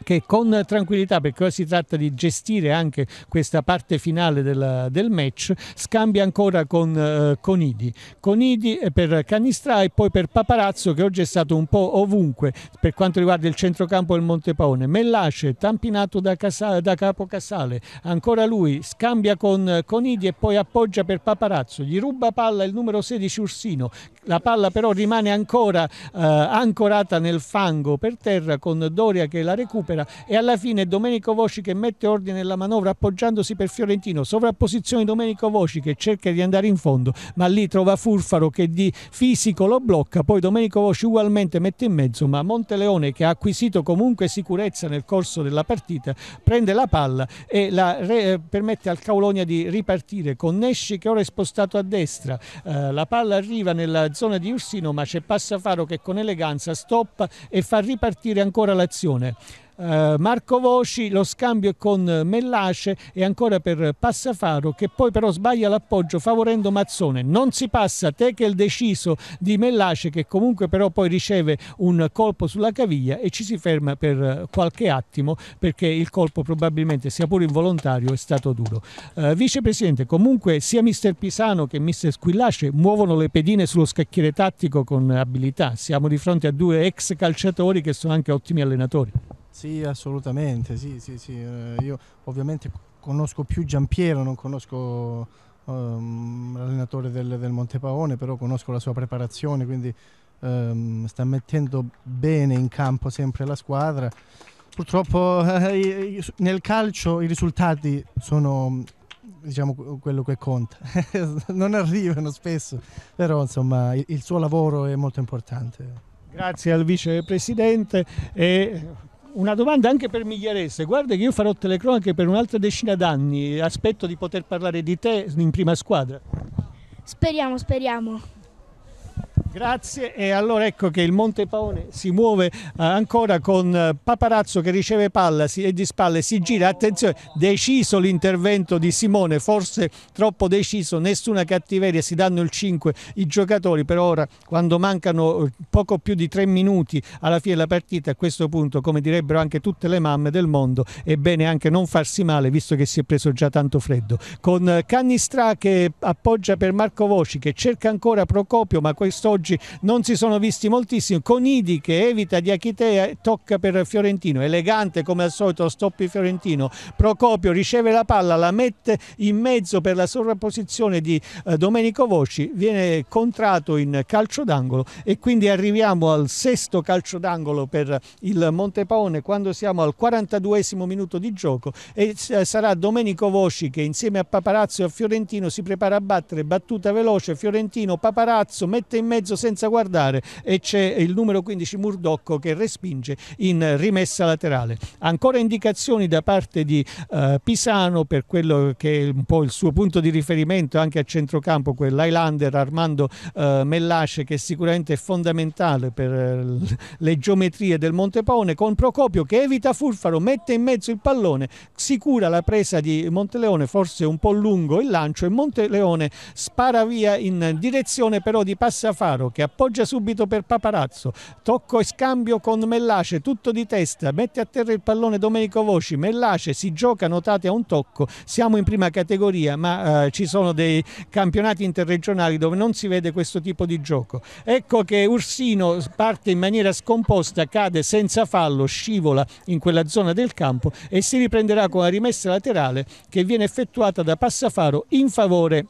che con tranquillità, perché ora si tratta di gestire anche questa parte finale del, del match, scambia ancora con eh, Conidi. Conidi eh, per Canistra e poi per Paparazzo che oggi è stato un po' ovunque per quanto riguarda il centrocampo del Montepaone. Mellace, tampinato da, Casale, da Capo Casale, ancora lui scambia con eh, Conidi e poi appoggia per Paparazzo. Gli ruba palla il numero 16 Ursino, la palla però rimane ancora eh, ancorata nel fango per terra con Doria che la recupera opera e alla fine Domenico Voci che mette ordine nella manovra appoggiandosi per Fiorentino, sovrapposizione Domenico Voci che cerca di andare in fondo ma lì trova Furfaro che di fisico lo blocca, poi Domenico Voci ugualmente mette in mezzo ma Monteleone che ha acquisito comunque sicurezza nel corso della partita prende la palla e la re, eh, permette al Caulonia di ripartire con Nesci che ora è spostato a destra, eh, la palla arriva nella zona di Ursino ma c'è Passafaro che con eleganza stoppa e fa ripartire ancora l'azione. Eh, Marco Voci, lo scambio è con Mellace e ancora per Passafaro che poi però sbaglia l'appoggio favorendo Mazzone. Non si passa Tekel deciso di Mellace che comunque però poi riceve un colpo sulla caviglia e ci si ferma per qualche attimo perché il colpo probabilmente sia pure involontario è stato duro. Eh, vicepresidente, comunque sia mister Pisano che mister Squillace muovono le pedine sullo scacchiere tattico con abilità. Siamo di fronte a due ex calciatori che sono anche ottimi allenatori. Sì, assolutamente, sì, sì, sì. Eh, io ovviamente conosco più Giampiero, non conosco um, l'allenatore del, del Montepaone, però conosco la sua preparazione, quindi um, sta mettendo bene in campo sempre la squadra. Purtroppo eh, nel calcio i risultati sono diciamo quello che conta non arrivano spesso però insomma il suo lavoro è molto importante grazie al vicepresidente e una domanda anche per Migliarese. Guarda che io farò telecronache per un'altra decina d'anni. Aspetto di poter parlare di te in prima squadra. Speriamo, speriamo. Grazie e allora ecco che il Monte Paone si muove eh, ancora con eh, Paparazzo che riceve palla e di spalle si gira, attenzione, deciso l'intervento di Simone, forse troppo deciso, nessuna cattiveria, si danno il 5 i giocatori, per ora quando mancano eh, poco più di 3 minuti alla fine della partita, a questo punto come direbbero anche tutte le mamme del mondo, è bene anche non farsi male visto che si è preso già tanto freddo, con Cannistra che appoggia per Marco Voci che cerca ancora Procopio ma quest'oggi oggi non si sono visti moltissimi. Conidi che evita di Achitea e tocca per Fiorentino, elegante come al solito stoppi Fiorentino. Procopio riceve la palla, la mette in mezzo per la sovrapposizione di eh, Domenico Voci, viene contrato in calcio d'angolo e quindi arriviamo al sesto calcio d'angolo per il Montepaone quando siamo al 42esimo minuto di gioco e eh, sarà Domenico Voci che insieme a Paparazzo e a Fiorentino si prepara a battere, battuta veloce, Fiorentino, Paparazzo mette in mezzo mezzo senza guardare e c'è il numero 15 Murdocco che respinge in rimessa laterale. Ancora indicazioni da parte di eh, Pisano per quello che è un po' il suo punto di riferimento anche a centrocampo, quell'Highlander Armando eh, Mellace che sicuramente è fondamentale per eh, le geometrie del Montepaone con Procopio che evita Furfaro, mette in mezzo il pallone, sicura la presa di Monteleone, forse un po' lungo il lancio e Monteleone spara via in direzione però di Passafaro Lautaro che appoggia subito per Paparazzo, tocco e scambio con Mellace, tutto di testa, mette a terra il pallone Domenico Voci, Mellace si gioca notate a un tocco, siamo in prima categoria ma eh, ci sono dei campionati interregionali dove non si vede questo tipo di gioco. Ecco che Ursino parte in maniera scomposta, cade senza fallo, scivola in quella zona del campo e si riprenderà con la rimessa laterale che viene effettuata da Passafaro in favore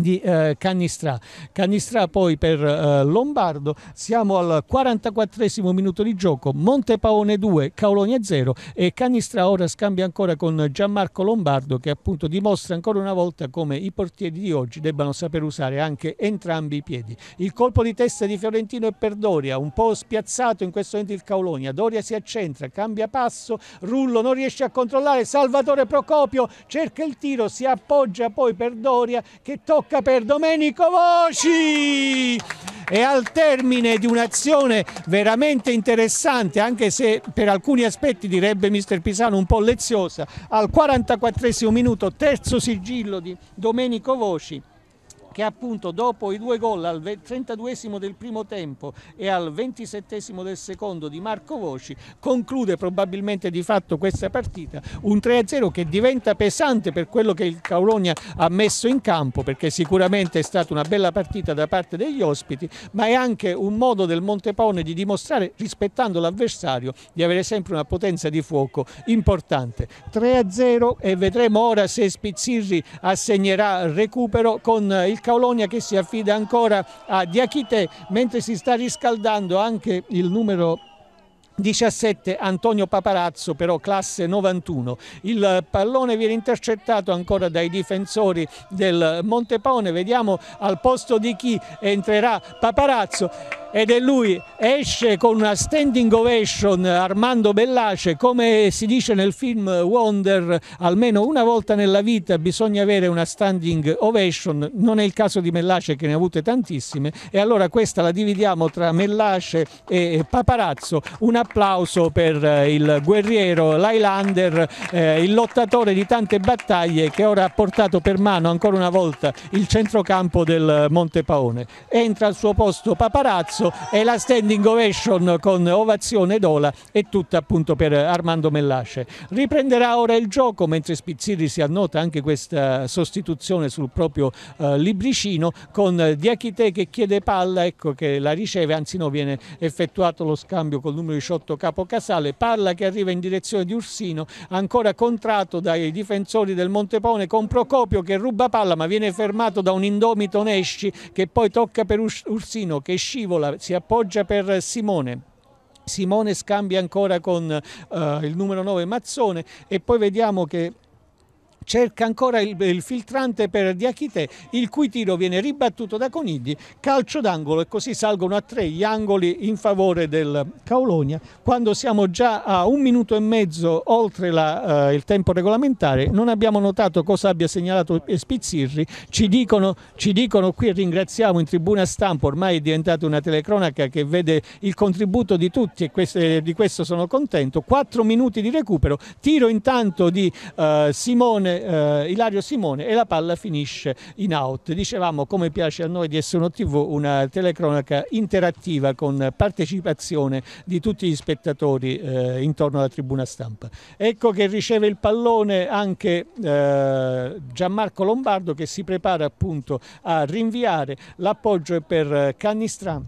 di eh, Canistra. Canistra poi per eh, Lombardo, siamo al 44 minuto di gioco, Montepaone 2, Caolonia 0 e Canistra ora scambia ancora con Gianmarco Lombardo che appunto dimostra ancora una volta come i portieri di oggi debbano saper usare anche entrambi i piedi. Il colpo di testa di Fiorentino è per Doria, un po' spiazzato in questo momento il Caolonia, Doria si accentra, cambia passo, Rullo non riesce a controllare, Salvatore Procopio cerca il tiro, si appoggia poi per Doria che tocca spacca per Domenico Voci! E al termine di un'azione veramente interessante, anche se per alcuni aspetti direbbe mister Pisano un po' leziosa, al 44 minuto, terzo sigillo di Domenico Voci, che appunto dopo i due gol al 32 del primo tempo e al 27 del secondo di Marco Voci conclude probabilmente di fatto questa partita un 3-0 che diventa pesante per quello che il Caulonia ha messo in campo perché sicuramente è stata una bella partita da parte degli ospiti ma è anche un modo del Montepone di dimostrare rispettando l'avversario di avere sempre una potenza di fuoco importante 3-0 e vedremo ora se Spizzirri assegnerà recupero con il il che si affida ancora a Diachite mentre si sta riscaldando anche il numero 17 Antonio Paparazzo però classe 91 il pallone viene intercettato ancora dai difensori del Montepone vediamo al posto di chi entrerà Paparazzo ed è lui, esce con una standing ovation Armando Bellace, come si dice nel film Wonder, almeno una volta nella vita bisogna avere una standing ovation, non è il caso di Bellace che ne ha avute tantissime e allora questa la dividiamo tra Mellace e Paparazzo, un applauso per eh, il guerriero, l'Highlander, eh, il lottatore di tante battaglie che ora ha portato per mano ancora una volta il centrocampo del Monte Paone. Entra al suo posto Paparazzo applauso e la standing ovation con ovazione d'ola e tutta appunto per Armando Mellasce. Riprenderà ora il gioco mentre Spizziri si annota anche questa sostituzione sul proprio eh, libricino con Diachite che chiede palla, ecco che la riceve, anzi no viene effettuato lo scambio col numero 18 Capo Casale, palla che arriva in direzione di Ursino, ancora contratto dai difensori del Montepone con Procopio che ruba palla ma viene fermato da un indomito Nesci che poi tocca per Ursino che scivola si appoggia per Simone. Simone scambia ancora con uh, il numero 9 Mazzone e poi vediamo che cerca ancora il, il filtrante per Diachite, il cui tiro viene ribattuto da Conigli, calcio d'angolo e così salgono a tre gli angoli in favore del Caolonia. Quando siamo già a un minuto e mezzo oltre la, eh, il tempo regolamentare, non abbiamo notato cosa abbia segnalato Spizzirri, ci dicono, ci dicono qui ringraziamo in tribuna stampa, ormai è diventata una telecronaca che vede il contributo di tutti e queste, di questo sono contento, 4 minuti di recupero, tiro intanto di eh, Simone eh, Ilario Simone e la palla finisce in out. Dicevamo come piace a noi di essere uno TV una telecronaca interattiva con partecipazione di tutti gli spettatori eh, intorno alla tribuna stampa. Ecco che riceve il pallone anche eh, Gianmarco Lombardo che si prepara appunto a rinviare l'appoggio per Cannistrano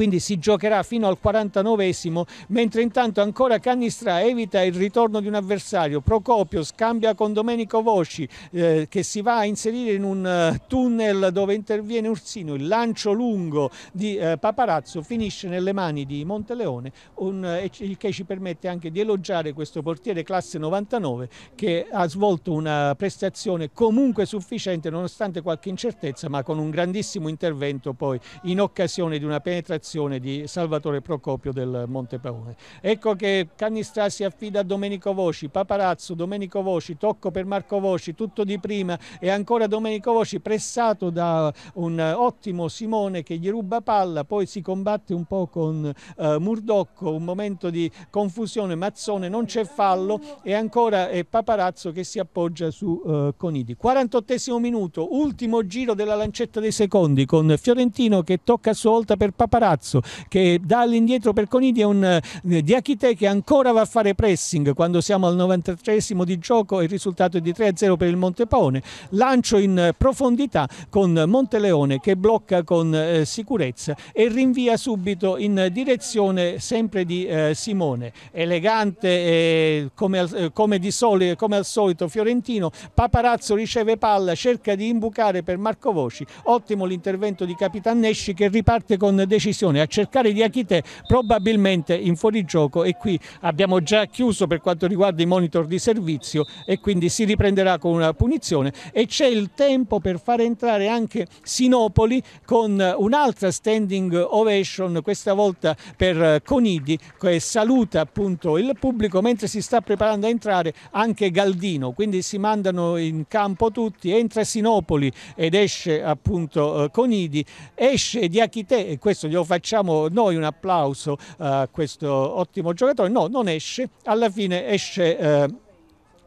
quindi si giocherà fino al 49esimo, mentre intanto ancora Canistra evita il ritorno di un avversario, Procopio scambia con Domenico Vosci eh, che si va a inserire in un eh, tunnel dove interviene Ursino, il lancio lungo di uh, Paparazzo finisce nelle mani di Monteleone, un, uh, il che ci permette anche di elogiare questo portiere classe 99 che ha svolto una prestazione comunque sufficiente nonostante qualche incertezza ma con un grandissimo intervento poi in occasione di una penetrazione narrazione di Salvatore Procopio del Monte Paone. Ecco che Cannistrà si affida a Domenico Voci, Paparazzo, Domenico Voci, tocco per Marco Voci, tutto di prima e ancora Domenico Voci pressato da un ottimo Simone che gli ruba palla, poi si combatte un po' con eh, Murdocco, un momento di confusione, Mazzone non c'è fallo e ancora è Paparazzo che si appoggia su eh, Conidi. 48 minuto, ultimo giro della lancetta dei secondi con Fiorentino che tocca a sua volta per Paparazzo Corazzo che dà all'indietro per Conidi e un eh, Diachite che ancora va a fare pressing quando siamo al 93 di gioco e il risultato è di 3-0 per il Montepone. Lancio in profondità con Monteleone che blocca con eh, sicurezza e rinvia subito in direzione sempre di eh, Simone. Elegante eh, come, al, eh, come, di soli, come al solito Fiorentino. Paparazzo riceve palla, cerca di imbucare per Marco Voci. Ottimo l'intervento di Capitan Nesci che riparte con decisione precisione, a cercare di Achite probabilmente in fuorigioco e qui abbiamo già chiuso per quanto riguarda i monitor di servizio e quindi si riprenderà con una punizione e c'è il tempo per far entrare anche Sinopoli con un'altra standing ovation, questa volta per Conidi che saluta appunto il pubblico mentre si sta preparando a entrare anche Galdino, quindi si mandano in campo tutti, entra Sinopoli ed esce appunto eh, Conidi, esce Diachite e questo gli offre facciamo noi un applauso eh, a questo ottimo giocatore, no, non esce, alla fine esce... Eh,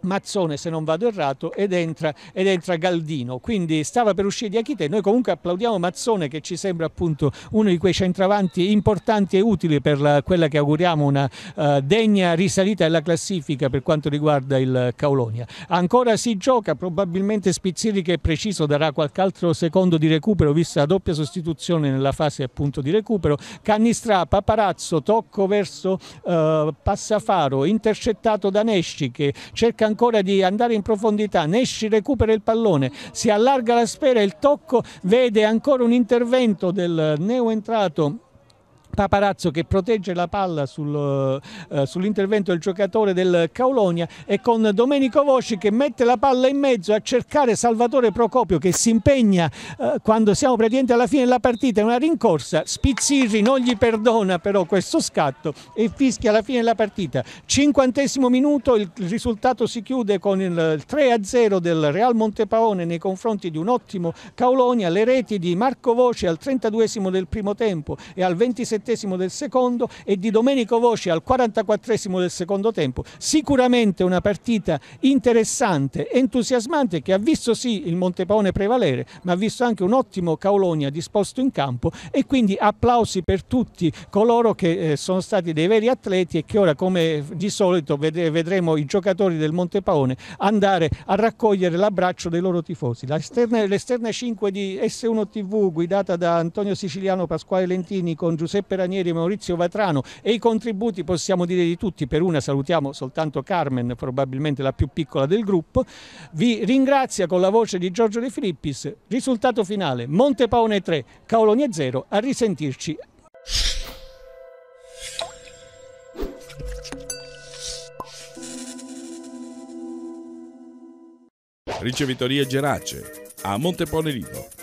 Mazzone se non vado errato ed entra, ed entra Galdino quindi stava per uscire di Achite noi comunque applaudiamo Mazzone che ci sembra appunto uno di quei centravanti importanti e utili per la, quella che auguriamo una uh, degna risalita della classifica per quanto riguarda il Caulonia ancora si gioca probabilmente Spizziri che è preciso darà qualche altro secondo di recupero vista la doppia sostituzione nella fase appunto di recupero Cannistra, Paparazzo, tocco verso uh, Passafaro intercettato da Nesci che cerca ancora di andare in profondità, Nesci recupera il pallone, si allarga la sfera, il tocco vede ancora un intervento del neo entrato Paparazzo che protegge la palla sul, eh, eh, sull'intervento del giocatore del Caulonia e con Domenico Voci che mette la palla in mezzo a cercare Salvatore Procopio che si impegna eh, quando siamo praticamente alla fine della partita è una rincorsa, Spizzirri non gli perdona però questo scatto e fischia alla fine della partita cinquantesimo minuto il risultato si chiude con il 3-0 del Real Montepaone nei confronti di un ottimo Caulonia le reti di Marco Voci al 32 del primo tempo e al 27 47 del secondo e di Domenico Voci al 44 del secondo tempo. Sicuramente una partita interessante, entusiasmante che ha visto sì il Montepaone prevalere, ma ha visto anche un ottimo Caolonia disposto in campo e quindi applausi per tutti coloro che eh, sono stati dei veri atleti e che ora come di solito vedremo i giocatori del Montepaone andare a raccogliere l'abbraccio dei loro tifosi. L'esterna 5 di S1 TV guidata da Antonio Siciliano Pasquale Lentini con Giuseppe Peranieri e Maurizio Vatrano e i contributi possiamo dire di tutti, per una salutiamo soltanto Carmen, probabilmente la più piccola del gruppo, vi ringrazia con la voce di Giorgio De Filippis, risultato finale Montepaone 3, Caolonia 0, a risentirci Ricevitoria Gerace a Montepone Lido